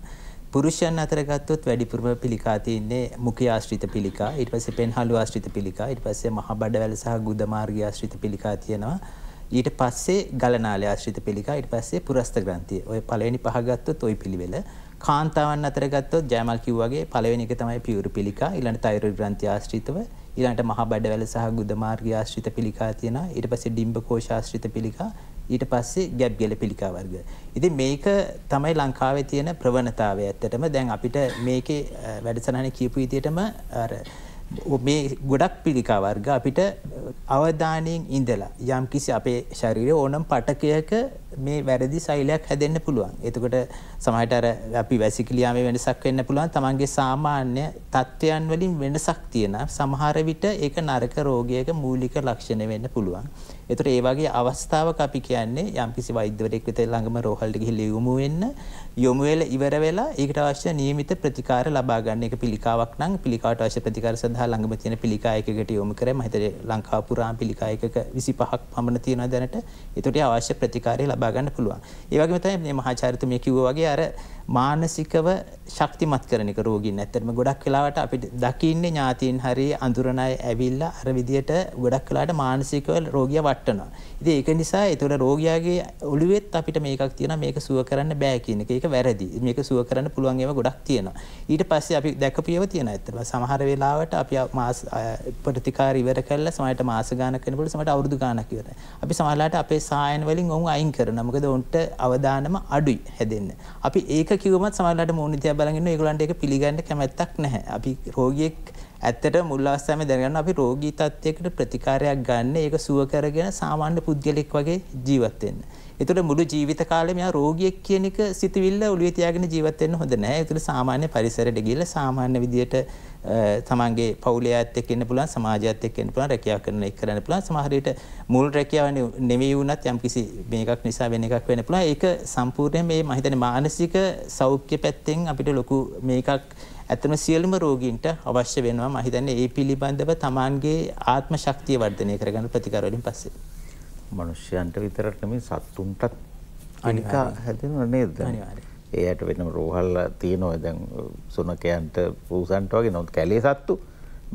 [SPEAKER 4] පුරුෂයන් අතර ගත්තොත් වැඩිපුරම පිළිකා තියෙන්නේ මුඛය ආශ්‍රිත පිළිකා, ඊට පස්සේ පෙන්හළු ආශ්‍රිත පිළිකා, ඊට පස්සේ මහ බඩවැල සහ ගුද මාර්ගය ආශ්‍රිත පිළිකා තියෙනවා. ඊට පස්සේ ගලනාලය ආශ්‍රිත පිළිකා, ඊට පස්සේ පුරස්ත ග්‍රන්ථිය. ඔය පළවෙනි පහ ගත්තොත් ওই පිළිවෙල. කාන්තාවන් අතර ගත්තොත් ජයමල් කිව්වාගේ පළවෙනි එක තමයි පියුරු පිළිකා, ඊළඟ තෛර ග්‍රන්ථි ආශ්‍රිතව, ඊළඟට මහා බඩවැල සහ ගුදමාර්ගය ආශ්‍රිත පිළිකා තියෙනවා. ඊට පස්සේ ඩිම්බ කෝෂ ආශ්‍රිත පිළිකා, ඊට පස්සේ ගැබ් ගැල පිළිකා වර්ග. ඉතින් මේක තමයි ලංකාවේ තියෙන ප්‍රවණතාවය. ඇත්තටම දැන් අපිට මේකේ වැඩසටහනේ කියපු විදිහටම අර මේ ගොඩක් පිළිකා වර්ග අපිට අවධානයෙන් ඉඳලා යම්කිසි අපේ ශරීරයේ ඕනම් පටකයක මේ වැරදි සෛලයක් හැදෙන්න පුළුවන්. එතකොට සමහරට අර අපි වැසිකිලියාවේ වෙනසක් වෙන්න පුළුවන්. Tamange සාමාන්‍ය தත්වයන් වලින් වෙනසක් තියෙන සමහර විට ඒක නරක රෝගයක මූලික ලක්ෂණ වෙන්න පුළුවන්. ඒතර ඒ වගේ අවස්ථාවක අපි කියන්නේ යම්කිසි වෛද්‍යවරයෙක් වෙත ළඟම රෝහලට ගිහිල්ලා යොමු වෙන්න යොමු වෙලා ඉවර වෙලා ඒකට අවශ්‍ය නියමිත ප්‍රතිකාර ලබා ගන්න එක පිළිකාවක් නම් පිළිකාවට අවශ්‍ය ප්‍රතිකාර සඳහා ළඟම තියෙන පිළිකායකකට යොමු කරේ මම හිතේ ලංකාව පුරාම පිළිකායකක 25ක් පමණ තියෙනවා දැනට. ඒතකොට අවශ්‍ය ප්‍රතිකාරය ලබා ලබා ගන්න පුළුවන්. ඒ වගේම තමයි මේ මහාචාර්යතුමිය කිව්වා වගේ අර මානසිකව ශක්තිමත් කරන එක රෝගීන්. ඇත්තටම ගොඩක් වෙලාවට අපිට දකින්නේ ඥාතීන් හරිය අඳුරන අය ඇවිල්ලා අර විදියට ගොඩක් වෙලාවට මානසිකව රෝගියා වට්ටනවා. ඉතින් ඒක නිසා ඒතකොට රෝගියාගේ ඔළුවෙත් අපිට මේකක් තියෙනවා මේක සුව කරන්න බෑ කියන එක. ඒක වැරදි. මේක සුව කරන්න පුළුවන් ඒවා ගොඩක් තියෙනවා. ඊට පස්සේ අපි දැකපියව තියෙන ඇත්තටම සමහර වෙලාවට අපි මාස ප්‍රතිකාර ඉවර කරලා සමහරට මාස ගාණක් වෙනකොට සමහරට අවුරුදු ගාණක් ඉවරයි. අපි සමහරලාට අපේ සායන වලින් ඔවුන් අයින් කරනවා. මොකද උන්ට අවදානම අඩුයි හැදෙන්න. අපි ඒක ඒක කිවමත් සමලට මූනිතය බලගන්න ඒගලන්ට එක පිළිගන්න කැමැත්තක් නැහැ අපි රෝගියෙක් ඇත්තට මුල්ලාස්සෑම දැනගන්න අපි රෝගී තත්ත්වයකට ප්‍රතිකාරයක් ගන්න ඒක සුව කරගෙන සාමාන්‍ය පුද්ගලෙක් වගේ ජීවත්වෙන්න. ඒතර මුළු ජීවිත කාලෙම යා රෝගියෙක් කියන එක සිතවිල්ල ඔළුවේ තියාගෙන ජීවත් වෙන්න හොඳ නැහැ. ඒතර සාමාන්‍ය පරිසරයට ගිහලා සාමාන්‍ය විදියට තමන්ගේ පවුලේ අයත් එක්ක ඉන්න පුළුවන් සමාජයත් එක්ක ඉන්න පුළුවන් රැකියාව කරන එක කරන්න පුළුවන් සමහර විට මුල් රැකියාව නෙවෙයි වුණත් යම්කිසි මේකක් නිසා වෙන එකක් වෙන්න පුළුවන්. ඒක සම්පූර්ණයෙන් මේ මම හිතන්නේ මානසික සෞඛ්‍ය පැත්තෙන් අපිට ලොකු මේකක් ඇතම සියලුම රෝගීන්ට අවශ්‍ය වෙනවා මහිතන්නේ ඒ පිළිබඳව තමන්ගේ ආත්ම ශක්තිය වර්ධනය කරගන්න ප්‍රතිකාරවලින් පස්සේ මිනිස්යන්ට විතරක් නෙමෙයි සත්තුන්ටත්
[SPEAKER 1] අනිකා හැදෙනව නේද? අනිවාර්යයෙන්. ඒයට වෙනම රෝහල් තියෙනවා දැන් සුනකයන්ට පූසන්ට වගේ නමුත් කැලේ සත්තු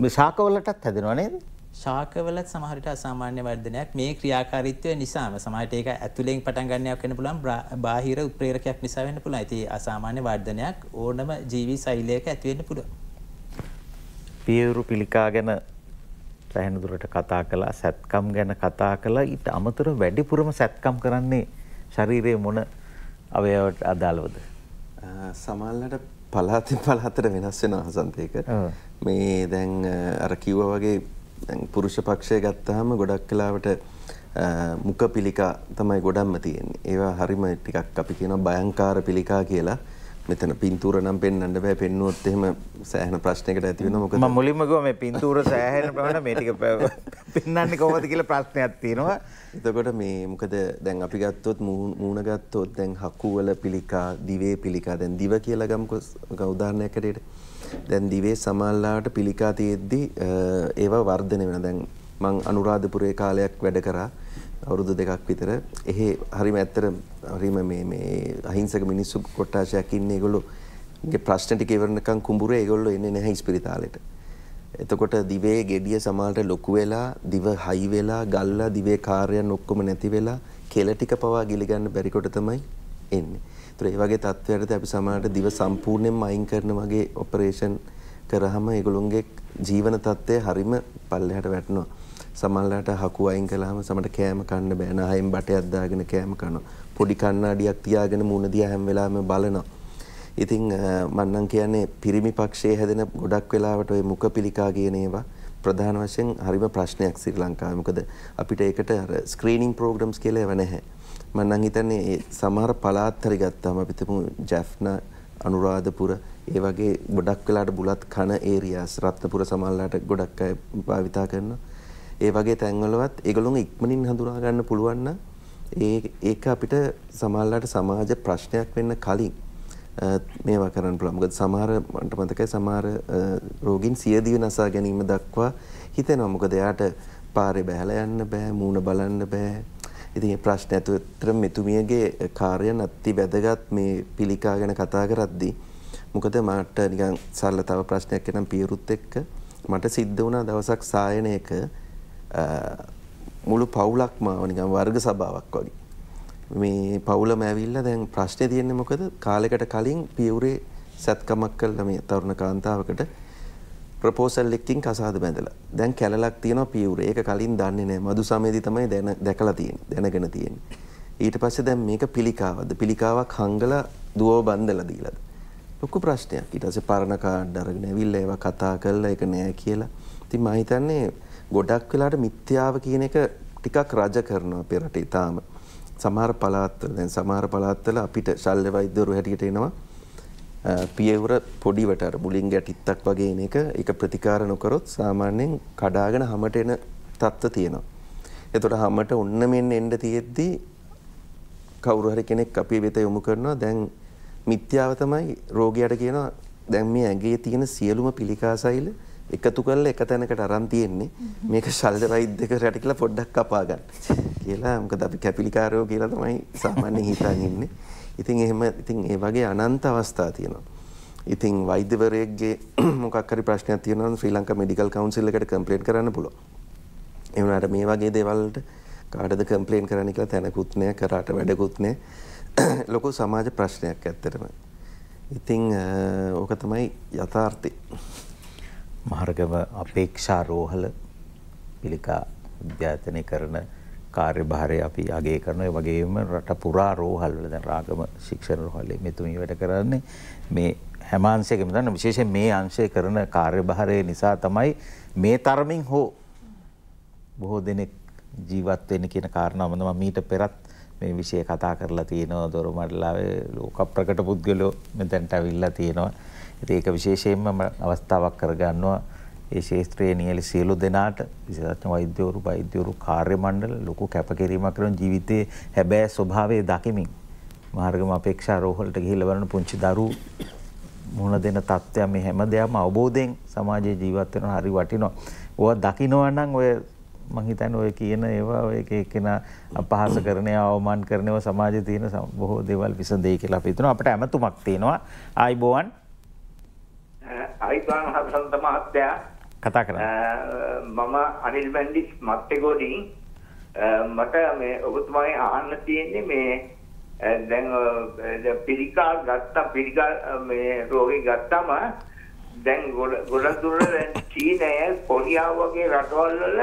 [SPEAKER 1] මේ ශාකවලටත් හැදෙනව නේද?
[SPEAKER 4] ශාකවලත් සමහර විට අසාමාන්‍ය වර්ධනයක් මේ ක්‍රියාකාරීත්වය නිසාම සමහරට ඒක ඇතුලෙන් පටන් ගන්නයක් වෙන්න පුළුවන් බාහිර උත්ප්‍රේරකයක් නිසා වෙන්න පුළුවන්. ඉතින් අසාමාන්‍ය වර්ධනයක් ඕනම ජීවි ශෛලියක ඇති වෙන්න පුළුවන්.
[SPEAKER 1] පියවරු පිළිකා ගැන සෑහෙන දුරට කතා කළා සැත්කම් ගැන කතා කළා ඊට අමතරව වැඩිපුරම සැත්කම් කරන්නේ ශරීරයේ මොන
[SPEAKER 2] අවයවට අදාළවද සමහරවිට පළාතින් පළාතට වෙනස් වෙනවා හසන්තේක මේ දැන් අර කිව්වා වගේ දැන් පුරුෂ පක්ෂය ගත්තාම ගොඩක් වෙලාවට මුඛ පිළිකා තමයි ගොඩක්ම තියෙන්නේ ඒවා හරිම ටිකක් අපි කියනවා භයංකාර පිළිකා කියලා මෙතන පින්තූර නම් පෙන්වන්න බෑ පෙන්නුවොත් එහෙම සෑහෙන ප්‍රශ්නයකට ඇති වෙනවා මොකද මම මුලින්ම
[SPEAKER 1] කිව්වා මේ පින්තූර සෑහෙන ප්‍රමාණය මේ ටික
[SPEAKER 2] පෙන්වන්නේ කොහොමද කියලා ප්‍රශ්නයක් තියෙනවා එතකොට මේ මොකද දැන් අපි ගත්තොත් මූණ ගත්තොත් දැන් හකු වල පිළිකා දිවේ පිළිකා දැන් දිව කියලා ගමුකෝ උදාහරණයක් ඇරෙට දැන් දිවේ සමාල්ලාවට පිළිකා තියෙද්දි ඒවා වර්ධනය වෙනවා දැන් මං අනුරාධපුරයේ කාලයක් වැඩ කරා අවුරුදු දෙකක් විතර එහේ හරිම ඇත්තට හරිම මේ මේ අහිංසක මිනිස්සු කොට්ටාශයක් ඉන්නේ ඒගොල්ලෝගේ ප්‍රශ්න ටික ඉවරනකම් කුඹුරේ ඒගොල්ලෝ එන්නේ නැහැ ඉස්පිරිතාලෙට. එතකොට දිවේ gediya සමාලට ලොකු වෙලා දිව හයි වෙලා ගල්ලා දිවේ කාර්යයන් ඔක්කොම නැති වෙලා කෙල ටික පවා ගිලගන්න බැරි කොට තමයි එන්නේ. ඒතර ඒ වගේ තත්ත්වයකදී අපි සමාලට දිව සම්පූර්ණයෙන්ම අයින් කරන වගේ ඔපරේෂන් කරාම ඒගොල්ලොන්ගේ ජීවන තත්ත්වය හරිම පල්ලෙහාට වැටෙනවා. සමහරලාට හකු අයින් කළාම සමහරට කෑම කන්න බෑ නහයෙන් බටයක් දාගෙන කෑම කනවා. පොඩි කණ්ණාඩියක් තියාගෙන මුණ දිහා හැම වෙලාවෙම බලනවා. ඉතින් මම නම් කියන්නේ පිරිමි පක්ෂයේ හැදෙන ගොඩක් වෙලාවට ওই මුඛ පිළිකා කියන ඒවා ප්‍රධාන වශයෙන් හරිම ප්‍රශ්නයක් ශ්‍රී ලංකාවේ. මොකද අපිට ඒකට අර ස්ක්‍රීනින් ප්‍රෝග්‍රෑම්ස් කියලා ඒවා නැහැ. මම නම් හිතන්නේ සමහර පළාත් හරි ගත්තාම අපි තුමු ජැෆ්නා අනුරාධපුර ඒ වගේ ගොඩක් වෙලාට බුලත් කන ඒරියාස් රත්නපුර සමල්ලාට ගොඩක් අය භාවිතා කරනවා. ඒ වගේ තැන්වලවත් ඒගොල්ලොන් ඉක්මනින් හඳුනා ගන්න පුළුවන් ඒක අපිට සමහරලාට සමාජ ප්‍රශ්නයක් වෙන්න කලින් මේවා කරන්න පුළුවන්. මොකද සමහර මට මතකයි සමහර රෝගීන් සියදිව නසා ගැනීම දක්වා හිතෙනවා. මොකද එයාට පාරේ බහැලා යන්න බෑ, මූණ බලන්න බෑ, ඉතින් ඒ ප්‍රශ්න ඇතුළතර මෙතුමියගේ කාර්යයන් අති වැදගත් මේ පිළිකා ගැන කතා කරද්දී මොකද මට නිකන් සරල තව ප්‍රශ්නයක් එනම් පියරුත් එක්ක මට සිද්ධ වුණා දවසක් සායනයක මුළු පවුලක් මාවනිකම් වර්ග සභාවක් වගේ. මේ පවුල මැවිල්ල දැන් ප්‍රශ්නය තියෙන්නේ මොකද කාලෙකට කලින් පියවරේ සැත්කමක් කල්ල මේ තරුණ කාන්තාවකට ප්‍රපෝසල් එක්කින් කසාද බැඳලා දැන් කැලලක් තියෙන පියවර ඒක කලින් දන්නේ නෑ මදු සමේදී තමයි දැන දැකලා තියෙන්නේ දැනගෙන තියෙන්නේ ඊට පස්සේ දැන් මේක පිළිකාවක්ද පිළිකාවක් හංගලා දුවව බන්දලා දීලාද ලොකු ප්‍රශ්නයක් ඊට පස්සේ පරණ කාඩ් අරගෙන ඇවිල්ලා ඒවා කතා කරලා ඒක නෑ කියලා ඉතින් මම හිතන්නේ ගොඩක් වෙලාට මිත්‍යාව කියන එක ටිකක් රජ කරනවා අපේ රටේ තාම. සමහර පළාත්වල දැන් සමහර පළාත්වල අපිට ශල්්‍ය වෛද්‍යවරු හැටියට එනවා පියවර පොඩිවට අර මුලින් ගැටිත්තක් වගේ එන එක ඒක ප්‍රතිකාර නොකරොත් සාමාන්‍යයෙන් කඩාගෙන හැමට එන තත්ත්ව තියෙනවා. එතකොට හැමට ඔන්න මෙන්න එන්න තියෙද්දි කවුරු හරි කෙනෙක් අපේ වෙත යොමු කරනවා දැන් මිත්‍යාව තමයි රෝගියාට කියනවා දැන් මේ ඇඟේ තියෙන සියලුම පිළිකාසයිල එකතු කරලා එක තැනකට අරන් තියෙන්නේ. මේක ශල්්‍ය වෛද්‍යකරට කියලා පොඩ්ඩක් කපා ගන්න. කියලා මොකද අපි කැපිලිකාරයෝ කියලා තමයි සාමාන්‍යයෙන් හිතන් ඉන්නේ. ඉතින් එහෙම ඉතින් ඒ වගේ අනන්ත අවස්ථා තියෙනවා. ඉතින් වෛද්‍යවරයෙක්ගේ මොකක් හරි ප්‍රශ්නයක් තියෙනවා නම් ශ්‍රී ලංකා මෙඩිකල් කවුන්සිල් එකට කම්ප්ලේන්ට් කරන්න පුළුවන්. ඒ වුණාට මේ වගේ දේවල් වලට කාටද කම්ප්ලේන්ට් කරන්න කියලා තැනකුත් නෑ කරාට වැඩකුත් නෑ. ලොකු සමාජ ප්‍රශ්නයක් ඇත්තටම. ඉතින් ඕක තමයි යථාර්ථය. මහරගම අපේක්ෂා රෝහල පිළිකා
[SPEAKER 1] අධ්‍යාපනය කරන කාර්යභාරය අපි අගේ කරන ඒ වගේම රට පුරා රෝහල් වල දැන් රාගම ශික්ෂණ රෝහලේ මෙතුමී වැඩ කරන්නේ මේ හැම අංශයකම දන්න විශේෂයෙන් මේ අංශය කරන කාර්යභාරය නිසා තමයි මේ තරමින් හෝ බොහෝ දෙනෙක් ජීවත් වෙන්න කියන කාරණාව මම මීට පෙරත් මේ විෂය කතා කරලා තියෙනවා දොරමඩලාවේ ලෝක ප්‍රකට පුද්ගලෝ මෙතැන්ට ඇවිල්ලා තියෙනවා. ඉතින් ඒක විශේෂයෙන්ම අවස්ථාවක් කරගන්නවා ඒ ශාස්ත්‍රයේ නියල සියලු දෙනාට විශේෂඥ වෛද්‍යවරු වෛද්‍යවරු කාර්ය මණ්ඩල ලොකු කැපකිරීමක් කරන ජීවිතයේ හැබෑ ස්වභාවය දකිමින් මාර්ගම අපේක්ෂා රෝහලට ගිහිල්ලා බලන පුංචි දරු මුණ දෙන තත්ත්වය මේ හැම දෙයක්ම අවබෝධයෙන් සමාජයේ ජීවත් වෙනවා හරි වටිනවා. ඕවා දකිනවා නම් ඔය මං හිතන්නේ ඔය කියන ඒවා ඔය එක එක්කෙනා අපහාස කරන ඒවා අවමාන කරන ඒවා සමාජයේ තියෙන බොහෝ දේවල් විසඳෙයි කියලා අපි හිතනවා අපිට ඇමතුමක් තියෙනවා ආයිබෝවන්
[SPEAKER 6] ආයිබෝවන් හසන්ත මහත්තයා කතා කරන්න මම අනිල් බණ්ඩිස් මත්තේගොඩින්
[SPEAKER 2] මට මේ ඔබතුමාගේ අහන්න තියෙන්නේ මේ දැන් පිළිකා ගත්තා පිළිකා මේ රෝගී ගත්තම
[SPEAKER 1] දැන් ගොඩක් දුර චීනය කොරියාව වගේ රටවල් වල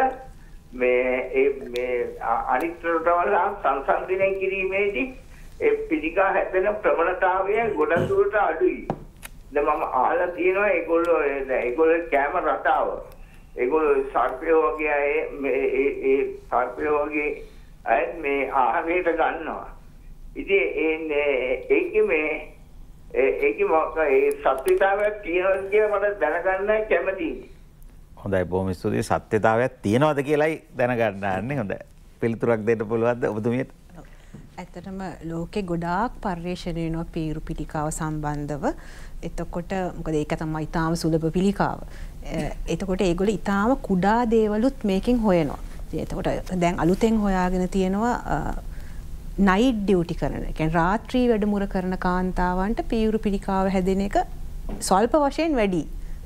[SPEAKER 1] මේ ඒ මේ අනිත් රටවල් සංසන්දනය කිරීමේදී ඒ පිළිකා හැදෙන ප්‍රවණතාවය ගොඩක් දුරට අඩුයි. දැන් මම අහලා තියෙනවා ඒගොල්ලෝ
[SPEAKER 6] ඒගොල්ලෝ කැම රටාව. ඒගොල්ලෝ සර්පයෝ වගේ අය මේ ඒ සර්පයෝ වගේ අය මේ ආහාරයට ගන්නවා. ඉතින් ඒ ඒකේ මේ ඒකේ මොකක්ද ඒ සත්‍යතාවය තියෙනවා කියලා
[SPEAKER 1] මට දැනගන්න කැමතියි. හොඳයි බොහොම ස්තුතියි සත්‍යතාවයක් තියෙනවද කියලායි දැනගන්න ඕනේ හොඳයි. පිළිතුරක් දෙන්න පුළුවන්ද ඔබතුමියට?
[SPEAKER 5] ඇත්තටම ලෝකෙ ගොඩාක් පර්යේෂණ වෙනවා පීරු පිටිකාව සම්බන්ධව. එතකොට මොකද ඒක තමයි ඊටාම සුලභ පිළිකාව. එතකොට ඒගොල්ලෝ ඊටාම කුඩා දේවලුත් මේකෙන් හොයනවා. එතකොට දැන් අලුතෙන් හොයාගෙන තියෙනවා නයිට් ඩියුටි කරන එක රාත්‍රී වැඩමුර කරන කාන්තාවන්ට පීවුරු පිළිකාව හැදෙන එක සල්ප වශයෙන් වැඩි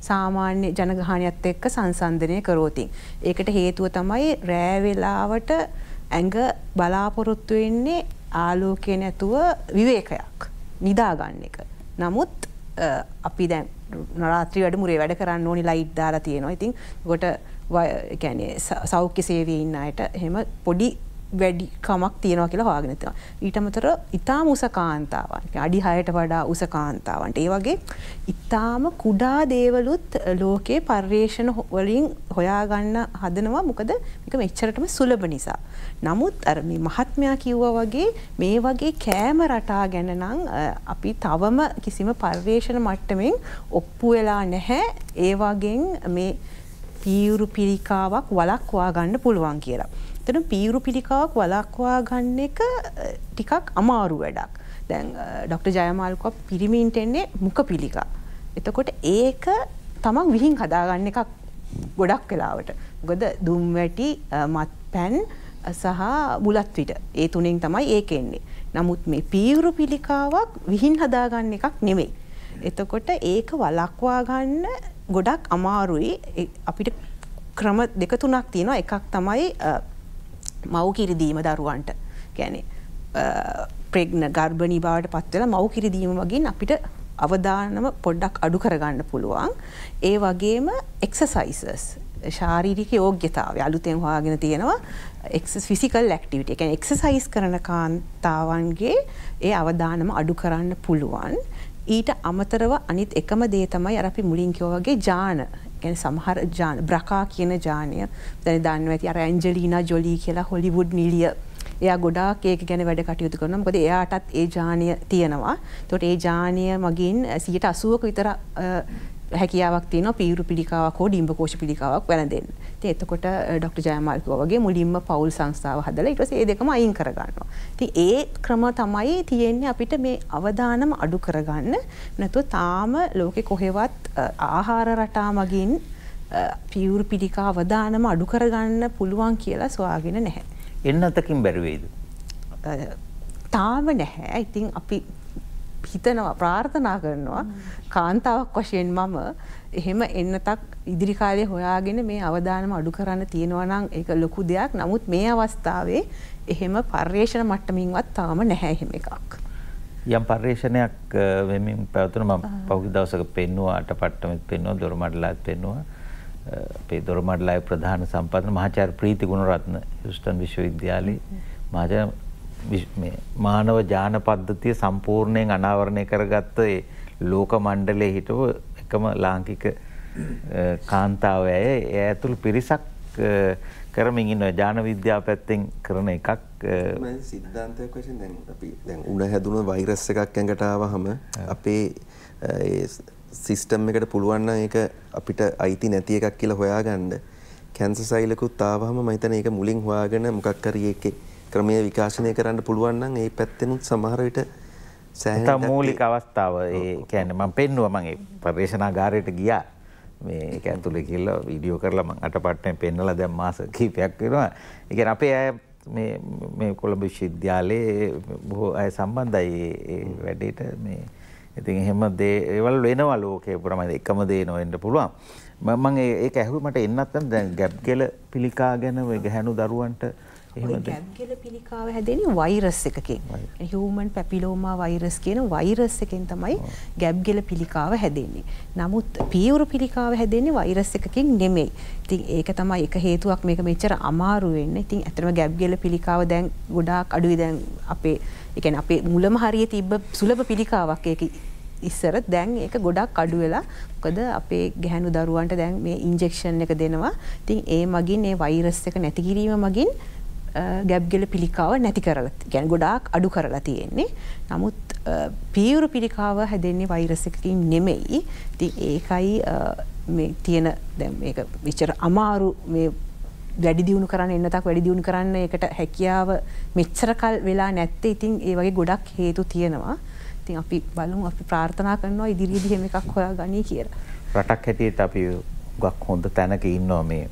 [SPEAKER 5] සාමාන්‍ය ජනගහනයත් එක්ක සංසන්ධනය කරෝතින්. ඒකට හේතුව තමයි රෑවෙලාවට ඇඟ බලාපොරොත්තු වෙන්නේ ආලෝකය නැතුව විවේකයක් නිදාගන්න එක. නමුත් අපි දැන් නරාත්‍රී වැඩ මුරේ වැඩ කරන්න ඕනි ලයිට් දාලා තියෙනවා ඉතින් ගොට කැනේ සෞඛ්‍ය සේවීන්නයට හෙම පොඩි වැඩි කමක් තියෙනවා කියලා හොයාගෙන තියෙනවා. ඊට අමතර ඊටාම උස කාන්තාවන් අඩි 6ට වඩා උස කාන්තාවන්ට ඒ වගේ ඊටාම කුඩා දේවලුත් ලෝකේ පර්යේෂණ වලින් හොයාගන්න හදනවා මොකද මේක මෙච්චරටම සුලභ නිසා. නමුත් අර මේ මහත්මයා කිව්වා වගේ මේ වගේ කෑම රටා ගැන නම් අපි තවම කිසිම පර්යේෂණ මට්ටමින් ඔප්පු වෙලා නැහැ. ඒ වගේන් මේ පීවුරු පිළිකාවක් වලක්වා ගන්න පුළුවන් කියලා. ඇත්තට පීරු පිළිකාවක් වලක්වා ගන්න එක ටිකක් අමාරු වැඩක් දැන් ඩොක්ට. ජයමාල්කක් පිරිමින්ට එන්නේ මුක පිළිකා. එතකොට ඒක තමන් විහින් හදාගන්න එකක් ගොඩක් කලාවට. ගොද දුම්වැටි මත් පැන් සහ බුලත්විට ඒ තුනෙන් තමයි ඒක එන්නේ. නමුත් මේ පීවුරු පිළිකාවක් විහින් හදාගන්න එකක් නෙමෙයි. එතකොට ඒක වලක්වා ගන්න ගොඩක් අමාරුයි අපිට ක්‍රම දෙක තුනක් තියෙනවා එකක් තමයි මව් කිරිදීම දරුවන්ට ගැනේ ප්‍රෙග්න ගර්භණී බාවට පත්වල මව් කිරිදීම වගින් අපිට අවධානම පොඩ්ඩක් අඩු කරගන්න පුළුවන් ඒ වගේම එක්සසයිසස් ශාරීරික යෝග්‍යතාව අලුතෙන් හවාගෙන තියෙනවා එක් ෆිසිකල් ලක්ටිවිට එක එක්සසයිස් කරන කාන්තාවන්ගේ ඒ අවධානම අඩු කරන්න පුළුවන් ඊට අමතරව අනිත් එකම දේ තමයි අරපි මුලින්කෝ වගේ ජාන ගැන සමහර බ්‍රකා කියන ජානය දැන දන්න ඇති අර ඇන්ජලීනා ජොලී කියලා හොලිවුඩ් නිලිය එයා ගොඩාක් ඒක ගැන වැඩ කටයුතු කරනවා. මොකද එයාටත් ඒ ජානය තියෙනවා. එතකොට ඒ ජානය මගින් 80ක විතර හැකියාවක් තියෙන පීරු පිළිකාවක් හෝ ඩිම්බ කෝෂ පිළිකාවක් වැළඳෙන්න. ඉතින් එතකොට ડોක්ටර් ජයමාල් කිව්වා වගේ මුලින්ම පවුල් සංස්ථාව හදලා ඊට පස්සේ ඒ දෙකම අයින් කරගන්නවා. ඉතින් ඒ ක්‍රම තමයි තියෙන්නේ අපිට මේ අවදානම අඩු කරගන්න. නැතුව තාම ලෝකේ කොහෙවත් ආහාර රටා මගින් පියුරු පිළිකා අවදානම අඩු කරගන්න පුළුවන් කියලා සොයාගෙන නැහැ.
[SPEAKER 1] එන්නතකින් බැරි
[SPEAKER 5] තාම නැහැ. ඉතින් අපි හිතනවා ප්‍රාර්ථනා කරනවා කාන්තාවක් වශයෙන් මම එහෙම එන්න තක් ඉදිරිකාලය හොයාගෙන මේ අවධානම අඩු කරන්න තියෙනවනම් එක ලොකු දෙයක් නමුත් මේ අවස්ථාවේ එහෙම පර්යේෂණ මට්ටමින්වත් තාම නැහැ එහෙම එකක්.
[SPEAKER 1] යම් පර්යේෂණයක් වෙමින් පැවතුන ම පෞදි දවසක පෙන්වාට පට්ටමත් පෙන්වා දොරමඩලාත් පෙන්වා අපේ දොරමඩලාය ප්‍රධාන සම්පත්න මහාචාර ප්‍රීති ගුණරත්න යුස්ටන් විශ්වවිද්‍යාලයේ මහාචාර මානව ජාන පද්ධතිය සම්පූර්ණයෙන් අනාවරණය කරගත්ත ඒ ලෝක මණ්ඩලයේ හිටව එකම ලාංකික කාන්තාව ඇය ඒ ඇතුළු පිරිසක් කරමින් ඉන්න ජාන
[SPEAKER 2] විද්‍යා පැත්තෙන් කරන එකක් සිද්ධාන්තයක් වශයෙන් දැන් අපි දැන් උණ හැදුන වෛරස් එකක් ඇඟට ආවහම අපේ සිස්ටම් එකට පුළුවන් නම් ඒක අපිට අයිති නැති එකක් කියලා හොයාගන්න කැන්සර් සෛලකුත් ආවහම මම හිතන්නේ ඒක මුලින් හොයාගෙන මොකක් හරි එකේ ක්‍රමය විකාශනය කරන්න පුළුවන් නම් ඒ පැත්තෙනුත් සමහර විට සෑහන මූලික
[SPEAKER 1] අවස්ථාව ඒ කියන්නේ මම පෙන්නුවා මම පර්යේෂණාගාරයට ගියා මේ ඒක ඇතුලේ කියලා වීඩියෝ කරලා මම අටපට්ටෙන් පෙන්නලා දැන් මාස කිහිපයක් වෙනවා. ඒ කියන්නේ අපේ අය මේ මේ කොළඹ විශ්වවිද්‍යාලයේ බොහෝ අය සම්බන්ධයි ඒ වැඩේට මේ ඉතින් එහෙම දේවල් වෙනවා ලෝකේ පුරාම එකම දේ නොවෙන්න පුළුවන්. මම ඒක ඇහුවේ මට එන්නත් දැන් ගැප් කියලා පිළිකා ගැන ගැහැණු දරුවන්ට ගැබ් ගෙල
[SPEAKER 5] පිළිකාව හැදෙන
[SPEAKER 1] වෛරස් එකකින්
[SPEAKER 5] හමන් පැපිලෝමා වෛරස් කියන වෛරස් එකෙන් තමයි ගැබ් ගෙල පිළිකාව හැදෙන්නේ. නමුත් පියවුරු පිළිකාව හැදෙන්නේ වෛරස් එකකින් නෙමෙයි. ඉතින් ඒක තමයි එක හේතුවක් මේක මෙච්චර අමාරු වෙන්න. ඉතින් ඇත්තටම ගැබ් ගෙල පිළිකාව දැන් ගොඩාක් අඩුයි දැන් අපේ ඒ කියන්නේ අපේ මුලම හරිය තිබ්බ සුලභ පිළිකාවක් ඒක ඉස්සර දැන් ඒක ගොඩක් අඩු වෙලා මොකද අපේ ගැහණු දරුවන්ට දැන් මේ ඉන්ජෙක්ෂන් එක දෙනවා. ඉතින් ඒ මගින් ඒ වෛරස් එක නැති කිරීම මගින් ගැබ්ගෙල පිළිකාව නැති කරල ගැන් ගොඩාක් අඩු කරලා තියෙන්නේ. නමුත් පියවුරු පිළිකාව හැදෙන්නේ වෛරසකින් නෙමෙයි ති ඒකයි තියෙන දැ විචර අමාරු වැඩි දියුණු කරන්න එන්නතක් වැඩි දියුණු කරන්න එකට හැකියාව මෙච්චරකල් වෙලා නැත්තේ ඉතින් ඒ වගේ ගොඩක් හේතු තියෙනවා. ඉතින් අපි බලමු අපි ප්‍රාර්ථනා කරනවා ඉදිරිදිහෙම එකක් හොයා ගනී කියලා.
[SPEAKER 1] රටක් හැටියට අපි ගක් හොඳ තැනක ඉන්නවා මේ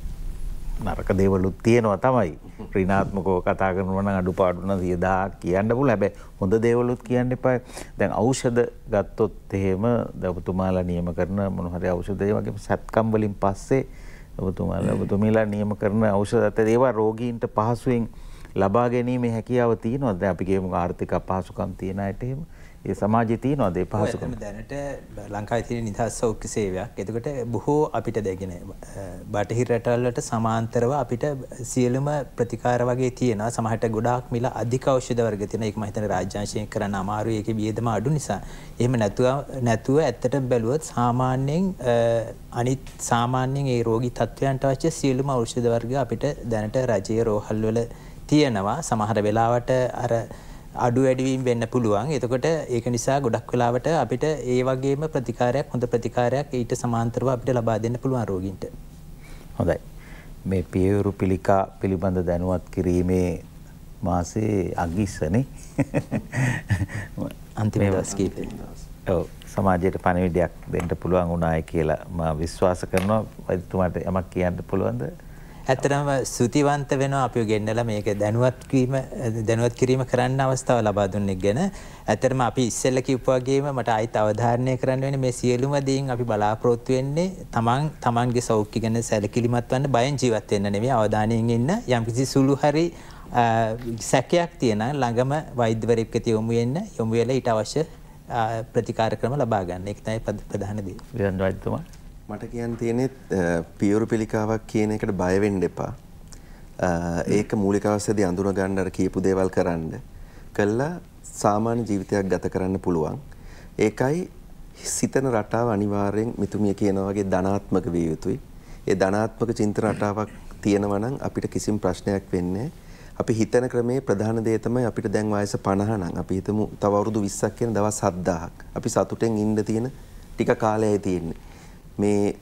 [SPEAKER 1] නරක දේවලුත් තියෙනවා තමයි ප්‍රිනාත්මකෝ කතා කරනවන අඩු පාඩුන සියදා කියන්න පුල හැබැ හොඳ දේවලුත් කියන්න එපයි දැන් අෞෂධ ගත්තොත් එහෙම දැපතුමාලා නියම කරන මොනහරි අෞෂදය වගේ සැත්කම්වලින් පස්සේ ඔබතුමාල ඔබතුමිලා නියම කරන අෞෂධත්ත දේවා රෝගීන්ට පහසුවෙන් ලබා ගැනීම හැකියාව තියනොද අපිගේම ආර්ථික පාසුකම් තියෙනයට එහෙම ඒ සමාජයේ තියෙනවා දේ පහසුකම්.
[SPEAKER 4] දැනට ලංකාවේ තියෙන නිදහස් සෞඛ්‍ය සේවයක්. එතකොට බොහෝ අපිට දැගෙන බටහිර රටවල්වලට සමාන්තරව අපිට සියලුම ප්‍රතිකාර වගේ තියෙනවා. සමහරට ගොඩාක් මිල අධික ඖෂධ වර්ග තියෙනවා. ඒක මම හිතන්නේ රාජ්‍යාංශයෙන් කරන්න අමාරුයි. ඒකේ වියදම අඩු නිසා. එහෙම නැතුව නැතුව ඇත්තට බැලුවොත් සාමාන්‍යයෙන් අනිත් සාමාන්‍යයෙන් ඒ රෝගී තත්ත්වයන්ට අවශ්‍ය සියලුම ඖෂධ වර්ග අපිට දැනට රජයේ රෝහල්වල තියෙනවා. සමහර වෙලාවට අර අඩු වැඩිවීම් වෙන්න පුළුවන්. එතකොට ඒක නිසා ගොඩක් වෙලාවට අපිට ඒ වගේම ප්‍රතිකාරයක් හොඳ ප්‍රතිකාරයක් ඊට සමාන්තරව අපිට ලබා දෙන්න පුළුවන් රෝගීන්ට.
[SPEAKER 1] හොඳයි. මේ පියවරු පිළිකා පිළිබඳ දැනුවත් කිරීමේ මාසේ අගිස්සනේ. අන්තිම දවස් කීපේ. ඔව් සමාජයට පණිවිඩයක් දෙන්න පුළුවන් වුණායි කියලා මම විශ්වාස කරනවා. එතුමාට යමක් කියන්න පුළුවන්ද?
[SPEAKER 4] ඇත්තටම සුතිවන්ත වෙනවා අපි ගෙන්නලා මේක දැනුවත් දැනුවත් කිරීම කරන්න අවස්ථාව ලබා දුන්නෙක් ගැන. ඇත්තටම අපි ඉස්සෙල්ලා කිව්වා වගේම මට ආයිත් අවධාරණය කරන්න වෙන්නේ මේ සියලුම දේන් අපි බලාපොරොත්තු වෙන්නේ තමන් තමන්ගේ සෞඛ්‍ය ගැන සැලකිලිමත් වන්න බයෙන් ජීවත් වෙන්න නෙමෙයි අවධානයෙන් ඉන්න යම්කිසි සුළු හරි සැකයක් තියෙන ළඟම වෛද්‍යවරයෙක් වෙත යොමු වෙන්න යොමු වෙලා ඊට අවශ්‍ය ප්‍රතිකාර ක්‍රම ලබා ගන්න. ඒක තමයි ප්‍රධාන දේ.
[SPEAKER 2] විරන් වෛද්‍යතුමා මට කියන්න තියෙනෙත් පියවරු පිළිකාවක් කියන එකට බයවෙන්ඩ එපා. ඒක මූලිකවස්සද අඳුන ගණ්ඩර කියපු දේවල් කරන්න. කල්ලා සාමාන්‍ය ජීවිතයක් ගත කරන්න පුළුවන්. ඒකයි සිතන රටාව අනිවාර්යෙන් මිතුමිය කියනවගේ ධනාත්මක විය යුතුයි. ඒ ධනාත්මක චින්ත රටාවක් තියෙනවනම් අපිට කිසිම ප්‍රශ්නයක් වෙන්නේ අපි හිතන ක්‍රමේ ප්‍රධාන දේ තමයි අපිට දැන් වයස 50 නම් අපි හිතමු තව අවුරුදු 20ක් කියන දවස් 7000ක් අපි සතුටෙන් ඉන්න තියෙන ටික කාලයයි තියෙන්නේ. මේ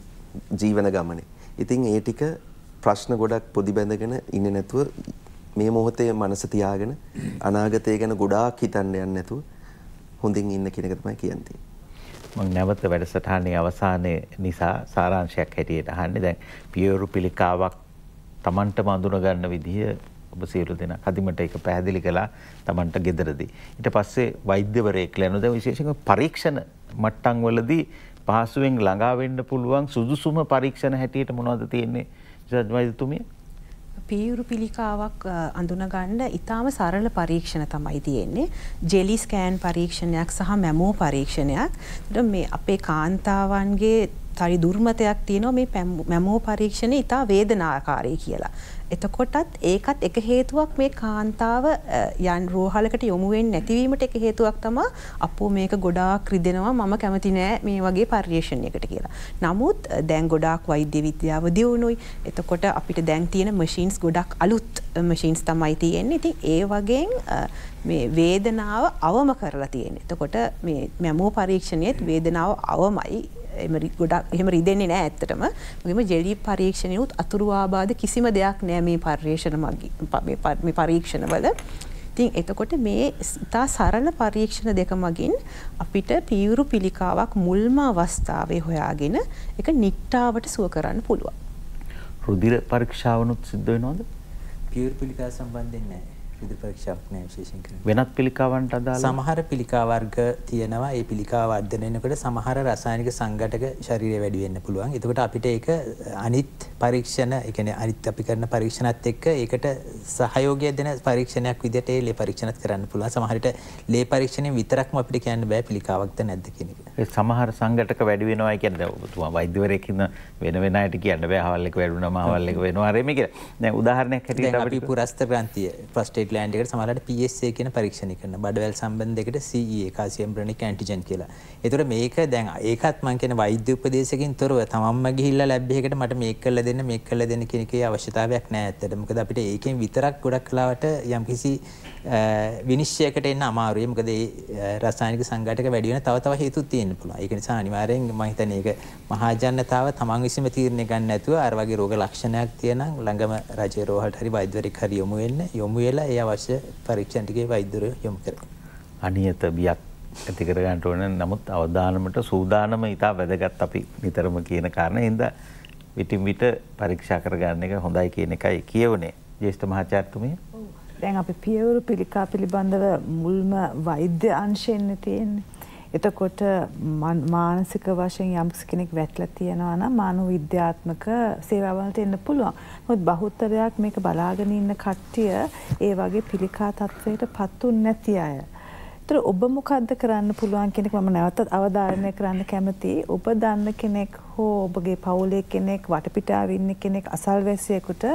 [SPEAKER 2] ජීවන ගමනේ. ඉතින් ඒ ටික ප්‍රශ්න ගොඩක් පොදි බැඳගෙන ඉන්නේ නැතුව මේ මොහොතේ මනස තියාගෙන අනාගතය ගැන ගොඩාක් හිතන්න යන්නේ නැතුව හොඳින් ඉන්න කියන එක තමයි කියන්නේ.
[SPEAKER 1] මම නැවත වැඩසටහනේ අවසානයේ නිසා සාරාංශයක් හැටියට අහන්නේ දැන් පියවරු පිළිකාවක් Tamanටම අඳුන ගන්න විදිය ඔබ සියලු දෙනා කදිමට ඒක පැහැදිලි කළා Tamanට gederදී. ඊට පස්සේ වෛද්‍යවරයෙක් ලැබුණා. දැන් විශේෂයෙන්ම පරීක්ෂණ මට්ටම් වලදී පහසුවෙන් ළඟා වෙන්න පුළුවන් සුදුසුම පරීක්ෂණ හැටියට මොනවද තියෙන්නේ ජජ් වෛද්‍යතුමිය?
[SPEAKER 5] පීයුරු පිළිකාවක් අඳුනගන්න ඉතාම සරල පරීක්ෂණ තමයි තියෙන්නේ. ජෙලි ස්කෑන් පරීක්ෂණයක් සහ මැමෝ පරීක්ෂණයක්. මේ අපේ කාන්තාවන්ගේ තරි දුර්මතයක් තියෙනවා මේ මැමෝ පරීක්ෂණය ඉතා වේදනාකාරී කියලා. එතකොටත් ඒකත් එක හේතුවක් මේ කාන්තාව යන් රෝහලකට යොමුුවෙන් නැතිවීමට එක හේතුවක් තම අපෝ මේක ගොඩාක් රිදෙනවා මම කැමති නෑ මේ වගේ පර්යේෂණයකට කියලා. නමුත් දැන් ගොඩක් වෛද්‍ය විද්‍යාව දියුණුයි එතකොට අපිට දැන් තියෙන මශීන්ස් ගොඩක් අලුත් මශීන්ස් තමයි තියෙන්නේ ඉතින් ඒ වගෙන් මේ වේදනාව අවම කරලා තියෙන. එතකොට මේ මැමෝ පරීක්ෂණයත් වේදනාව අවමයි එම ගොඩක් එහෙම රිදෙන්නේ නෑ ඇත්තටම ගම ජෙලී පරීක්ෂණයුත් අතුරුවාබාද කිසිම දෙයක් නෑ ඥානය මේ පර්යේෂණ මේ පරීක්ෂණවල ඉතින් එතකොට මේ ඉතා සරල පරීක්ෂණ දෙක මගින් අපිට පියවුරු පිළිකාවක් මුල්ම අවස්ථාවේ හොයාගෙන එක නිට්ටාවට සුව කරන්න පුළුවන්.
[SPEAKER 1] රුධිර පරීක්ෂාවනුත් සිද්ධ වෙනවද?
[SPEAKER 4] පියවුරු පිළිකා සම්බන්ධයෙන් නැහැ. විවිධ පරීක්ෂාවක් නෑ විශේෂයෙන් කරන්නේ. වෙනත් පිළිකාවන්ට අදාළ සමහර පිළිකා වර්ග තියෙනවා. ඒ පිළිකා වර්ධනය වෙනකොට සමහර රසායනික සංඝටක ශරීරය වැඩි වෙන්න පුළුවන්. එතකොට අපිට ඒක අනිත් පරීක්ෂණ, ඒ කියන්නේ අනිත් අපි කරන පරීක්ෂණත් එක්ක ඒකට සහයෝගය දෙන පරීක්ෂණයක් විදිහට ඒ ලේ පරීක්ෂණත් කරන්න පුළුවන්. සමහර විට ලේ පරීක්ෂණයෙන් විතරක්ම අපිට කියන්න බෑ පිළිකාවක්ද නැද්ද කියන එක. ඒ සමහර සංඝටක වැඩි වෙනවා කියන්නේ ඔබතුමා වෛද්‍යවරයෙක් ඉන්න
[SPEAKER 1] වෙන වෙන අයට කියන්න බෑ. හවල් එක වැඩුණාම හවල් එක වෙනවා. හරි මේක. දැන් උදාහරණයක් හැටියට අපිට පුරස්ත
[SPEAKER 4] ග්‍රන්ථිය, ප්‍රොස්ටේට් ග්ලෑන්ඩ් එකට සමහරවිට PSA කියන පරීක්ෂණ කරන බඩවැල් සම්බන්ධයකට CE කාසියම් බ්‍රොනික් ඇන්ටිජන් කියලා. එතකොට මේක දැන් ඒකත් මං කියන වෛද්‍ය උපදේශකකින් තොරව තමන්ම ගිහිල්ලා ලැබ් එකකට මට මේක කරලා දෙන්න මේක කරලා දෙන්න කියන එකේ අවශ්‍යතාවයක් නෑ ඇත්තට. මොකද අපිට ඒකෙන් විතරක් ගොඩක් කලාවට යම්කිසි විනිශ්චයකට එන්න අමාරුයි. මොකද ඒ රසායනික සංඝටක වැඩි වෙන තව තව හේතු තියෙන්න පුළුවන්. ඒක නිසා අනිවාර්යෙන් මම හිතන්නේ ඒක මහජනතාව තමන් විසින්ම තීරණය ගන්න නැතුව අර වගේ රෝග ලක්ෂණයක් තියෙනම් ළඟම රජයේ රෝහලට හරි වෛද්‍යවරයෙක් හරි යොමු වෙන්න යොමු වෙලා ඒ අවශ්‍ය පරීක්ෂණ ටිකේ වෛද්‍යවරයෝ යොමු කරගන්න. අනියත බියක්
[SPEAKER 1] ඇතිකර ගන්නට ඕන නමුත් අවධානමට සූදානම ඉතා වැදගත් අපි නිතරම කියන කාරණ හිද විටින් විට පරීක්ෂා කරගන්න එක හොඳයි කියන එකයි කියවනේ ජේෂ්ඨ මහාචාර්තුමය
[SPEAKER 3] දැන් අපි පියවරු පිළිකා පිළිබඳව මුල්ම වෛද්‍ය අංශයෙන්න්න තියෙන්නේ. එතකොට මානසික වශයෙන් යම්ස කෙනෙක් වැටල තියෙනවා නම් මානු විද්‍යාත්මක සේවාවලට එන්න පුළුවන්. හොත් බහුත්තරයක් මේක බලාගෙන ඉන්න කට්ටිය ඒ වගේ පිළිකා තත්ත්වයට පත්තුන් නැති අය. තර ඔබ මොකක්ද කරන්න පුළුවන් කෙනෙක් මම නැවතත් අවධාරණය කරන්න කැමතියි. ඔබ දන්න කෙනෙක් හෝ ඔබගේ පවුලේ කෙනෙක් වටපිටාව ඉන්න කෙනෙක් අසල්වැසියෙකුට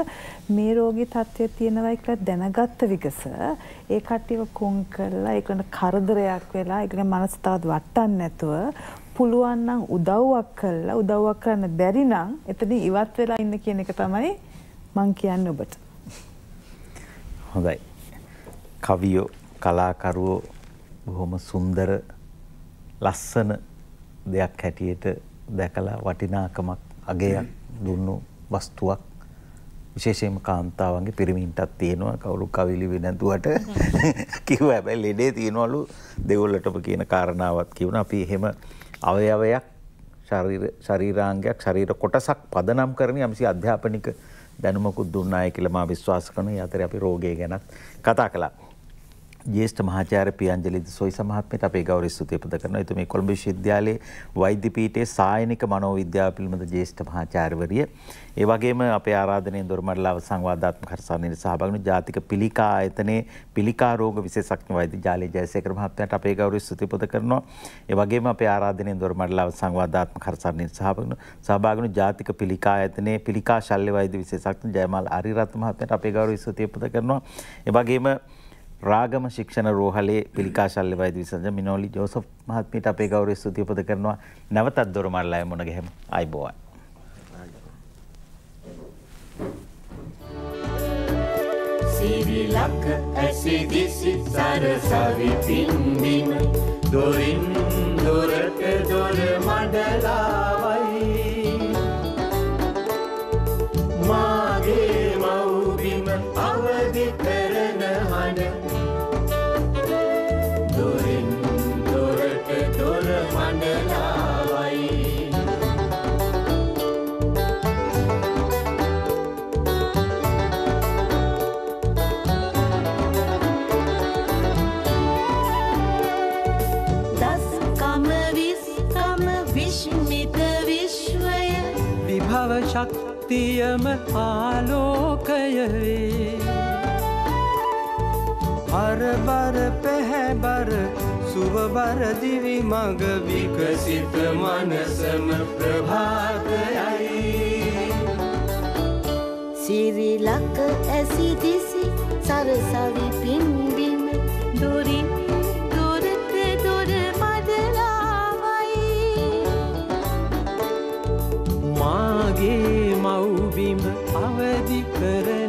[SPEAKER 3] මේ රෝගී තත්ත්වය තියෙනවා කියලා දැනගත්ත විගස ඒ කට්ටියව කොන් කරලා ඒකට කරදරයක් වෙලා ඒකට මනස තවත් වට්ටන්නේ නැතුව පුළුවන් නම් උදව්වක් කළා උදව්වක් කරන්න බැරි නම් එතන ඉවත් වෙලා ඉන්න කියන එක තමයි මං කියන්නේ ඔබට.
[SPEAKER 1] හොඳයි. කවියෝ කලාකරුවෝ බොහොම සුන්දර ලස්සන දෙයක් හැටියට දැකලා වටිනාකමක් අගයක් දුන්නු වස්තුවක් විශේෂයෙන්ම කාන්තාවන්ගේ පිරිමින්ටත් තියෙනවා කවුරු කවිලි වෙනැතුවට කිව්ව හැබැයි ලෙඩේ තියෙනවලු දෙවොල්ලටම කියන කාරණාවත් කියවන අපි එහෙම අවයවයක් ශරීරාංගයක් ශරීර කොටසක් පදනම් කරන යම්සි අධ්‍යාපනික දැනුමකුත් දුන්නාය කියලා මා විශ්වාස කරන අතර අපි රෝගය ගැනත් කතා කළා. ජේෂ්ඨ මහාචාර්ය පියංජලි සොයිස මහත්මියට අපේ ගෞරව ස්තුතිය පුද කරනවා. එතුමේ කොළඹ විශ්වවිද්‍යාලයේ වෛද්‍ය පීඨයේ සායනික මනෝවිද්‍යාව පිළිබඳ ජේෂ්ඨ මහාචාර්යවරිය. ඒ වගේම අපේ ආරාධනයේ දොරමඩලාව සංවාදාත්මක හර්සානයේ සහභාගී වුණු ජාතික පිළිකා ආයතනයේ පිළිකා රෝග විශේෂඥ වෛද්‍ය ජාලේ ජයසේකර මහත්මයාට අපේ ගෞරව ස්තුතිය පුද කරනවා. ඒ වගේම අපේ ආරාධනයේ දොරමඩලාව සංවාදාත්මක හර්සානයේ සහභාගී වුණු සහභාගී වුණු ජාතික පිළිකා ආයතනයේ පිළිකා ශල්‍ය වෛද්‍ය විශේෂඥ ජයමාල් අරිරත් මහත්මයාට අපේ ගෞරව ස්තුතිය පුද කරනවා. ඒ වගේම රාගම ශික්ෂණ රෝහලේ පිළිකාශල්්‍ය වෛද්‍ය විසඳ මිනෝලි ජෝසප් මහත්මයට අපේ ගෞරවය ස්තුතිපද කරනවා නැවතත් දොරමල්ලාය මුණ ගැහෙමු අයිබෝවන්
[SPEAKER 6] සිරිලක ඇසි දිසි සරසවි පින්දිම දොරින් දොරට දොර මඩලාවයි
[SPEAKER 2] මා
[SPEAKER 4] ශක්තියම ආලෝකයවේ අරබර පැහැබර සුවබරදිවි මඟ විකසිත මනසම ප්‍රභාතයයි
[SPEAKER 6] සිරිලක ඇසි දිසි සරසවි පින්බිම දුරින්
[SPEAKER 4] මාගේ මව්බිම අවදි කරන